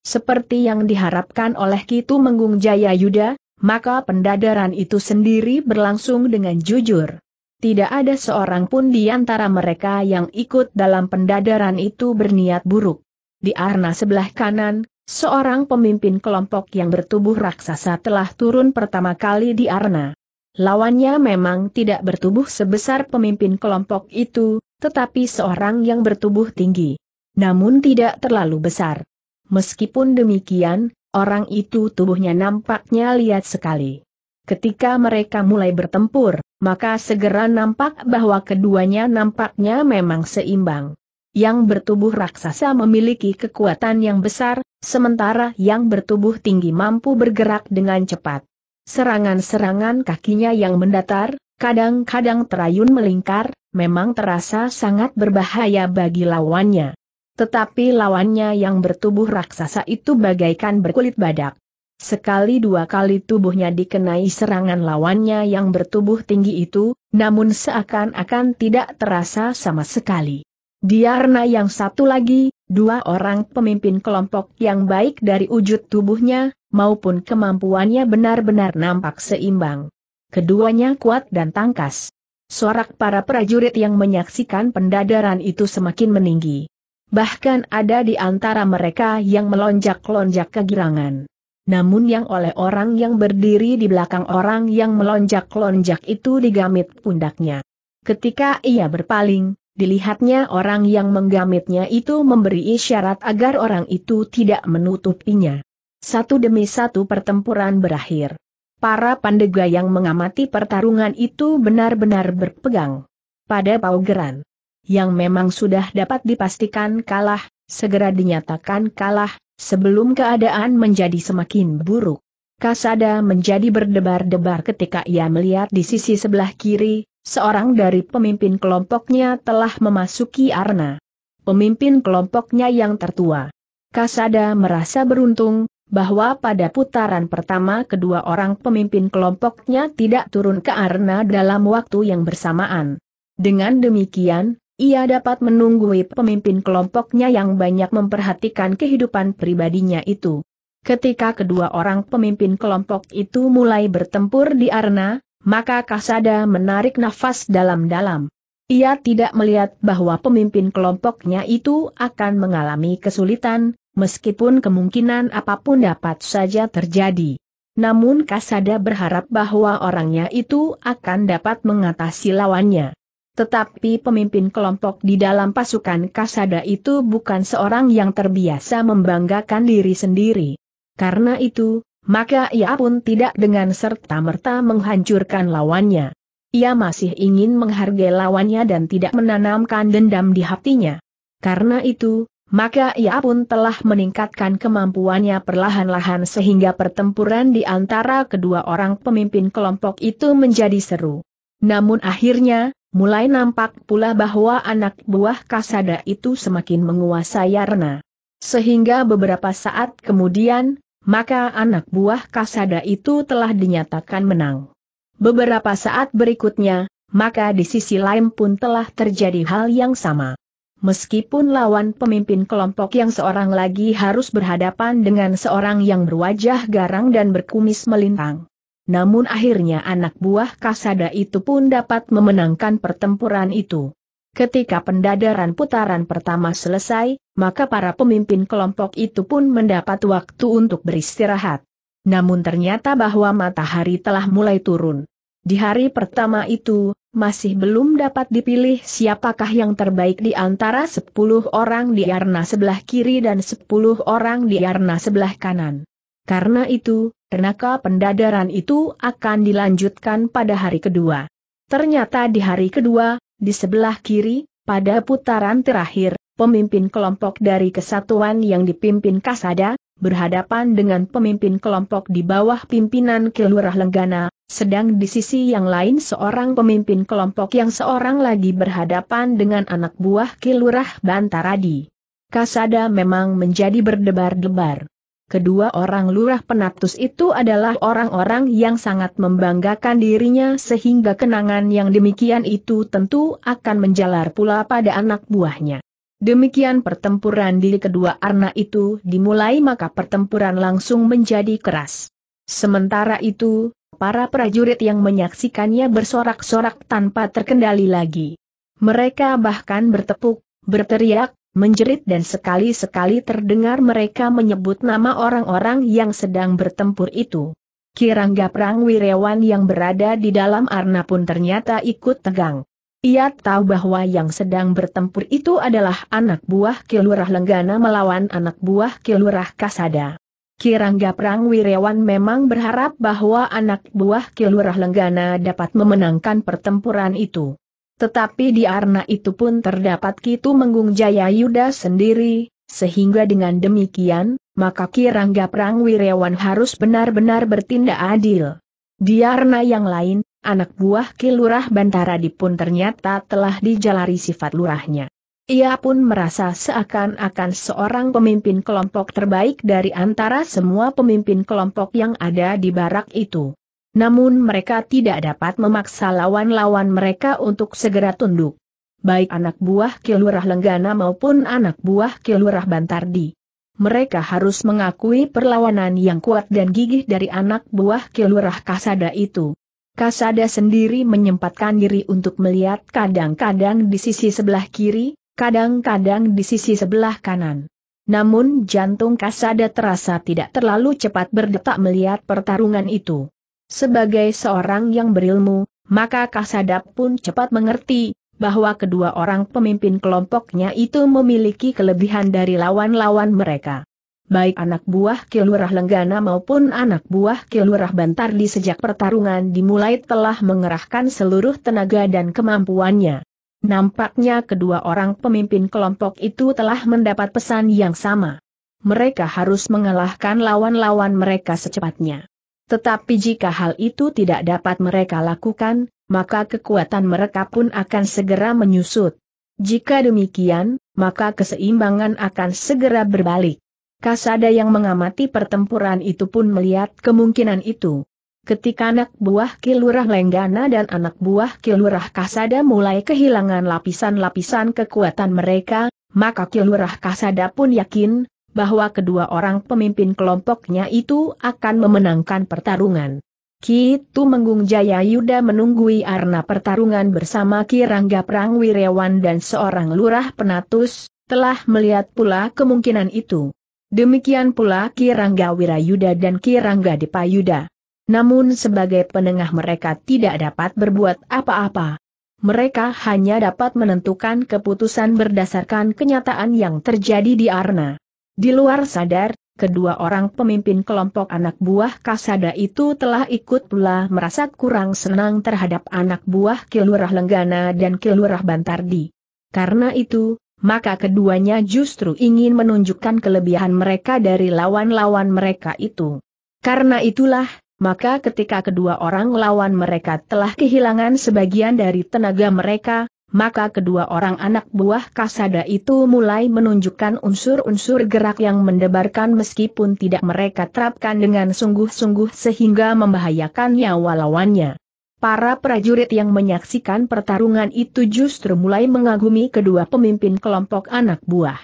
[SPEAKER 1] Seperti yang diharapkan oleh Kitu Menggung Jaya Yuda, maka pendadaran itu sendiri berlangsung dengan jujur tidak ada seorang pun di antara mereka yang ikut dalam pendadaran itu berniat buruk. Di arna sebelah kanan, seorang pemimpin kelompok yang bertubuh raksasa telah turun pertama kali di arna. Lawannya memang tidak bertubuh sebesar pemimpin kelompok itu, tetapi seorang yang bertubuh tinggi. Namun tidak terlalu besar. Meskipun demikian, orang itu tubuhnya nampaknya liat sekali. Ketika mereka mulai bertempur, maka segera nampak bahwa keduanya nampaknya memang seimbang. Yang bertubuh raksasa memiliki kekuatan yang besar, sementara yang bertubuh tinggi mampu bergerak dengan cepat. Serangan-serangan kakinya yang mendatar, kadang-kadang terayun melingkar, memang terasa sangat berbahaya bagi lawannya. Tetapi lawannya yang bertubuh raksasa itu bagaikan berkulit badak. Sekali dua kali tubuhnya dikenai serangan lawannya yang bertubuh tinggi itu, namun seakan-akan tidak terasa sama sekali. Diarna yang satu lagi, dua orang pemimpin kelompok yang baik dari wujud tubuhnya, maupun kemampuannya benar-benar nampak seimbang. Keduanya kuat dan tangkas. Sorak para prajurit yang menyaksikan pendadaran itu semakin meninggi. Bahkan ada di antara mereka yang melonjak-lonjak kegirangan namun yang oleh orang yang berdiri di belakang orang yang melonjak-lonjak itu digamit pundaknya. Ketika ia berpaling, dilihatnya orang yang menggamitnya itu memberi isyarat agar orang itu tidak menutupinya. Satu demi satu pertempuran berakhir. Para pandega yang mengamati pertarungan itu benar-benar berpegang pada paugeran. Yang memang sudah dapat dipastikan kalah, segera dinyatakan kalah, Sebelum keadaan menjadi semakin buruk, Kasada menjadi berdebar-debar ketika ia melihat di sisi sebelah kiri, seorang dari pemimpin kelompoknya telah memasuki arena. Pemimpin kelompoknya yang tertua. Kasada merasa beruntung, bahwa pada putaran pertama kedua orang pemimpin kelompoknya tidak turun ke arena dalam waktu yang bersamaan. Dengan demikian, ia dapat menunggui pemimpin kelompoknya yang banyak memperhatikan kehidupan pribadinya itu. Ketika kedua orang pemimpin kelompok itu mulai bertempur di arena, maka Kasada menarik nafas dalam-dalam. Ia tidak melihat bahwa pemimpin kelompoknya itu akan mengalami kesulitan, meskipun kemungkinan apapun dapat saja terjadi. Namun Kasada berharap bahwa orangnya itu akan dapat mengatasi lawannya. Tetapi pemimpin kelompok di dalam pasukan Kasada itu bukan seorang yang terbiasa membanggakan diri sendiri. Karena itu, maka ia pun tidak dengan serta-merta menghancurkan lawannya. Ia masih ingin menghargai lawannya dan tidak menanamkan dendam di hatinya. Karena itu, maka ia pun telah meningkatkan kemampuannya perlahan-lahan sehingga pertempuran di antara kedua orang pemimpin kelompok itu menjadi seru. Namun akhirnya, mulai nampak pula bahwa anak buah Kasada itu semakin menguasai Yarna. Sehingga beberapa saat kemudian, maka anak buah Kasada itu telah dinyatakan menang. Beberapa saat berikutnya, maka di sisi lain pun telah terjadi hal yang sama. Meskipun lawan pemimpin kelompok yang seorang lagi harus berhadapan dengan seorang yang berwajah garang dan berkumis melintang namun akhirnya anak buah Kasada itu pun dapat memenangkan pertempuran itu. Ketika pendadaran putaran pertama selesai, maka para pemimpin kelompok itu pun mendapat waktu untuk beristirahat. Namun ternyata bahwa matahari telah mulai turun. Di hari pertama itu, masih belum dapat dipilih siapakah yang terbaik di antara 10 orang di arna sebelah kiri dan 10 orang di arna sebelah kanan. Karena itu, Kenaka pendadaran itu akan dilanjutkan pada hari kedua. Ternyata di hari kedua, di sebelah kiri, pada putaran terakhir, pemimpin kelompok dari kesatuan yang dipimpin Kasada, berhadapan dengan pemimpin kelompok di bawah pimpinan Kilurah Lenggana, sedang di sisi yang lain seorang pemimpin kelompok yang seorang lagi berhadapan dengan anak buah Kelurah Bantaradi. Kasada memang menjadi berdebar-debar kedua orang lurah penatus itu adalah orang-orang yang sangat membanggakan dirinya sehingga kenangan yang demikian itu tentu akan menjalar pula pada anak buahnya. Demikian pertempuran di kedua arna itu dimulai maka pertempuran langsung menjadi keras. Sementara itu, para prajurit yang menyaksikannya bersorak-sorak tanpa terkendali lagi. Mereka bahkan bertepuk, berteriak, menjerit dan sekali-sekali terdengar mereka menyebut nama orang-orang yang sedang bertempur itu. Kirangga Prang Wirewan yang berada di dalam arna pun ternyata ikut tegang. Ia tahu bahwa yang sedang bertempur itu adalah anak buah Kilurah Lenggana melawan anak buah Kilurah Kasada. Kirangga Prang Wirewan memang berharap bahwa anak buah Kilurah Lenggana dapat memenangkan pertempuran itu. Tetapi di arna itu pun terdapat Kitu Menggung Jaya Yuda sendiri, sehingga dengan demikian, maka Kirangga Prang Wirewan harus benar-benar bertindak adil. Di arna yang lain, anak buah Kilurah Bantara pun ternyata telah dijalari sifat lurahnya. Ia pun merasa seakan-akan seorang pemimpin kelompok terbaik dari antara semua pemimpin kelompok yang ada di barak itu. Namun mereka tidak dapat memaksa lawan-lawan mereka untuk segera tunduk. Baik anak buah Kilurah Lenggana maupun anak buah Kilurah Bantardi. Mereka harus mengakui perlawanan yang kuat dan gigih dari anak buah Kilurah Kasada itu. Kasada sendiri menyempatkan diri untuk melihat kadang-kadang di sisi sebelah kiri, kadang-kadang di sisi sebelah kanan. Namun jantung Kasada terasa tidak terlalu cepat berdetak melihat pertarungan itu. Sebagai seorang yang berilmu, maka Kasadap pun cepat mengerti bahwa kedua orang pemimpin kelompoknya itu memiliki kelebihan dari lawan-lawan mereka. Baik anak buah Kilurah Lenggana maupun anak buah Kilurah Bantar di sejak pertarungan dimulai telah mengerahkan seluruh tenaga dan kemampuannya. Nampaknya kedua orang pemimpin kelompok itu telah mendapat pesan yang sama mereka harus mengalahkan lawan-lawan mereka secepatnya. Tetapi jika hal itu tidak dapat mereka lakukan, maka kekuatan mereka pun akan segera menyusut. Jika demikian, maka keseimbangan akan segera berbalik. Kasada yang mengamati pertempuran itu pun melihat kemungkinan itu. Ketika anak buah Kilurah Lenggana dan anak buah Kilurah Kasada mulai kehilangan lapisan-lapisan kekuatan mereka, maka Kilurah Kasada pun yakin, bahwa kedua orang pemimpin kelompoknya itu akan memenangkan pertarungan. Kitu Menggung Jaya Yuda menunggui arna pertarungan bersama Kirangga Perang Wirewan dan seorang lurah penatus, telah melihat pula kemungkinan itu. Demikian pula Kirangga Wirayuda dan Kirangga Dipayuda. Namun sebagai penengah mereka tidak dapat berbuat apa-apa. Mereka hanya dapat menentukan keputusan berdasarkan kenyataan yang terjadi di Arna. Di luar sadar, kedua orang pemimpin kelompok anak buah Kasada itu telah ikut pula merasa kurang senang terhadap anak buah Kilurah Lenggana dan Kilurah Bantardi. Karena itu, maka keduanya justru ingin menunjukkan kelebihan mereka dari lawan-lawan mereka itu. Karena itulah, maka ketika kedua orang lawan mereka telah kehilangan sebagian dari tenaga mereka, maka kedua orang anak buah kasada itu mulai menunjukkan unsur-unsur gerak yang mendebarkan meskipun tidak mereka terapkan dengan sungguh-sungguh sehingga membahayakan nyawa lawannya. Para prajurit yang menyaksikan pertarungan itu justru mulai mengagumi kedua pemimpin kelompok anak buah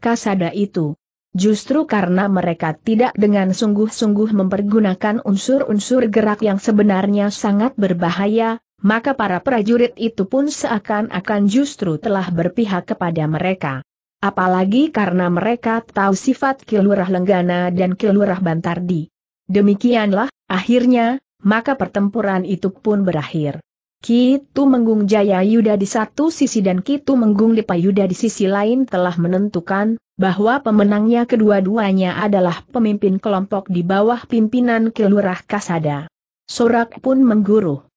[SPEAKER 1] kasada itu. Justru karena mereka tidak dengan sungguh-sungguh mempergunakan unsur-unsur gerak yang sebenarnya sangat berbahaya, maka para prajurit itu pun seakan-akan justru telah berpihak kepada mereka. Apalagi karena mereka tahu sifat Kilurah Lenggana dan Kilurah Bantardi. Demikianlah, akhirnya, maka pertempuran itu pun berakhir. Kitu Menggung Jaya Yuda di satu sisi dan Kitu Menggung Dipayuda di sisi lain telah menentukan bahwa pemenangnya kedua-duanya adalah pemimpin kelompok di bawah pimpinan Kilurah Kasada. Sorak pun mengguruh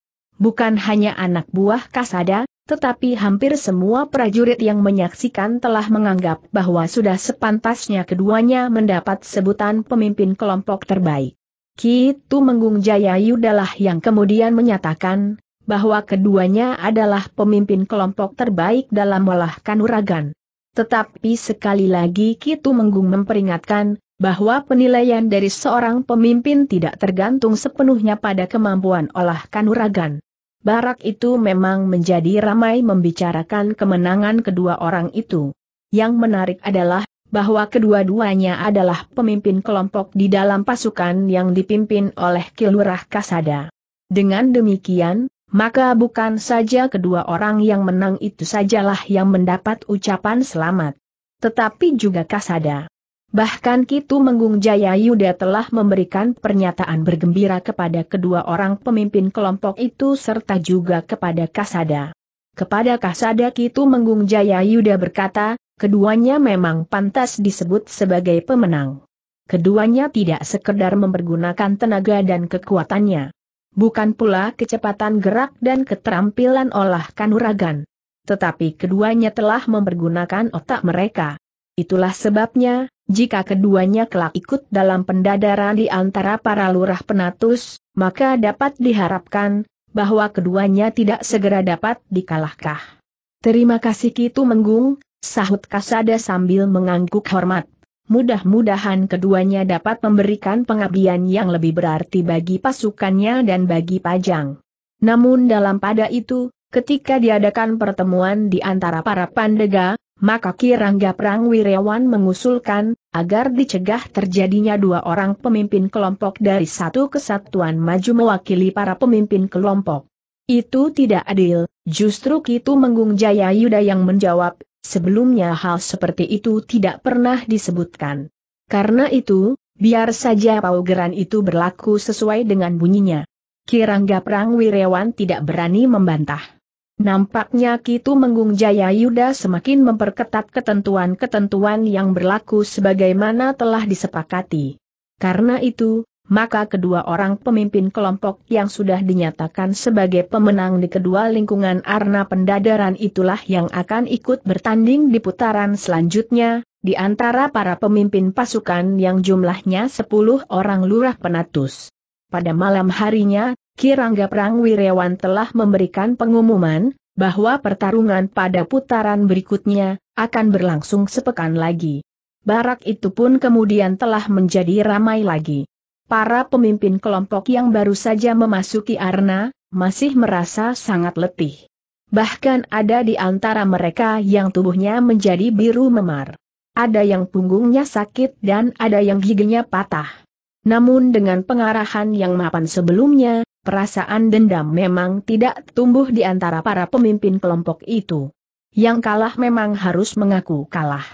[SPEAKER 1] bukan hanya anak buah Kasada, tetapi hampir semua prajurit yang menyaksikan telah menganggap bahwa sudah sepantasnya keduanya mendapat sebutan pemimpin kelompok terbaik. Kitu Menggung Jayayu adalah yang kemudian menyatakan, bahwa keduanya adalah pemimpin kelompok terbaik dalam olah kanuragan. Tetapi sekali lagi Kitu Menggung memperingatkan, bahwa penilaian dari seorang pemimpin tidak tergantung sepenuhnya pada kemampuan olah kanuragan. Barak itu memang menjadi ramai membicarakan kemenangan kedua orang itu. Yang menarik adalah, bahwa kedua-duanya adalah pemimpin kelompok di dalam pasukan yang dipimpin oleh Kilurah Kasada. Dengan demikian, maka bukan saja kedua orang yang menang itu sajalah yang mendapat ucapan selamat. Tetapi juga Kasada. Bahkan Kitu Menggung Jaya Yuda telah memberikan pernyataan bergembira kepada kedua orang pemimpin kelompok itu serta juga kepada Kasada. Kepada Kasada Kitu Menggung Jaya Yuda berkata, keduanya memang pantas disebut sebagai pemenang. Keduanya tidak sekedar mempergunakan tenaga dan kekuatannya. Bukan pula kecepatan gerak dan keterampilan olah kanuragan. Tetapi keduanya telah mempergunakan otak mereka. Itulah sebabnya, jika keduanya kelak ikut dalam pendadaran di antara para lurah penatus, maka dapat diharapkan bahwa keduanya tidak segera dapat dikalahkah. Terima kasih Kitu Menggung, sahut Kasada sambil mengangguk hormat. Mudah-mudahan keduanya dapat memberikan pengabdian yang lebih berarti bagi pasukannya dan bagi Pajang. Namun dalam pada itu, ketika diadakan pertemuan di antara para Pandega, maka Kirangga Perang Wirawan mengusulkan, agar dicegah terjadinya dua orang pemimpin kelompok dari satu kesatuan maju mewakili para pemimpin kelompok. Itu tidak adil, justru Kitu Menggung Jaya Yuda yang menjawab, sebelumnya hal seperti itu tidak pernah disebutkan. Karena itu, biar saja paugeran itu berlaku sesuai dengan bunyinya. Kirangga Perang Wirawan tidak berani membantah. Nampaknya Kitu Menggung Jaya Yuda semakin memperketat ketentuan-ketentuan yang berlaku sebagaimana telah disepakati. Karena itu, maka kedua orang pemimpin kelompok yang sudah dinyatakan sebagai pemenang di kedua lingkungan Arna Pendadaran itulah yang akan ikut bertanding di putaran selanjutnya, di antara para pemimpin pasukan yang jumlahnya 10 orang lurah penatus. Pada malam harinya, Kirangga Prangwirawan telah memberikan pengumuman, bahwa pertarungan pada putaran berikutnya, akan berlangsung sepekan lagi. Barak itu pun kemudian telah menjadi ramai lagi. Para pemimpin kelompok yang baru saja memasuki arena, masih merasa sangat letih. Bahkan ada di antara mereka yang tubuhnya menjadi biru memar. Ada yang punggungnya sakit dan ada yang giginya patah. Namun dengan pengarahan yang mapan sebelumnya, perasaan dendam memang tidak tumbuh di antara para pemimpin kelompok itu. Yang kalah memang harus mengaku kalah.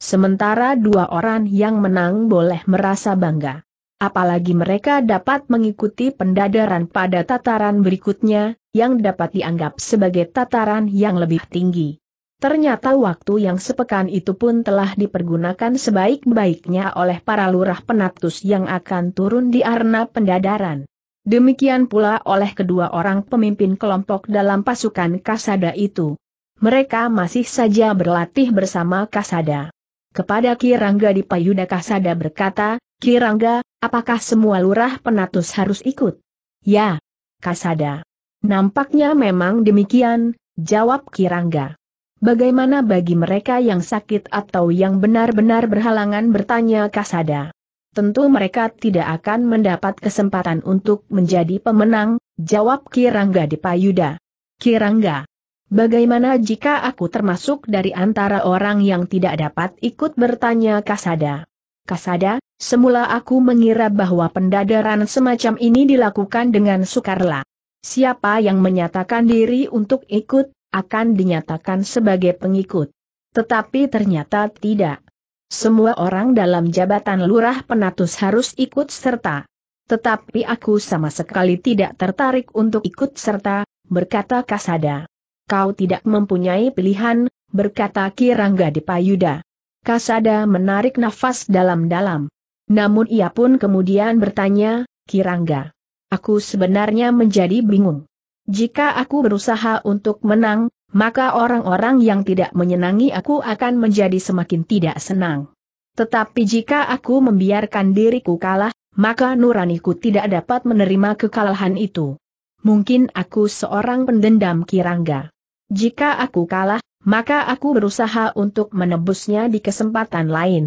[SPEAKER 1] Sementara dua orang yang menang boleh merasa bangga. Apalagi mereka dapat mengikuti pendadaran pada tataran berikutnya, yang dapat dianggap sebagai tataran yang lebih tinggi. Ternyata waktu yang sepekan itu pun telah dipergunakan sebaik-baiknya oleh para lurah penatus yang akan turun di arena pendadaran. Demikian pula oleh kedua orang pemimpin kelompok dalam pasukan Kasada itu. Mereka masih saja berlatih bersama Kasada. Kepada Kirangga di Payuda Kasada berkata, Kirangga, apakah semua lurah penatus harus ikut? Ya, Kasada. Nampaknya memang demikian, jawab Kirangga. Bagaimana bagi mereka yang sakit atau yang benar-benar berhalangan bertanya Kasada? tentu mereka tidak akan mendapat kesempatan untuk menjadi pemenang, jawab Kirangga Dipayuda. Kirangga, bagaimana jika aku termasuk dari antara orang yang tidak dapat ikut bertanya Kasada? Kasada, semula aku mengira bahwa pendadaran semacam ini dilakukan dengan sukarela. Siapa yang menyatakan diri untuk ikut, akan dinyatakan sebagai pengikut. Tetapi ternyata tidak. Semua orang dalam jabatan lurah penatus harus ikut serta. Tetapi aku sama sekali tidak tertarik untuk ikut serta, berkata Kasada. Kau tidak mempunyai pilihan, berkata Kirangga Dipayuda. Kasada menarik nafas dalam-dalam. Namun ia pun kemudian bertanya, Kirangga. Aku sebenarnya menjadi bingung. Jika aku berusaha untuk menang, maka orang-orang yang tidak menyenangi aku akan menjadi semakin tidak senang. Tetapi jika aku membiarkan diriku kalah, maka nuraniku tidak dapat menerima kekalahan itu. Mungkin aku seorang pendendam kirangga. Jika aku kalah, maka aku berusaha untuk menebusnya di kesempatan lain.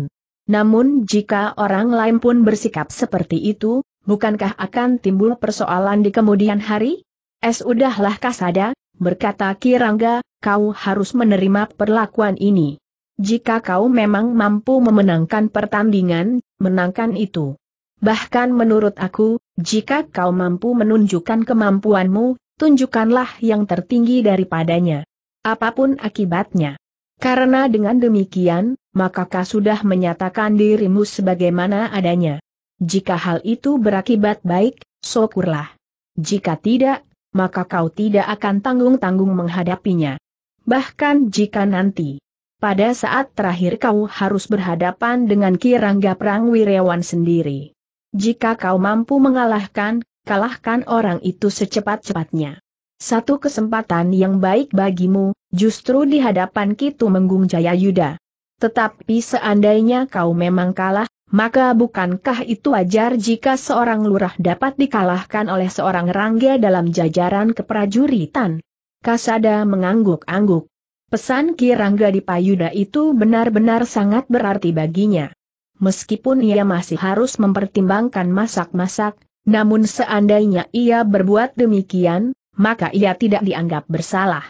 [SPEAKER 1] Namun jika orang lain pun bersikap seperti itu, bukankah akan timbul persoalan di kemudian hari? Es udahlah kasada, berkata Kirangga, kau harus menerima perlakuan ini. Jika kau memang mampu memenangkan pertandingan, menangkan itu. Bahkan menurut aku, jika kau mampu menunjukkan kemampuanmu, tunjukkanlah yang tertinggi daripadanya. Apapun akibatnya. Karena dengan demikian, maka kau sudah menyatakan dirimu sebagaimana adanya. Jika hal itu berakibat baik, syukurlah. Jika tidak, maka kau tidak akan tanggung-tanggung menghadapinya. Bahkan jika nanti, pada saat terakhir kau harus berhadapan dengan Kirangga Wirewan sendiri. Jika kau mampu mengalahkan, kalahkan orang itu secepat-cepatnya. Satu kesempatan yang baik bagimu, justru di hadapan Kitu Menggung Jaya Yuda. Tetapi seandainya kau memang kalah, maka bukankah itu wajar jika seorang lurah dapat dikalahkan oleh seorang rangga dalam jajaran keprajuritan? Kasada mengangguk-angguk. Pesan Ki Rangga di Payuda itu benar-benar sangat berarti baginya. Meskipun ia masih harus mempertimbangkan masak-masak, namun seandainya ia berbuat demikian, maka ia tidak dianggap bersalah.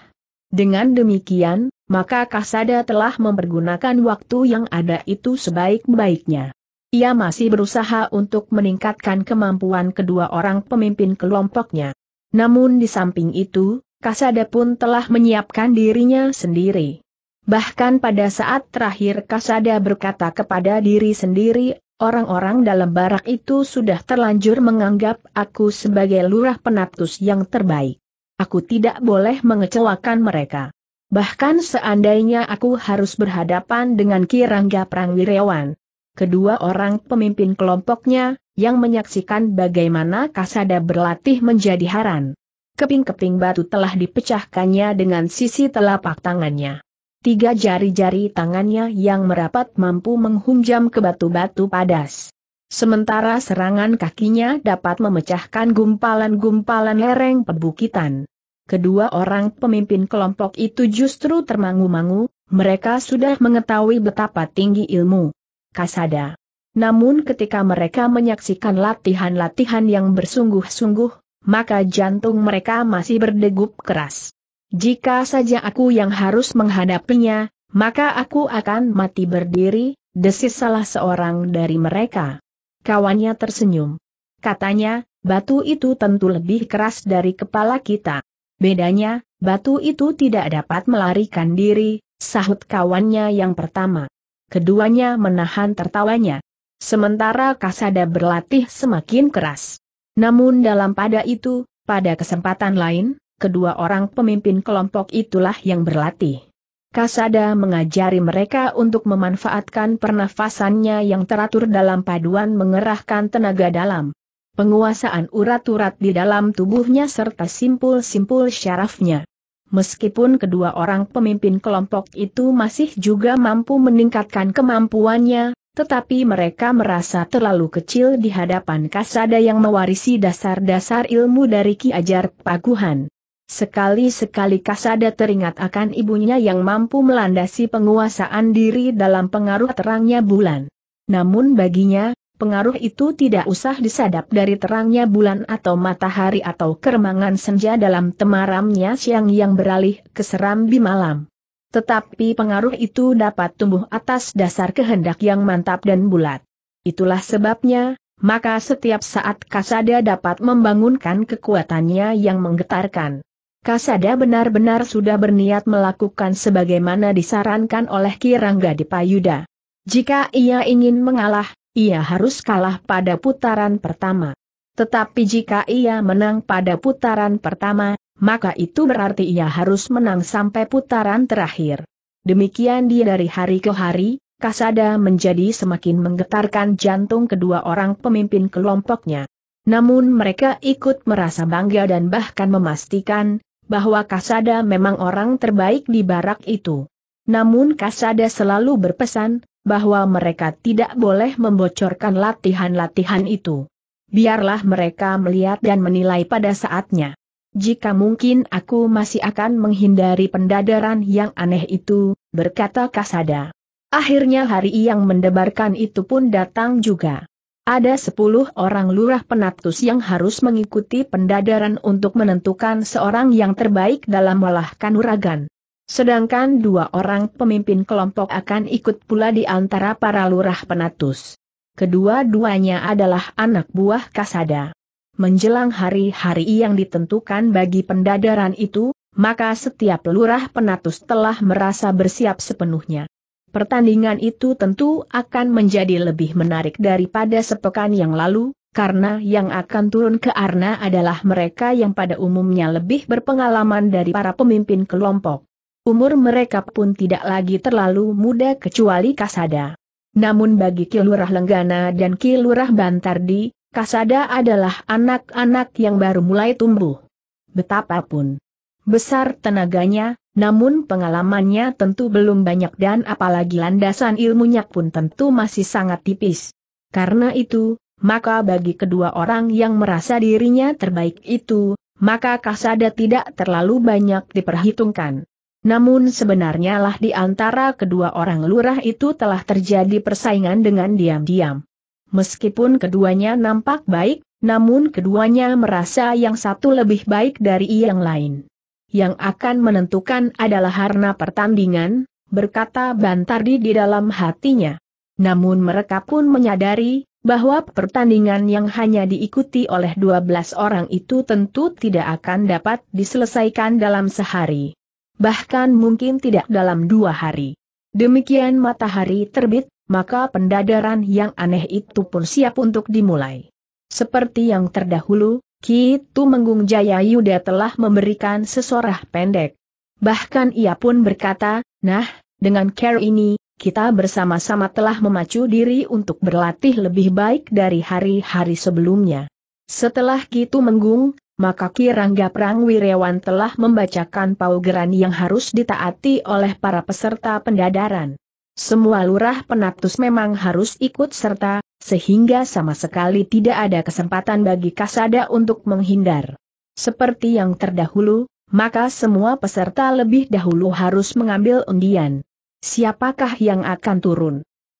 [SPEAKER 1] Dengan demikian, maka Kasada telah mempergunakan waktu yang ada itu sebaik-baiknya. Ia masih berusaha untuk meningkatkan kemampuan kedua orang pemimpin kelompoknya. Namun di samping itu, Kasada pun telah menyiapkan dirinya sendiri. Bahkan pada saat terakhir Kasada berkata kepada diri sendiri, orang-orang dalam barak itu sudah terlanjur menganggap aku sebagai lurah penatus yang terbaik. Aku tidak boleh mengecewakan mereka. Bahkan seandainya aku harus berhadapan dengan Kirangga Prangwirawan, kedua orang pemimpin kelompoknya, yang menyaksikan bagaimana Kasada berlatih menjadi haran. Keping-keping batu telah dipecahkannya dengan sisi telapak tangannya. Tiga jari-jari tangannya yang merapat mampu menghunjam ke batu-batu padas. Sementara serangan kakinya dapat memecahkan gumpalan-gumpalan lereng perbukitan. Kedua orang pemimpin kelompok itu justru termangu-mangu, mereka sudah mengetahui betapa tinggi ilmu kasada. Namun ketika mereka menyaksikan latihan-latihan yang bersungguh-sungguh, maka jantung mereka masih berdegup keras. Jika saja aku yang harus menghadapinya, maka aku akan mati berdiri, desis salah seorang dari mereka. Kawannya tersenyum. Katanya, batu itu tentu lebih keras dari kepala kita. Bedanya, batu itu tidak dapat melarikan diri, sahut kawannya yang pertama keduanya menahan tertawanya. Sementara Kasada berlatih semakin keras. Namun dalam pada itu, pada kesempatan lain, kedua orang pemimpin kelompok itulah yang berlatih. Kasada mengajari mereka untuk memanfaatkan pernafasannya yang teratur dalam paduan mengerahkan tenaga dalam penguasaan urat-urat di dalam tubuhnya serta simpul-simpul syarafnya meskipun kedua orang pemimpin kelompok itu masih juga mampu meningkatkan kemampuannya, tetapi mereka merasa terlalu kecil di hadapan Kasada yang mewarisi dasar-dasar ilmu dari Ki Ajar Paguhan. Sekali-sekali Kasada teringat akan ibunya yang mampu melandasi penguasaan diri dalam pengaruh terangnya bulan. Namun baginya, pengaruh itu tidak usah disadap dari terangnya bulan atau matahari atau keremangan senja dalam temaramnya siang yang beralih ke serambi malam. Tetapi pengaruh itu dapat tumbuh atas dasar kehendak yang mantap dan bulat. Itulah sebabnya, maka setiap saat Kasada dapat membangunkan kekuatannya yang menggetarkan. Kasada benar-benar sudah berniat melakukan sebagaimana disarankan oleh Kirangga Payuda. Jika ia ingin mengalah, ia harus kalah pada putaran pertama. Tetapi jika ia menang pada putaran pertama, maka itu berarti ia harus menang sampai putaran terakhir. Demikian dia dari hari ke hari, Kasada menjadi semakin menggetarkan jantung kedua orang pemimpin kelompoknya. Namun mereka ikut merasa bangga dan bahkan memastikan, bahwa Kasada memang orang terbaik di barak itu. Namun Kasada selalu berpesan, bahwa mereka tidak boleh membocorkan latihan-latihan itu. Biarlah mereka melihat dan menilai pada saatnya. Jika mungkin aku masih akan menghindari pendadaran yang aneh itu, berkata Kasada. Akhirnya hari yang mendebarkan itu pun datang juga. Ada sepuluh orang lurah penatus yang harus mengikuti pendadaran untuk menentukan seorang yang terbaik dalam melahkan uragan. Sedangkan dua orang pemimpin kelompok akan ikut pula di antara para lurah penatus. Kedua-duanya adalah anak buah Kasada. Menjelang hari-hari yang ditentukan bagi pendadaran itu, maka setiap lurah penatus telah merasa bersiap sepenuhnya. Pertandingan itu tentu akan menjadi lebih menarik daripada sepekan yang lalu, karena yang akan turun ke Arna adalah mereka yang pada umumnya lebih berpengalaman dari para pemimpin kelompok. Umur mereka pun tidak lagi terlalu muda kecuali Kasada. Namun bagi Kilurah Lenggana dan Kilurah Bantardi, Kasada adalah anak-anak yang baru mulai tumbuh. Betapapun besar tenaganya, namun pengalamannya tentu belum banyak dan apalagi landasan ilmunya pun tentu masih sangat tipis. Karena itu, maka bagi kedua orang yang merasa dirinya terbaik itu, maka Kasada tidak terlalu banyak diperhitungkan. Namun sebenarnya lah di antara kedua orang lurah itu telah terjadi persaingan dengan diam-diam. Meskipun keduanya nampak baik, namun keduanya merasa yang satu lebih baik dari yang lain. Yang akan menentukan adalah harna pertandingan, berkata Bantardi di dalam hatinya. Namun mereka pun menyadari, bahwa pertandingan yang hanya diikuti oleh 12 orang itu tentu tidak akan dapat diselesaikan dalam sehari bahkan mungkin tidak dalam dua hari. Demikian matahari terbit, maka pendadaran yang aneh itu pun siap untuk dimulai. Seperti yang terdahulu, Ki Tumenggung Jaya Yuda telah memberikan sesorah pendek. Bahkan ia pun berkata, nah, dengan care ini, kita bersama-sama telah memacu diri untuk berlatih lebih baik dari hari-hari sebelumnya. Setelah Kitu Menggung, maka Kirangga Prang Wirewan telah membacakan paugeran yang harus ditaati oleh para peserta pendadaran. Semua lurah penatus memang harus ikut serta, sehingga sama sekali tidak ada kesempatan bagi Kasada untuk menghindar. Seperti yang terdahulu, maka semua peserta lebih dahulu harus mengambil undian. Siapakah yang akan turun?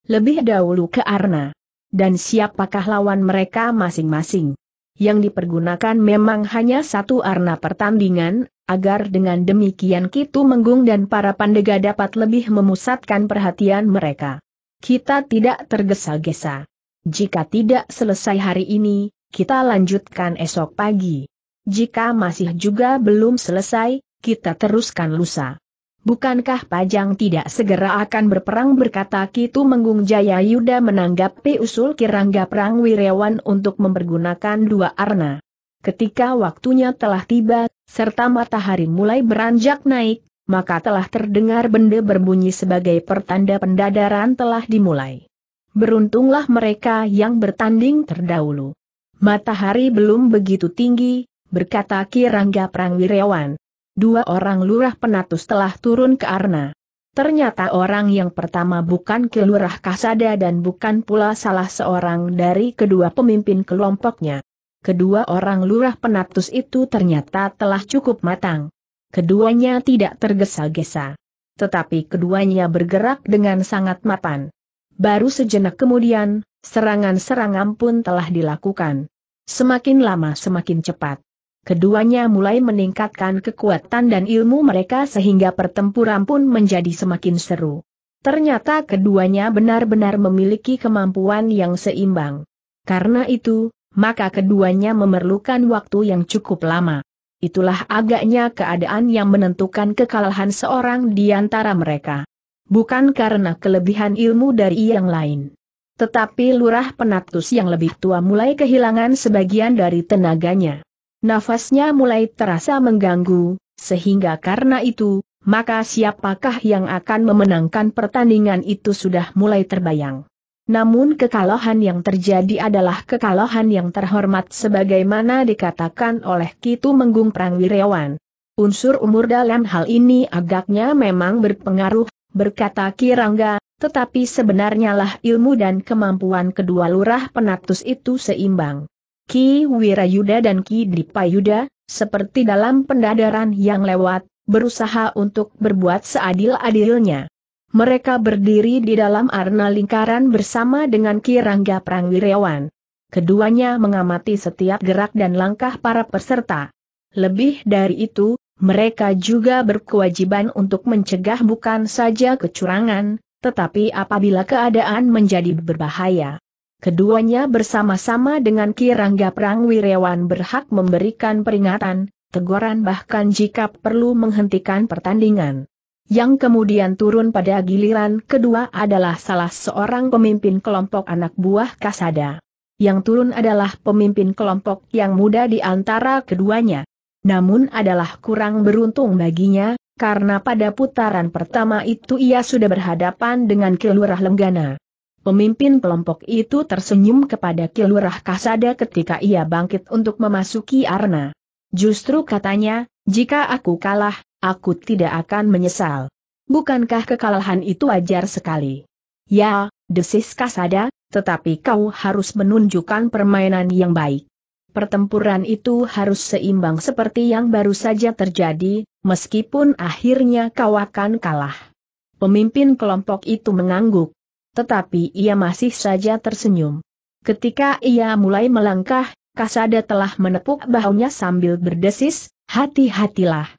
[SPEAKER 1] Lebih dahulu ke Arna. Dan siapakah lawan mereka masing-masing? yang dipergunakan memang hanya satu arna pertandingan, agar dengan demikian Kitu Menggung dan para pandega dapat lebih memusatkan perhatian mereka. Kita tidak tergesa-gesa. Jika tidak selesai hari ini, kita lanjutkan esok pagi. Jika masih juga belum selesai, kita teruskan lusa. Bukankah Pajang tidak segera akan berperang berkata Kitu Menggung Jaya Yuda menanggapi usul Kirangga Perang Wirewan untuk mempergunakan dua arna. Ketika waktunya telah tiba, serta matahari mulai beranjak naik, maka telah terdengar benda berbunyi sebagai pertanda pendadaran telah dimulai. Beruntunglah mereka yang bertanding terdahulu. Matahari belum begitu tinggi, berkata Kirangga Prangwirawan dua orang lurah penatus telah turun ke Arna. Ternyata orang yang pertama bukan kelurah Kasada dan bukan pula salah seorang dari kedua pemimpin kelompoknya. Kedua orang lurah penatus itu ternyata telah cukup matang. Keduanya tidak tergesa-gesa. Tetapi keduanya bergerak dengan sangat mapan. Baru sejenak kemudian, serangan-serangan pun telah dilakukan. Semakin lama semakin cepat. Keduanya mulai meningkatkan kekuatan dan ilmu mereka sehingga pertempuran pun menjadi semakin seru. Ternyata keduanya benar-benar memiliki kemampuan yang seimbang. Karena itu, maka keduanya memerlukan waktu yang cukup lama. Itulah agaknya keadaan yang menentukan kekalahan seorang di antara mereka. Bukan karena kelebihan ilmu dari yang lain. Tetapi lurah penatus yang lebih tua mulai kehilangan sebagian dari tenaganya nafasnya mulai terasa mengganggu, sehingga karena itu, maka siapakah yang akan memenangkan pertandingan itu sudah mulai terbayang. Namun kekalahan yang terjadi adalah kekalahan yang terhormat sebagaimana dikatakan oleh Kitu Menggung Prangwirewan. Unsur umur dalam hal ini agaknya memang berpengaruh, berkata Kirangga, tetapi sebenarnya lah ilmu dan kemampuan kedua lurah penatus itu seimbang. Ki Wirayuda dan Ki Dipayuda, seperti dalam pendadaran yang lewat, berusaha untuk berbuat seadil-adilnya. Mereka berdiri di dalam arena lingkaran bersama dengan Ki Rangga Prangwirawan. Keduanya mengamati setiap gerak dan langkah para peserta. Lebih dari itu, mereka juga berkewajiban untuk mencegah bukan saja kecurangan, tetapi apabila keadaan menjadi berbahaya, Keduanya bersama-sama dengan Kirangga Prangwirewan berhak memberikan peringatan, teguran bahkan jika perlu menghentikan pertandingan. Yang kemudian turun pada giliran kedua adalah salah seorang pemimpin kelompok anak buah Kasada. Yang turun adalah pemimpin kelompok yang muda di antara keduanya. Namun adalah kurang beruntung baginya, karena pada putaran pertama itu ia sudah berhadapan dengan Kelurah Lenggana. Pemimpin kelompok itu tersenyum kepada Kilurah Kasada ketika ia bangkit untuk memasuki Arna. Justru katanya, jika aku kalah, aku tidak akan menyesal. Bukankah kekalahan itu wajar sekali? Ya, desis Kasada, tetapi kau harus menunjukkan permainan yang baik. Pertempuran itu harus seimbang seperti yang baru saja terjadi, meskipun akhirnya kau akan kalah. Pemimpin kelompok itu mengangguk tetapi ia masih saja tersenyum. Ketika ia mulai melangkah, Kasada telah menepuk bahunya sambil berdesis, hati-hatilah.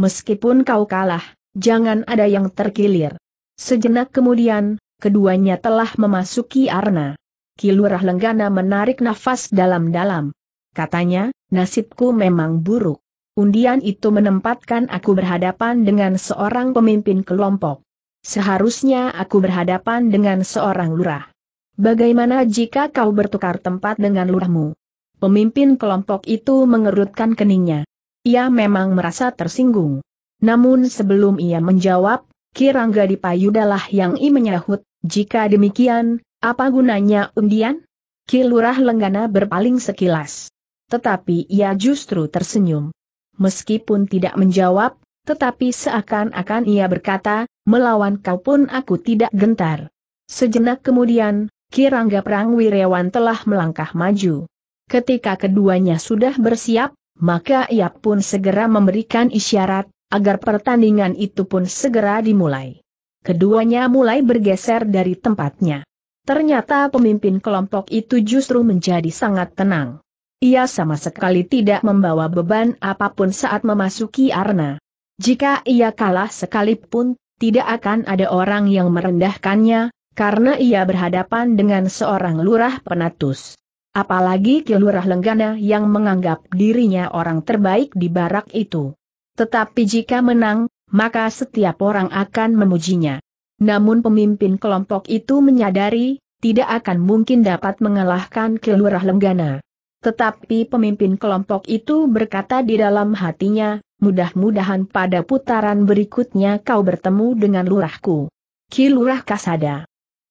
[SPEAKER 1] Meskipun kau kalah, jangan ada yang terkilir. Sejenak kemudian, keduanya telah memasuki arna. Kilurah Lenggana menarik nafas dalam-dalam. Katanya, nasibku memang buruk. Undian itu menempatkan aku berhadapan dengan seorang pemimpin kelompok. Seharusnya aku berhadapan dengan seorang lurah. Bagaimana jika kau bertukar tempat dengan lurahmu? Pemimpin kelompok itu mengerutkan keningnya. Ia memang merasa tersinggung. Namun sebelum ia menjawab, Kirangga Dipayudalah yang i menyahut, jika demikian, apa gunanya undian? Ki Lurah Lenggana berpaling sekilas. Tetapi ia justru tersenyum. Meskipun tidak menjawab, tetapi seakan-akan ia berkata, melawan kau pun aku tidak gentar. Sejenak kemudian, Kirangga Wirewan telah melangkah maju. Ketika keduanya sudah bersiap, maka ia pun segera memberikan isyarat, agar pertandingan itu pun segera dimulai. Keduanya mulai bergeser dari tempatnya. Ternyata pemimpin kelompok itu justru menjadi sangat tenang. Ia sama sekali tidak membawa beban apapun saat memasuki arena. Jika ia kalah sekalipun, tidak akan ada orang yang merendahkannya, karena ia berhadapan dengan seorang lurah penatus. Apalagi kilurah Lenggana yang menganggap dirinya orang terbaik di barak itu. Tetapi jika menang, maka setiap orang akan memujinya. Namun pemimpin kelompok itu menyadari, tidak akan mungkin dapat mengalahkan kilurah Lenggana. Tetapi pemimpin kelompok itu berkata di dalam hatinya, mudah-mudahan pada putaran berikutnya kau bertemu dengan lurahku. Ki Lurah Kasada.